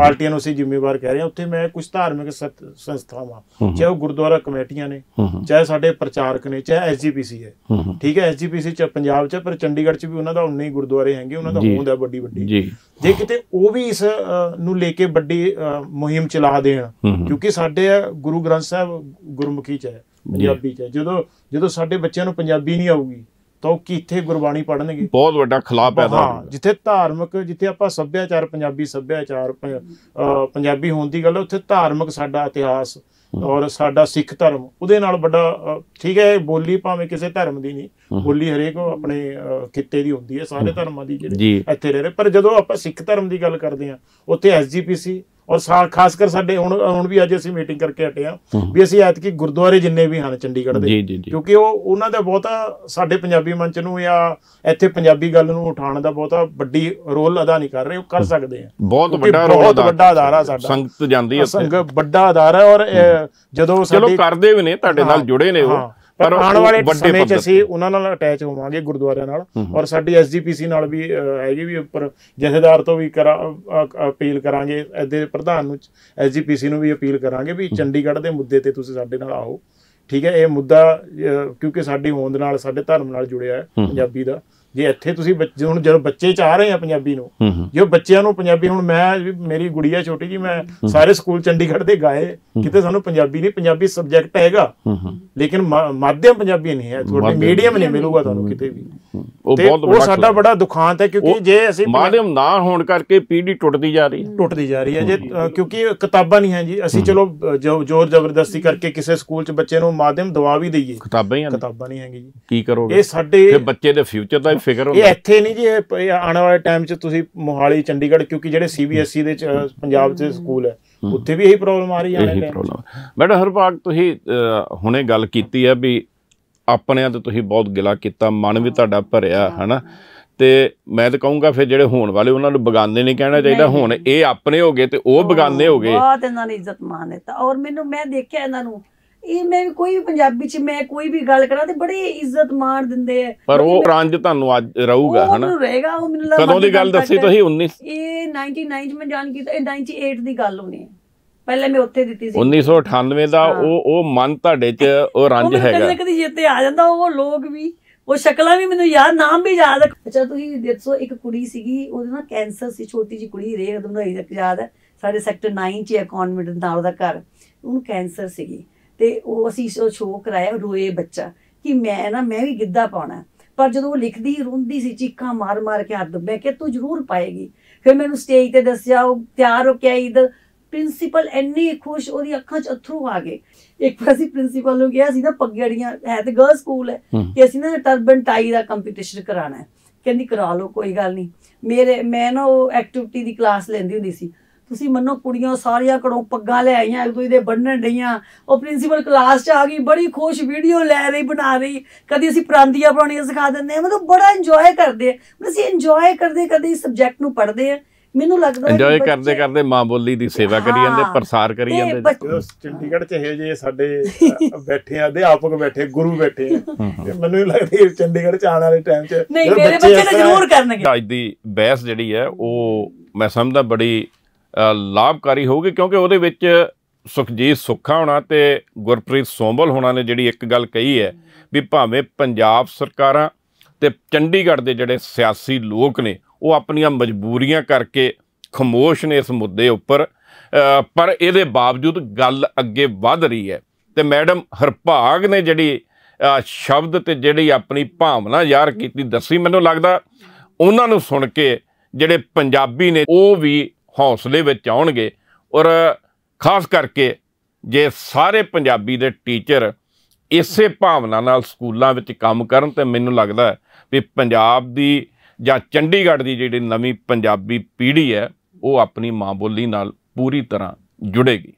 ਪਾਰਟੀਆਂ ਨੂੰ ਸੀ ਜ਼ਿੰਮੇਵਾਰ ਕਹਿ ਰਹੇ ਆ ਉੱਥੇ ਮੈਂ ਕੁਝ ਧਾਰਮਿਕ ਸੰਸਥਾਵਾਂ ਚਾਹੇ ਉਹ ਗੁਰਦੁਆਰਾ ਕਮੇਟੀਆਂ ਨੇ ਚਾਹੇ ਸਾਡੇ ਪ੍ਰਚਾਰਕ ਨੇ ਚਾਹੇ ਐਸਜੀਪੀਸੀ ਹੈ ਠੀਕ ਹੈ ਐਸਜੀਪੀਸੀ ਚ ਪੰਜਾਬ ਚ ਪਰ ਚੰਡੀਗੜ੍ਹ ਚ ਵੀ ਉਹਨਾਂ ਦਾ ਹੀ ਗੁਰਦੁਆਰੇ ਹੈਗੇ ਉਹਨਾਂ ਦਾ ਹੋਂਦ ਹੈ ਵੱਡੀ ਵੱਡੀ ਜੇ ਕਿਤੇ ਉਹ ਵੀ ਇਸ ਨੂੰ ਲੈ ਕੇ ਵੱਡੀ ਮੁਹਿੰਮ ਚਲਾ ਦੇਣ ਕਿਉਂਕਿ ਸਾਡੇ ਗੁਰੂ ਗ੍ਰੰਥ ਸਾਹਿਬ ਗੁਰਮੁਖੀ ਚ ਹੈ ਪੰਜਾਬੀ ਚ ਜਦੋਂ ਜਦੋਂ ਸਾਡੇ ਬੱਚਿਆਂ ਨੂੰ ਪੰਜਾਬੀ ਨਹੀਂ ਆਊਗੀ ਤਾਂ ਉਹ ਕਿੱਥੇ ਗੁਰਬਾਣੀ ਪੜਨਗੇ ਬਹੁਤ ਵੱਡਾ ਖਲਾਅ ਪੈਦਾ ਹਾਂ ਜਿੱਥੇ ਧਾਰਮਿਕ ਜਿੱਥੇ ਆਪਾਂ ਸੱਭਿਆਚਾਰ ਪੰਜਾਬੀ ਸੱਭਿਆਚਾਰ ਪੰਜਾਬੀ ਹੋਣ ਦੀ ਗੱਲ ਉੱਥੇ ਧਾਰਮਿਕ ਸਾਡਾ ਇਤਿਹਾਸ ਔਰ ਸਾਡਾ ਸਿੱਖ ਧਰਮ ਉਹਦੇ ਨਾਲ ਵੱਡਾ ਠੀਕ ਹੈ ਬੋਲੀ ਭਾਵੇਂ ਕਿਸੇ ਧਰਮ ਦੀ ਨਹੀਂ ਬੋਲੀ ਹਰੇਕ ਆਪਣੇ ਖਿੱਤੇ ਦੀ ਹੁੰਦੀ ਹੈ ਸਾਰੇ ਧਰਮਾਂ ਦੀ ਜਿਹੜੇ ਇੱਥੇ ਰਹਿ ਰਹੇ ਪਰ ਜਦੋਂ ਆਪਾਂ ਸਿੱਖ ਧਰਮ ਦੀ ਗੱਲ ਕਰਦੇ ਆ ਉੱਥੇ ਐਸਜੀਪੀਸੀ ਔਰ ਖਾਸ ਕਰ ਸਾਡੇ ਹੁਣ ਹੁਣ ਵੀ ਅੱਜ ਅਸੀਂ ਮੀਟਿੰਗ ਕਰਕੇ ਹਟੇ ਆ ਵੀ ਅਸੀਂ ਐਤਕੀ ਗੁਰਦੁਆਰੇ ਜਿੰਨੇ ਵੀ ਹਨ ਚੰਡੀਗੜ੍ਹ ਦੇ ਕਿਉਂਕਿ ਉਹ ਉਹਨਾਂ ਦਾ ਬਹੁਤਾ ਸਾਡੇ ਪੰਜਾਬੀ ਮੰਚ ਨੂੰ ਜਾਂ ਇੱਥੇ ਪੰਜਾਬੀ ਗੱਲ ਨੂੰ ਉਠਾਉਣ ਦਾ ਬਹੁਤਾ ਵੱਡੀ ਰੋਲ ਅਦਾ ਨਹੀਂ ਕਰ ਰਹੇ ਉਹ ਕਰ ਸਕਦੇ ਆ ਬਹੁਤ ਵੱਡਾ ਰੋਲ ਬਹੁਤ ਵੱਡਾ ਆ ਸਾਡਾ ਸੰਗਤ ਜਾਂਦੀ ਹੈ ਸੰਗਤ ਵੱਡਾ ਹੈ ਔਰ ਜਦੋਂ ਸਾਡੇ ਚਲੋ ਕਰਦੇ ਵੀ ਨੇ ਤੁਹਾਡੇ ਨਾਲ ਜੁੜੇ ਨੇ ਉਹ ਪਰ ਆਉਣ ਵਾਲੇ ਸਮੇਂ 'ਚ ਅਸੀਂ ਉਹਨਾਂ ਨਾਲ ਅਟੈਚ ਹੋਵਾਂਗੇ ਗੁਰਦੁਆਰਿਆਂ ਨਾਲ ਔਰ ਸਾਡੀ ਐਸਜੀਪੀਸੀ ਨਾਲ ਵੀ ਹੈਗੀ ਵੀ ਉੱਪਰ ਜਥੇਦਾਰ ਤੋਂ ਵੀ ਅਪੀਲ ਕਰਾਂਗੇ ਇਹਦੇ ਪ੍ਰਧਾਨ ਨੂੰ ਐਸਜੀਪੀਸੀ ਨੂੰ ਵੀ ਅਪੀਲ ਕਰਾਂਗੇ ਵੀ ਚੰਡੀਗੜ੍ਹ ਦੇ ਮੁੱਦੇ ਤੇ ਤੁਸੀਂ ਸਾਡੇ ਨਾਲ ਆਓ ਠੀਕ ਹੈ ਇਹ ਮੁੱਦਾ ਕਿਉਂਕਿ ਸਾਡੀ ਹੋਂਦ ਨਾਲ ਸਾਡੇ ਧਰਮ ਨਾਲ ਜੁੜਿਆ ਹੈ ਪੰਜਾਬੀ ਦਾ ਜੇ ਇੱਥੇ ਤੁਸੀਂ ਹੁਣ ਜਦੋਂ ਬੱਚੇ ਆ ਰਹੇ ਆ ਪੰਜਾਬੀ ਨੂੰ ਜੇ ਬੱਚਿਆਂ ਨੂੰ ਪੰਜਾਬੀ ਹੁਣ ਮੈਂ ਮੇਰੀ ਗੁੜੀਆ ਛੋਟੀ ਜੀ ਮੈਂ ਸਾਰੇ ਸਕੂਲ ਚੰਡੀਗੜ੍ਹ ਦੇ ਗਾਏ ਕਿਤੇ ਸਾਨੂੰ ਪੰਜਾਬੀ ਨਹੀਂ ਪੰਜਾਬੀ ਸਬਜੈਕਟ ਹੈਗਾ ਲੇਕਿਨ ਮਾਧਿਅਮ ਪੰਜਾਬੀ ਨਹੀਂ ਹੈ ਤੁਹਾਡੇ ਮੀਡੀਅਮ ਨਹੀਂ ਮਿਲੂਗਾ ਤੁਹਾਨੂੰ ਕਿਤੇ ਵੀ ਉਹ ਬਹੁਤ ਉਹ ਸਾਡਾ ਬੜਾ ਦੁਖਾਂਤ ਹੈ ਕਿਉਂਕਿ ਜੇ ਅਸੀਂ ਮਾਧਿਅਮ ਨਾ ਹੋਣ ਕਰਕੇ ਪੀੜੀ ਟੁੱਟਦੀ ਜਾ ਰਹੀ ਹੈ ਟੁੱਟਦੀ ਜਾ ਰਹੀ ਹੈ ਜੇ ਕਿਉਂਕਿ ਕਿਤਾਬਾਂ ਨਹੀਂ ਹੈ ਜੀ ਅਸੀਂ ਚਲੋ ਜ਼ੋਰ ਜ਼ਬਰਦਸਤੀ ਕਰਕੇ ਕਿਸੇ ਸਕੂਲ 'ਚ ਬੱਚੇ ਨੂੰ ਮਾਧਿਅਮ ਦਵਾ ਵੀ ਦਈਏ ਕਿਤਾਬਾਂ ਹੀ ਹਨ ਕਿਤਾਬਾਂ ਨਹੀਂ ਹੈਗੀ ਜੀ ਕੀ ਕਰੋਗੇ ਇਹ ਸਾਡੇ ਫਿਰ ਬੱਚੇ ਦੇ ਫਿਊਚਰ ਦਾ ਵੀ ਫਿਕਰ ਹੁੰਦਾ ਇਹ ਇੱਥੇ ਨਹੀਂ ਜੀ ਆਉਣ ਵਾਲੇ ਟਾਈਮ 'ਚ ਤੁਸੀਂ ਮੋਹਾਲੀ ਚੰਡੀਗੜ੍ਹ ਕਿਉਂਕਿ ਜਿਹੜੇ ਸੀਬੀਐਸਈ e ਦੇ ਪੰਜਾਬ 'ਚ ਸਕੂਲ ਹੈ ਉੱਥੇ ਵੀ ਇਹੀ ਪ੍ਰੋਬਲਮ ਆ ਰਹੀ ਹੈ ਇਹੀ ਟਾਈਮ ਮੈਡਮ ਹਰਪਾਲ ਤੁਸੀਂ ਹੁਣੇ ਗੱਲ ਕੀਤੀ ਹੈ ਵੀ ਆਪਣਿਆਂ ਤੇ ਤੁਸੀਂ ਬਹੁਤ ਗਿਲਾ ਕੀਤਾ ਮਨ ਵੀ ਤੁਹਾਡਾ ਭਰਿਆ ਹਨਾ ਤੇ ਮੈਂ ਤਾਂ ਕਹੂੰਗਾ ਫਿਰ ਜਿਹੜੇ ਹੋਣ ਵਾਲੇ ਉਹਨਾਂ ਨੂੰ ਬਗਾਨੇ ਨਹੀਂ ਕਹਿਣਾ ਚਾਹੀਦਾ ਹੁਣ ਇਹ ਆਪਣੇ ਹੋ ਗਏ ਤੇ ਉਹ ਬਗਾਨੇ ਹੋ ਗਏ ਬਹੁਤ ਇਹਨਾਂ ਨੇ ਇੱਜ਼ਤ ਮਾਨ ਦਿੱਤਾ ਔਰ ਮੈਨੂੰ ਮੈਂ ਦੇਖਿਆ ਇਹਨਾਂ ਨੂੰ ਇਹ ਮੈਂ ਕੋਈ ਵੀ ਪੰਜਾਬੀ ਚ ਮੈਂ ਕੋਈ ਵੀ ਗੱਲ ਕਰਾਂ ਤੇ ਬੜੀ ਇੱਜ਼ਤ ਮਾਨ ਦਿੰਦੇ ਆ ਪਰ ਉਹ ਰੰਜ ਤੁਹਾਨੂੰ ਅੱਜ ਰਹੂਗਾ ਹਨਾ ਉਹ ਰਹੇਗਾ ਉਹ ਮੈਨੂੰ ਲੱਗਦਾ ਕਦੋਂ ਦੀ ਗੱਲ ਦੱਸੀ ਤੁਸੀਂ 19 ਇਹ 99 ਚ ਮੈਂ ਜਾਣ ਕੀਤਾ ਇਹ 98 ਦੀ ਗੱਲ ਹੋਣੀ ਹੈ ਪਹਿਲੇ ਮੈਂ ਉੱਥੇ ਦਿੱਤੀ ਸੀ 1998 ਦਾ ਉਹ ਉਹ ਮਨ ਤੁਹਾਡੇ 'ਚ ਉਹ ਰੰਜ ਹੈਗਾ ਕਦੇ ਕਦੇ ਜਿੱਤੇ ਆ ਜਾਂਦਾ ਉਹ ਲੋਕ ਵੀ ਉਹ ਸ਼ਕਲਾਂ ਵੀ ਮੈਨੂੰ ਯਾਦ ਨਾਮ ਵੀ ਯਾਦ ਹੈ ਅੱਛਾ ਤੁਸੀਂ ਦੱਸੋ ਇੱਕ ਕੁੜੀ ਸੀਗੀ ਉਹਦੇ ਨਾਲ ਕੈਂਸਰ ਸੀ ਛੋਟੀ ਜੀ ਕੁੜੀ ਰੇਖ ਤੁਹਾਨੂੰ ਇਹ ਯਾਦ ਹੈ ਸਾਡੇ ਸੈਕਟਰ 9 ਚ ਕਨਵੈਂਟ ਨਾਲ ਉਹਦਾ ਘਰ ਉਹਨੂੰ ਕੈਂਸਰ ਸੀਗੀ ਤੇ ਉਹ ਅਸੀਂ ਸ਼ੋਅ ਕਰਾਇਆ ਰੋਏ ਬੱਚਾ ਕਿ ਮੈਂ ਨਾ ਮੈਂ ਵੀ ਗਿੱਧਾ ਪਾਉਣਾ ਪਰ ਜਦੋਂ ਉਹ ਲਿਖਦੀ ਰੋਂਦੀ ਸੀ ਚੀਕਾਂ ਮਾਰ-ਮਾਰ ਕੇ ਹੱਦ ਮੈਂ ਕਿ ਤੂੰ ਜ਼ਰੂਰ ਪਾਏਗੀ ਫਿਰ ਮੈਨੂੰ ਸਟੇਜ ਤੇ ਦੱਸਿਆ ਉਹ ਤਿਆਰ ਹੋ ਕੇ ਆਈ ਪ੍ਰਿੰਸੀਪਲ ਐਨੀ ਖੁਸ਼ ਉਹਦੀ ਅੱਖਾਂ 'ਚ ਅਥਰੂ ਆ ਗਏ ਇੱਕ ਵਾਰ ਅਸੀਂ ਪ੍ਰਿੰਸੀਪਲ ਨੂੰ ਕਿਹਾ ਸੀ ਨਾ ਪੱਗੜੀਆਂ ਹੈ ਤੇ ਗਰਲ ਸਕੂਲ ਹੈ ਕਿ ਅਸੀਂ ਨਾ ਟਰਬਨ ਟਾਈ ਦਾ ਕੰਪੀਟੀਸ਼ਨ ਕਰਾਣਾ ਹੈ ਕਹਿੰਦੀ ਕਰਾ ਲਓ ਕੋਈ ਗੱਲ ਨਹੀਂ ਮੇਰੇ ਮੈਂ ਨਾ ਉਹ ਐਕਟੀਵਿਟੀ ਦੀ ਕਲਾਸ ਲੈਂਦੀ ਹੁੰਦੀ ਸੀ ਤੁਸੀਂ ਮੰਨੋ ਕੁੜੀਆਂ ਸਾਰੀਆਂ ਘਰੋਂ ਪੱਗਾਂ ਲੈ ਆਈਆਂ ਇੱਕ ਦੂਜੇ ਦੇ ਬੰਨਣ ਡਈਆਂ ਉਹ ਪ੍ਰਿੰਸੀਪਲ ਕਲਾਸ 'ਚ ਆ ਗਈ ਬੜੀ ਖੁਸ਼ ਵੀਡੀਓ ਲੈ ਰਹੀ ਬਣਾ ਰਹੀ ਕਦੀ ਅਸੀਂ ਪ੍ਰਾਂਦੀਆਂ ਬਣਾਉਣੀਆਂ ਸਿਖਾ ਦਿੰਦੇ ਆ ਮਤਲਬ ਬੜਾ ਇੰਜੋਏ ਕਰਦੇ ਆ ਅਸੀਂ ਇੰਜੋਏ ਕਰਦੇ ਕਦੀ ਸਬਜੈਕਟ ਨੂੰ ਪੜ੍ਹਦੇ ਆ ਮੈਨੂੰ ਲੱਗਦਾ ਇੰਜੋਏ ਕਰਦੇ ਕਰਦੇ ਮਾਂ ਬੋਲੀ ਦੀ ਸੇਵਾ ਕਰੀ ਜਾਂਦੇ ਪ੍ਰਸਾਰ ਕਰੀ ਜਾਂਦੇ ਚੰਡੀਗੜ੍ਹ ਚ ਇਹ ਜੇ ਸਾਡੇ ਬੈਠੇ ਆ ਅਧਿਆਪਕ ਬੈਠੇ ਗੁਰੂ ਬੈਠੇ ਮੈਨੂੰ ਲੱਗਦਾ ਚੰਡੀਗੜ੍ਹ ਚ ਆਉਣ ਵਾਲੇ ਟਾਈਮ ਚ ਨਹੀਂ ਮੇਰੇ ਬੱਚੇ ਨੇ ਜ਼ਰੂਰ ਕਰਨਗੇ ਅੱਜ ਦੀ ਬਹਿਸ ਜਿਹੜੀ ਹੈ ਉਹ ਮੈਂ ਸਮਝਦਾ ਬੜੀ ਲਾਭਕਾਰੀ ਹੋਊਗੀ ਕਿਉਂਕਿ ਉਹਦੇ ਵਿੱਚ ਸੁਖਜੀਤ ਸੁੱਖਾ ਹੋਣਾ ਤੇ ਗੁਰਪ੍ਰੀਤ ਸੋਮਬਲ ਹੋਣਾ ਨੇ ਜਿਹੜੀ ਇੱਕ ਗੱਲ ਕਹੀ ਹੈ ਵੀ ਭਾਵੇਂ ਪੰਜਾਬ ਸਰਕਾਰਾਂ ਤੇ ਚੰਡੀਗੜ੍ਹ ਦੇ ਜਿਹੜੇ ਸਿਆਸੀ ਲੋਕ ਨੇ ਉਹ ਆਪਣੀਆਂ ਮਜਬੂਰੀਆਂ ਕਰਕੇ ਖਮੋਸ਼ ਨੇ ਇਸ ਮੁੱਦੇ ਉੱਪਰ ਪਰ ਇਹਦੇ ਬਾਵਜੂਦ ਗੱਲ ਅੱਗੇ ਵੱਧ ਰਹੀ ਹੈ ਤੇ ਮੈਡਮ ਹਰਭਾਗ ਨੇ ਜਿਹੜੀ ਸ਼ਬਦ ਤੇ ਜਿਹੜੀ ਆਪਣੀ ਭਾਵਨਾ ਯਾਰ ਕੀਤੀ ਦੱਸੀ ਮੈਨੂੰ ਲੱਗਦਾ ਉਹਨਾਂ ਨੂੰ ਸੁਣ ਕੇ ਜਿਹੜੇ ਪੰਜਾਬੀ ਨੇ ਉਹ ਵੀ ਹੌਸਲੇ ਵਿੱਚ ਆਉਣਗੇ ਔਰ ਖਾਸ ਕਰਕੇ ਜੇ ਸਾਰੇ ਪੰਜਾਬੀ ਦੇ ਟੀਚਰ ਇਸੇ ਭਾਵਨਾ ਨਾਲ ਸਕੂਲਾਂ ਵਿੱਚ ਕੰਮ ਕਰਨ ਤੇ ਮੈਨੂੰ ਲੱਗਦਾ ਵੀ ਪੰਜਾਬ ਦੀ ਜਾਂ ਚੰਡੀਗੜ੍ਹ ਦੀ ਜਿਹੜੀ ਨਵੀਂ ਪੰਜਾਬੀ ਪੀੜ੍ਹੀ ਹੈ ਉਹ ਆਪਣੀ ਮਾਂ ਬੋਲੀ ਨਾਲ ਪੂਰੀ ਤਰ੍ਹਾਂ ਜੁੜੇਗੀ